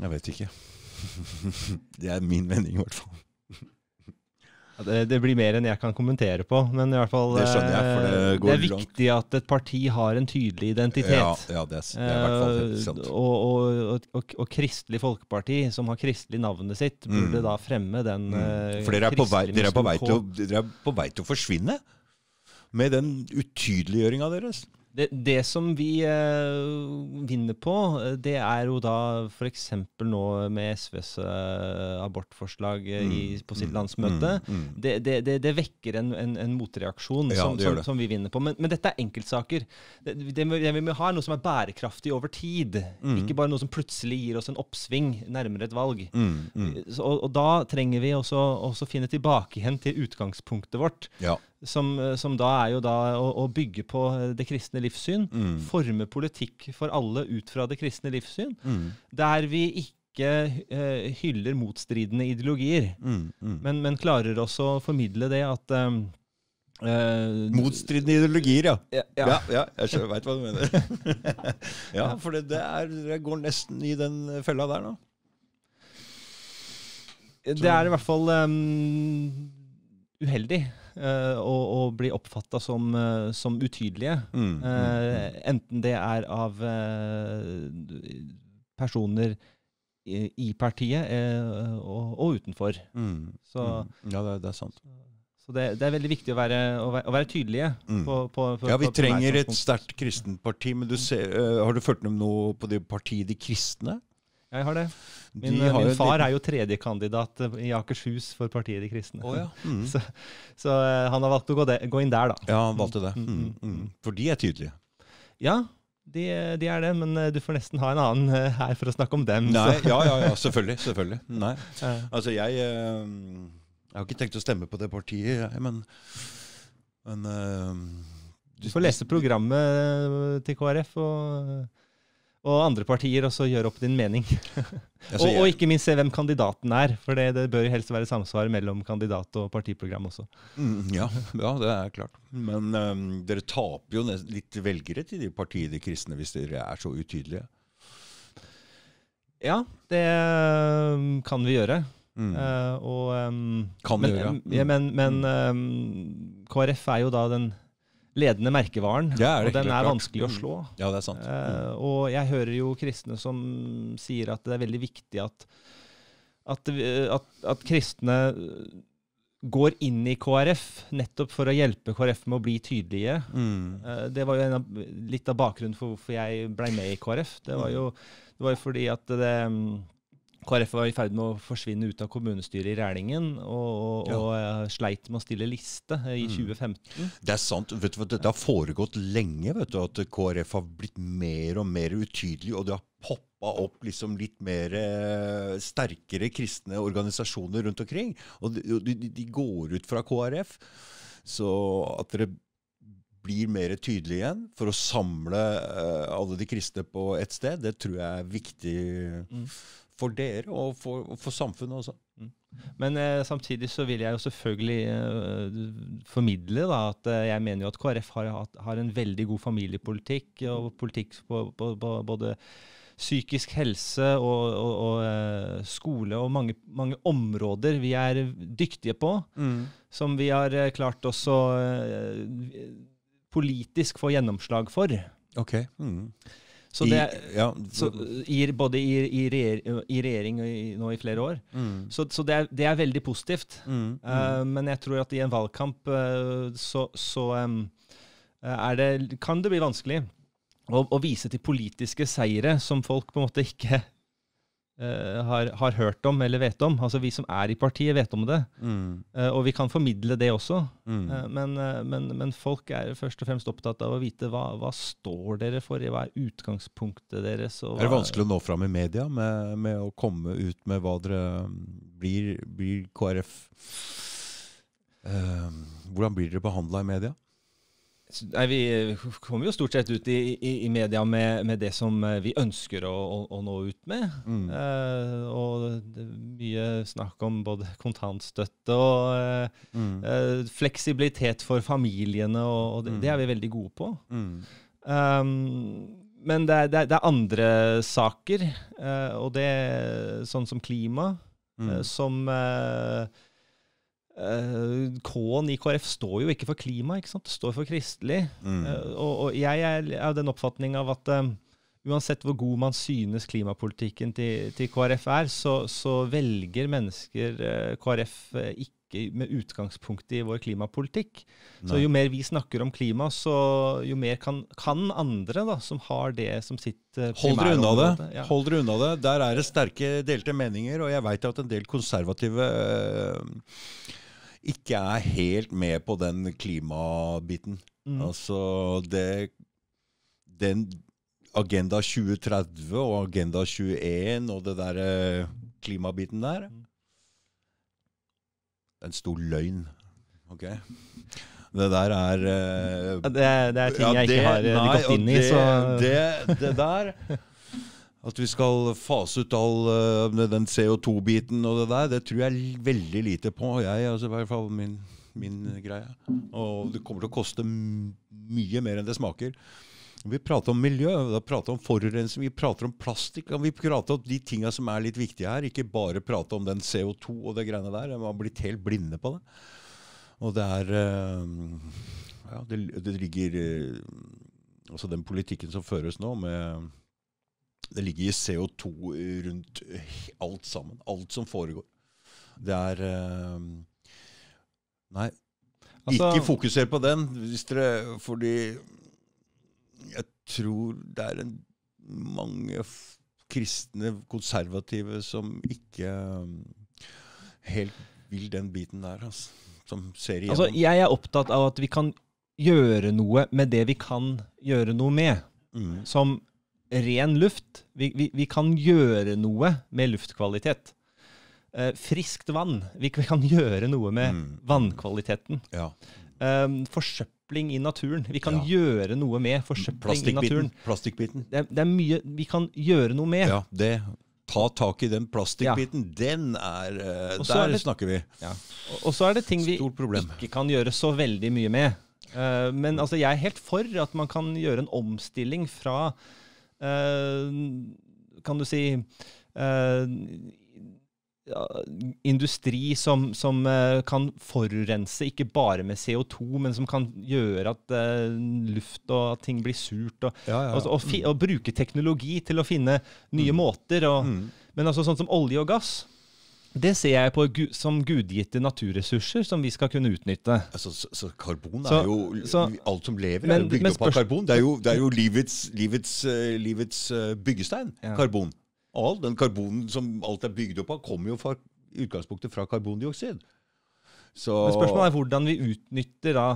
jeg vet ikke. det er min mening, i hvert fall. Det, det, blir mer enn jeg kan kommentere på, men i hvert fall Det, jeg, det, eh, det er viktig at et parti har en tydelig identitet. Ja, ja det, er, det er i hvert fall helt eh, sant. Og, og, og, og, Kristelig Folkeparti, som har kristelig navnet sitt, burde mm. da fremme den mm. Eh, for dere er, på vei, dere, er på vei til å, dere er på vei til å forsvinne med den utydeliggjøringa deres. Det, det, som vi eh, vinner på, eh, det er jo da f.eks. nå med SVs eh, abortforslag eh, i, mm, på sitt mm, landsmøte. Mm, mm, mm. Det, det, det, vekker en, en, en motreaksjon ja, som, som, som, vi vinner på. Men, men dette er enkeltsaker. Det, vi må ha, er noe som er bærekraftig over tid. Mm. Ikke bare noe som plutselig gir oss en oppsving nærmere et valg. Så, og, og, da trenger vi også, å finne tilbake igjen til utgangspunktet vårt. Ja som, eh, som, da er jo da å, å bygge på eh, det kristne livssyn. Mm. Forme politikk for alle ut fra det kristne livssyn. Mm. Der vi ikke uh, hyller motstridende ideologier, mm, mm. Men, men, klarer også å formidle det at um, Uh, Motstridende ideologier, ja. Ja, ja. ja, ja jeg veit hva du mener. ja, for det, det, er, det, går nesten i den fella der nå. Så. Det er i hvert fall um, uheldig. Eh, og, og blir oppfatta som, eh, som, utydelige. Mm, mm, eh, mm, enten det er av personer i, i partiet og, og, utenfor. Mm, mm. så, ja, det, det, er sant. Så det, det, er veldig viktig å være, å være, å være tydelige. Mm. På, på, på, ja, Vi trenger et sterkt kristent parti. Men du ser, har du fulgt med noe på det partiet De kristne? Jeg har det. Min, eh, min far er jo tredjekandidat eh, i Akershus for partiet De kristne. Oh, ja. mm. så, så, eh, han har valgt å gå, de, gå, inn der, da. Ja, han valgte det. Mm mm, mm, mm, mm, for de er tydelige? Ja, de, de, er det, men du får nesten ha en annen her for å snakke om dem. Nei, ja, ja, ja, selvfølgelig. selvfølgelig. Nei. Altså, jeg, jeg har ikke tenkt å stemme på det partiet, jeg, men, men Du får lese programmet til KrF og og andre partier, også så gjøre opp din mening. og, og, ikke minst se hvem kandidaten er, for det, det bør helst være samsvar mellom kandidat og partiprogram også. Mm, ja, ja, det er klart. Men um, dere taper jo litt velgere til de partiene de kristne hvis dere er så utydelige. Ja, det um, kan vi gjøre. Mm. Uh, og, um, kan vi men, gjøre. Ja, men, mm. men KrF er jo da den ledende merkevaren. Ja, og den er klart. vanskelig å mm. slå. Ja, det er sant. Eh, og jeg hører jo kristne som sier at det er veldig viktig at, at, at, at kristne går inn i KrF nettopp for å hjelpe KrF med å bli tydelige. Mm. Eh, det var jo av, litt av bakgrunnen for hvorfor jeg blei med i KrF. Det var mm. jo, det var jo fordi at det, KrF var i ferd med å forsvinne ut av kommunestyret i Rælingen, og, og, ja. Eh, sleit med å stille liste eh, i mm. 2015. Det er sant. vet du hva, har foregått lenge, vet du, at KrF har blitt mer og mer utydelig. og det har poppa opp liksom litt mer eh, sterkere kristne organisasjoner rundt omkring. Og de, de går ut fra KrF. Så at dere blir mer tydelig igjen for å samle alle de kristne på ett sted, det tror jeg er viktig mm for dere og for, for samfunnet også. Mm. Men eh, samtidig så vil jeg jo selvfølgelig eh, formidle da, at eh, jeg mener jo at KrF har, har, en veldig god familiepolitikk, og politikk på, på, på både psykisk helse og, og, og eh, skole og mange, mange, områder vi er dyktige på, mm. som vi har eh, klart også eh, politisk få gjennomslag for. Ok, Mm. Så det, I, ja. så, i, både i, i, regjer, i regjering og nå i flere år. Mm. Så, så det, er, det, er, veldig positivt. Mm. Uh, men jeg tror at i en valgkamp uh, så, så um, det, kan det bli vanskelig å, å, vise til politiske seire som folk på en måte ikke Uh, har, har, hørt om eller vet om. Altså Vi som er i partiet, vet om det. Mm. Uh, og vi kan formidle det også. Mm. Uh, men, men, men, folk er først og fremst opptatt av å vite hva, hva står dere for i, hva er utgangspunktet deres. Hva, er det vanskelig å nå fram i media med, med, å komme ut med hva dere blir, blir KrF Hvordan blir dere behandla i media? Nei, Vi eh, kommer jo stort sett ut i, i, i media med, med, det som eh, vi ønsker å, å, å nå ut med. Mm. Eh, og mye snakk om både kontantstøtte og eh, mm. eh, fleksibilitet for familiene, og, og det, mm. det, er vi mm. veldig gode på. Um, men det er, det, er, det er, andre saker, eh, og det er sånn som klima, mm. som eh, Eh, K-en i KrF står jo ikke for klima, ikke sant? det står for kristelig. Mm. Eh, og, og, jeg er av den oppfatning av at um, uansett hvor god man synes klimapolitikken til, til KrF er, så, så velger mennesker uh, KrF ikke med utgangspunkt i vår klimapolitikk. Nei. Så jo mer vi snakker om klima, så jo mer kan, kan andre da, som har det som sitt Hold dere unna det. Ja. Hold dere unna det. Der er det sterke delte meninger, og jeg veit at en del konservative øh, ikke er helt med på den klimabiten. Mm. Altså det Den Agenda 2030 og Agenda 21 og det derre eh, klimabiten der mm. En stor løgn. Ok? Det der er uh, det, det, er ting jeg ja, det, ikke har eh, nei, gått inn i, så det, det der at vi skal fase ut all eh, den CO2-biten og det der, det tror jeg veldig lite på. Jeg, altså, i hvert fall min, min, eh, greie. Og det kommer til å koste mye mer enn det smaker. Vi prater om miljø, vi prater om forurensning, vi prater om plastikk. Vi prater om de tinga som er litt viktige her. Ikke bare prate om den CO2 og det greiene der. Man har blitt helt blinde på det. Og det er eh, Ja, det, det ligger Altså den politikken som føres nå med det ligger i CO2 rundt alt sammen. Alt som foregår. Det er eh, Nei, altså, ikke fokuser på den, Hvis dere, fordi jeg tror det er en, mange kristne, konservative, som ikke eh, helt vil den biten der. Altså, som ser igjennom. Altså, jeg er opptatt av at vi kan gjøre noe med det vi kan gjøre noe med. Mm. Som ren luft. Vi, vi, vi kan gjøre noe med luftkvalitet. Eh, friskt vann. Vi, vi, kan gjøre noe med mm. vannkvaliteteten. Ja. Eh, forsøpling i naturen. Vi kan ja. gjøre noe med forsøpling i naturen. Plastikkbiten. Det, det, er mye vi kan gjøre noe med. Ja, det ta tak i den plastikkbiten. Ja. Den er uh, Der er det, snakker vi. Ja. Og, og, så er det ting vi ikke kan gjøre så veldig mye med. Uh, men altså, jeg er helt for at man kan gjøre en omstilling fra Eh, kan du si eh, industri som, som, eh, kan forurense, ikke bare med CO2, men som kan gjøre at uh, luft og at ting blir surt. Og, ja, ja, ja. Altså, og, og, og bruke teknologi til å finne nye mm. måter. Mm. Men altså sånn som olje og gass det ser jeg på som gudgitte naturressurser som vi skal kunne utnytte. Altså, så, så karbon er så, jo så, Alt som lever, men, er jo bygd opp av karbon. Det er jo, det er jo livets, livets, eh, livets, eh, byggestein. Ja. Karbon. All den karbonen som alt er bygd opp av, kommer jo fra, utgangspunktet fra karbondioksid. men spørsmålet er hvordan vi utnytter da,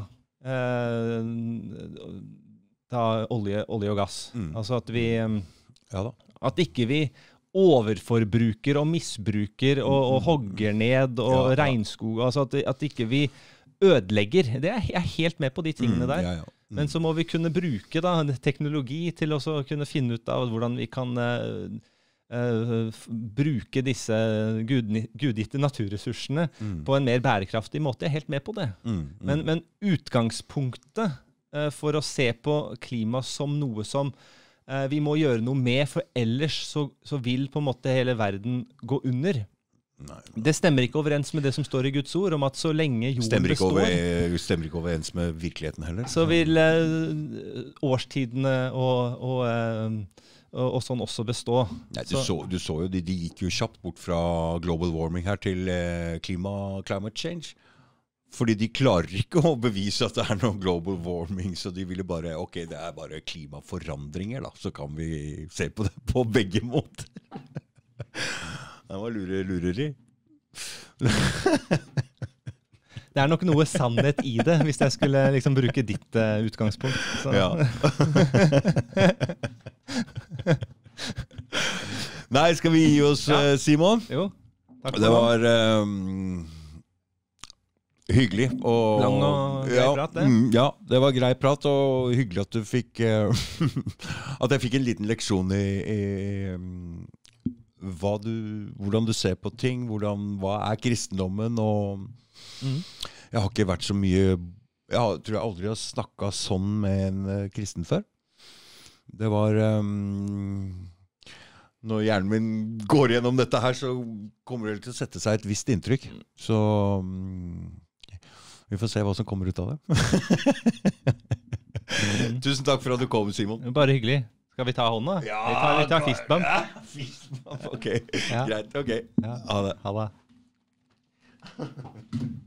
eh, da olje, olje, og gass. Mm. Altså at vi eh, ja, At ikke vi overforbruker og misbruker og, og mm-hmm. hogger ned og ja, ja. regnskog. Altså at, at ikke vi ødelegger. Det er, jeg er helt med på de tingene mm, der. Mm, ja, Men så må vi kunne bruke da, teknologi til å kunne finne ut av hvordan vi kan uh, Uh, bruke disse gudgitte naturressursene mm. på en mer bærekraftig måte. Jeg er helt med på det. Mm, mm. Men, men, utgangspunktet uh, for å se på klima som noe som Eh, vi må gjøre noe med, for ellers så, så, vil på en måte hele verden gå under. Nei, nei. Det stemmer ikke overens med det som står i Guds ord, om at så lenge jorden stemmer består over, Stemmer ikke overens med virkeligheten heller. Så vil eh, årstidene og, og, eh, og, og, sånn også bestå. Nei, du, så. Så, du, så, jo, de, de, gikk jo kjapt bort fra global warming her til eh, klima, climate change. Fordi de klarer ikke å bevise at det er noe global warming, så de ville bare Ok, det er bare klimaforandringer, da, så kan vi se på det på begge måter. Det var lure, lureri. Det er nok noe sannhet i det, hvis jeg skulle liksom bruke ditt uh, utgangspunkt. Så. Ja. Nei, skal vi gi oss, ja. Eh, Simon? Jo. Takk for det var um Hyggelig. Og, Lang og grei ja, prat, det. Mm, ja, det var grei prat, og hyggelig at du fikk eh, At jeg fikk en liten leksjon i, i du, hvordan du ser på ting. Hvordan, hva er kristendommen? Og mm. jeg har ikke vært så mye Jeg tror jeg aldri har snakka sånn med en eh, kristen før. Det var um, Når hjernen min går gjennom dette her, så kommer det til å sette seg et visst inntrykk. Så um, vi får se hva som kommer ut av det. Mm. Tusen takk for at du kom, Simon. Bare hyggelig. Skal vi ta hånda? Ja, vi tar, vi tar fistbump. Ja, fistbump. Ok, greit. Ok. Ha det. Ha det.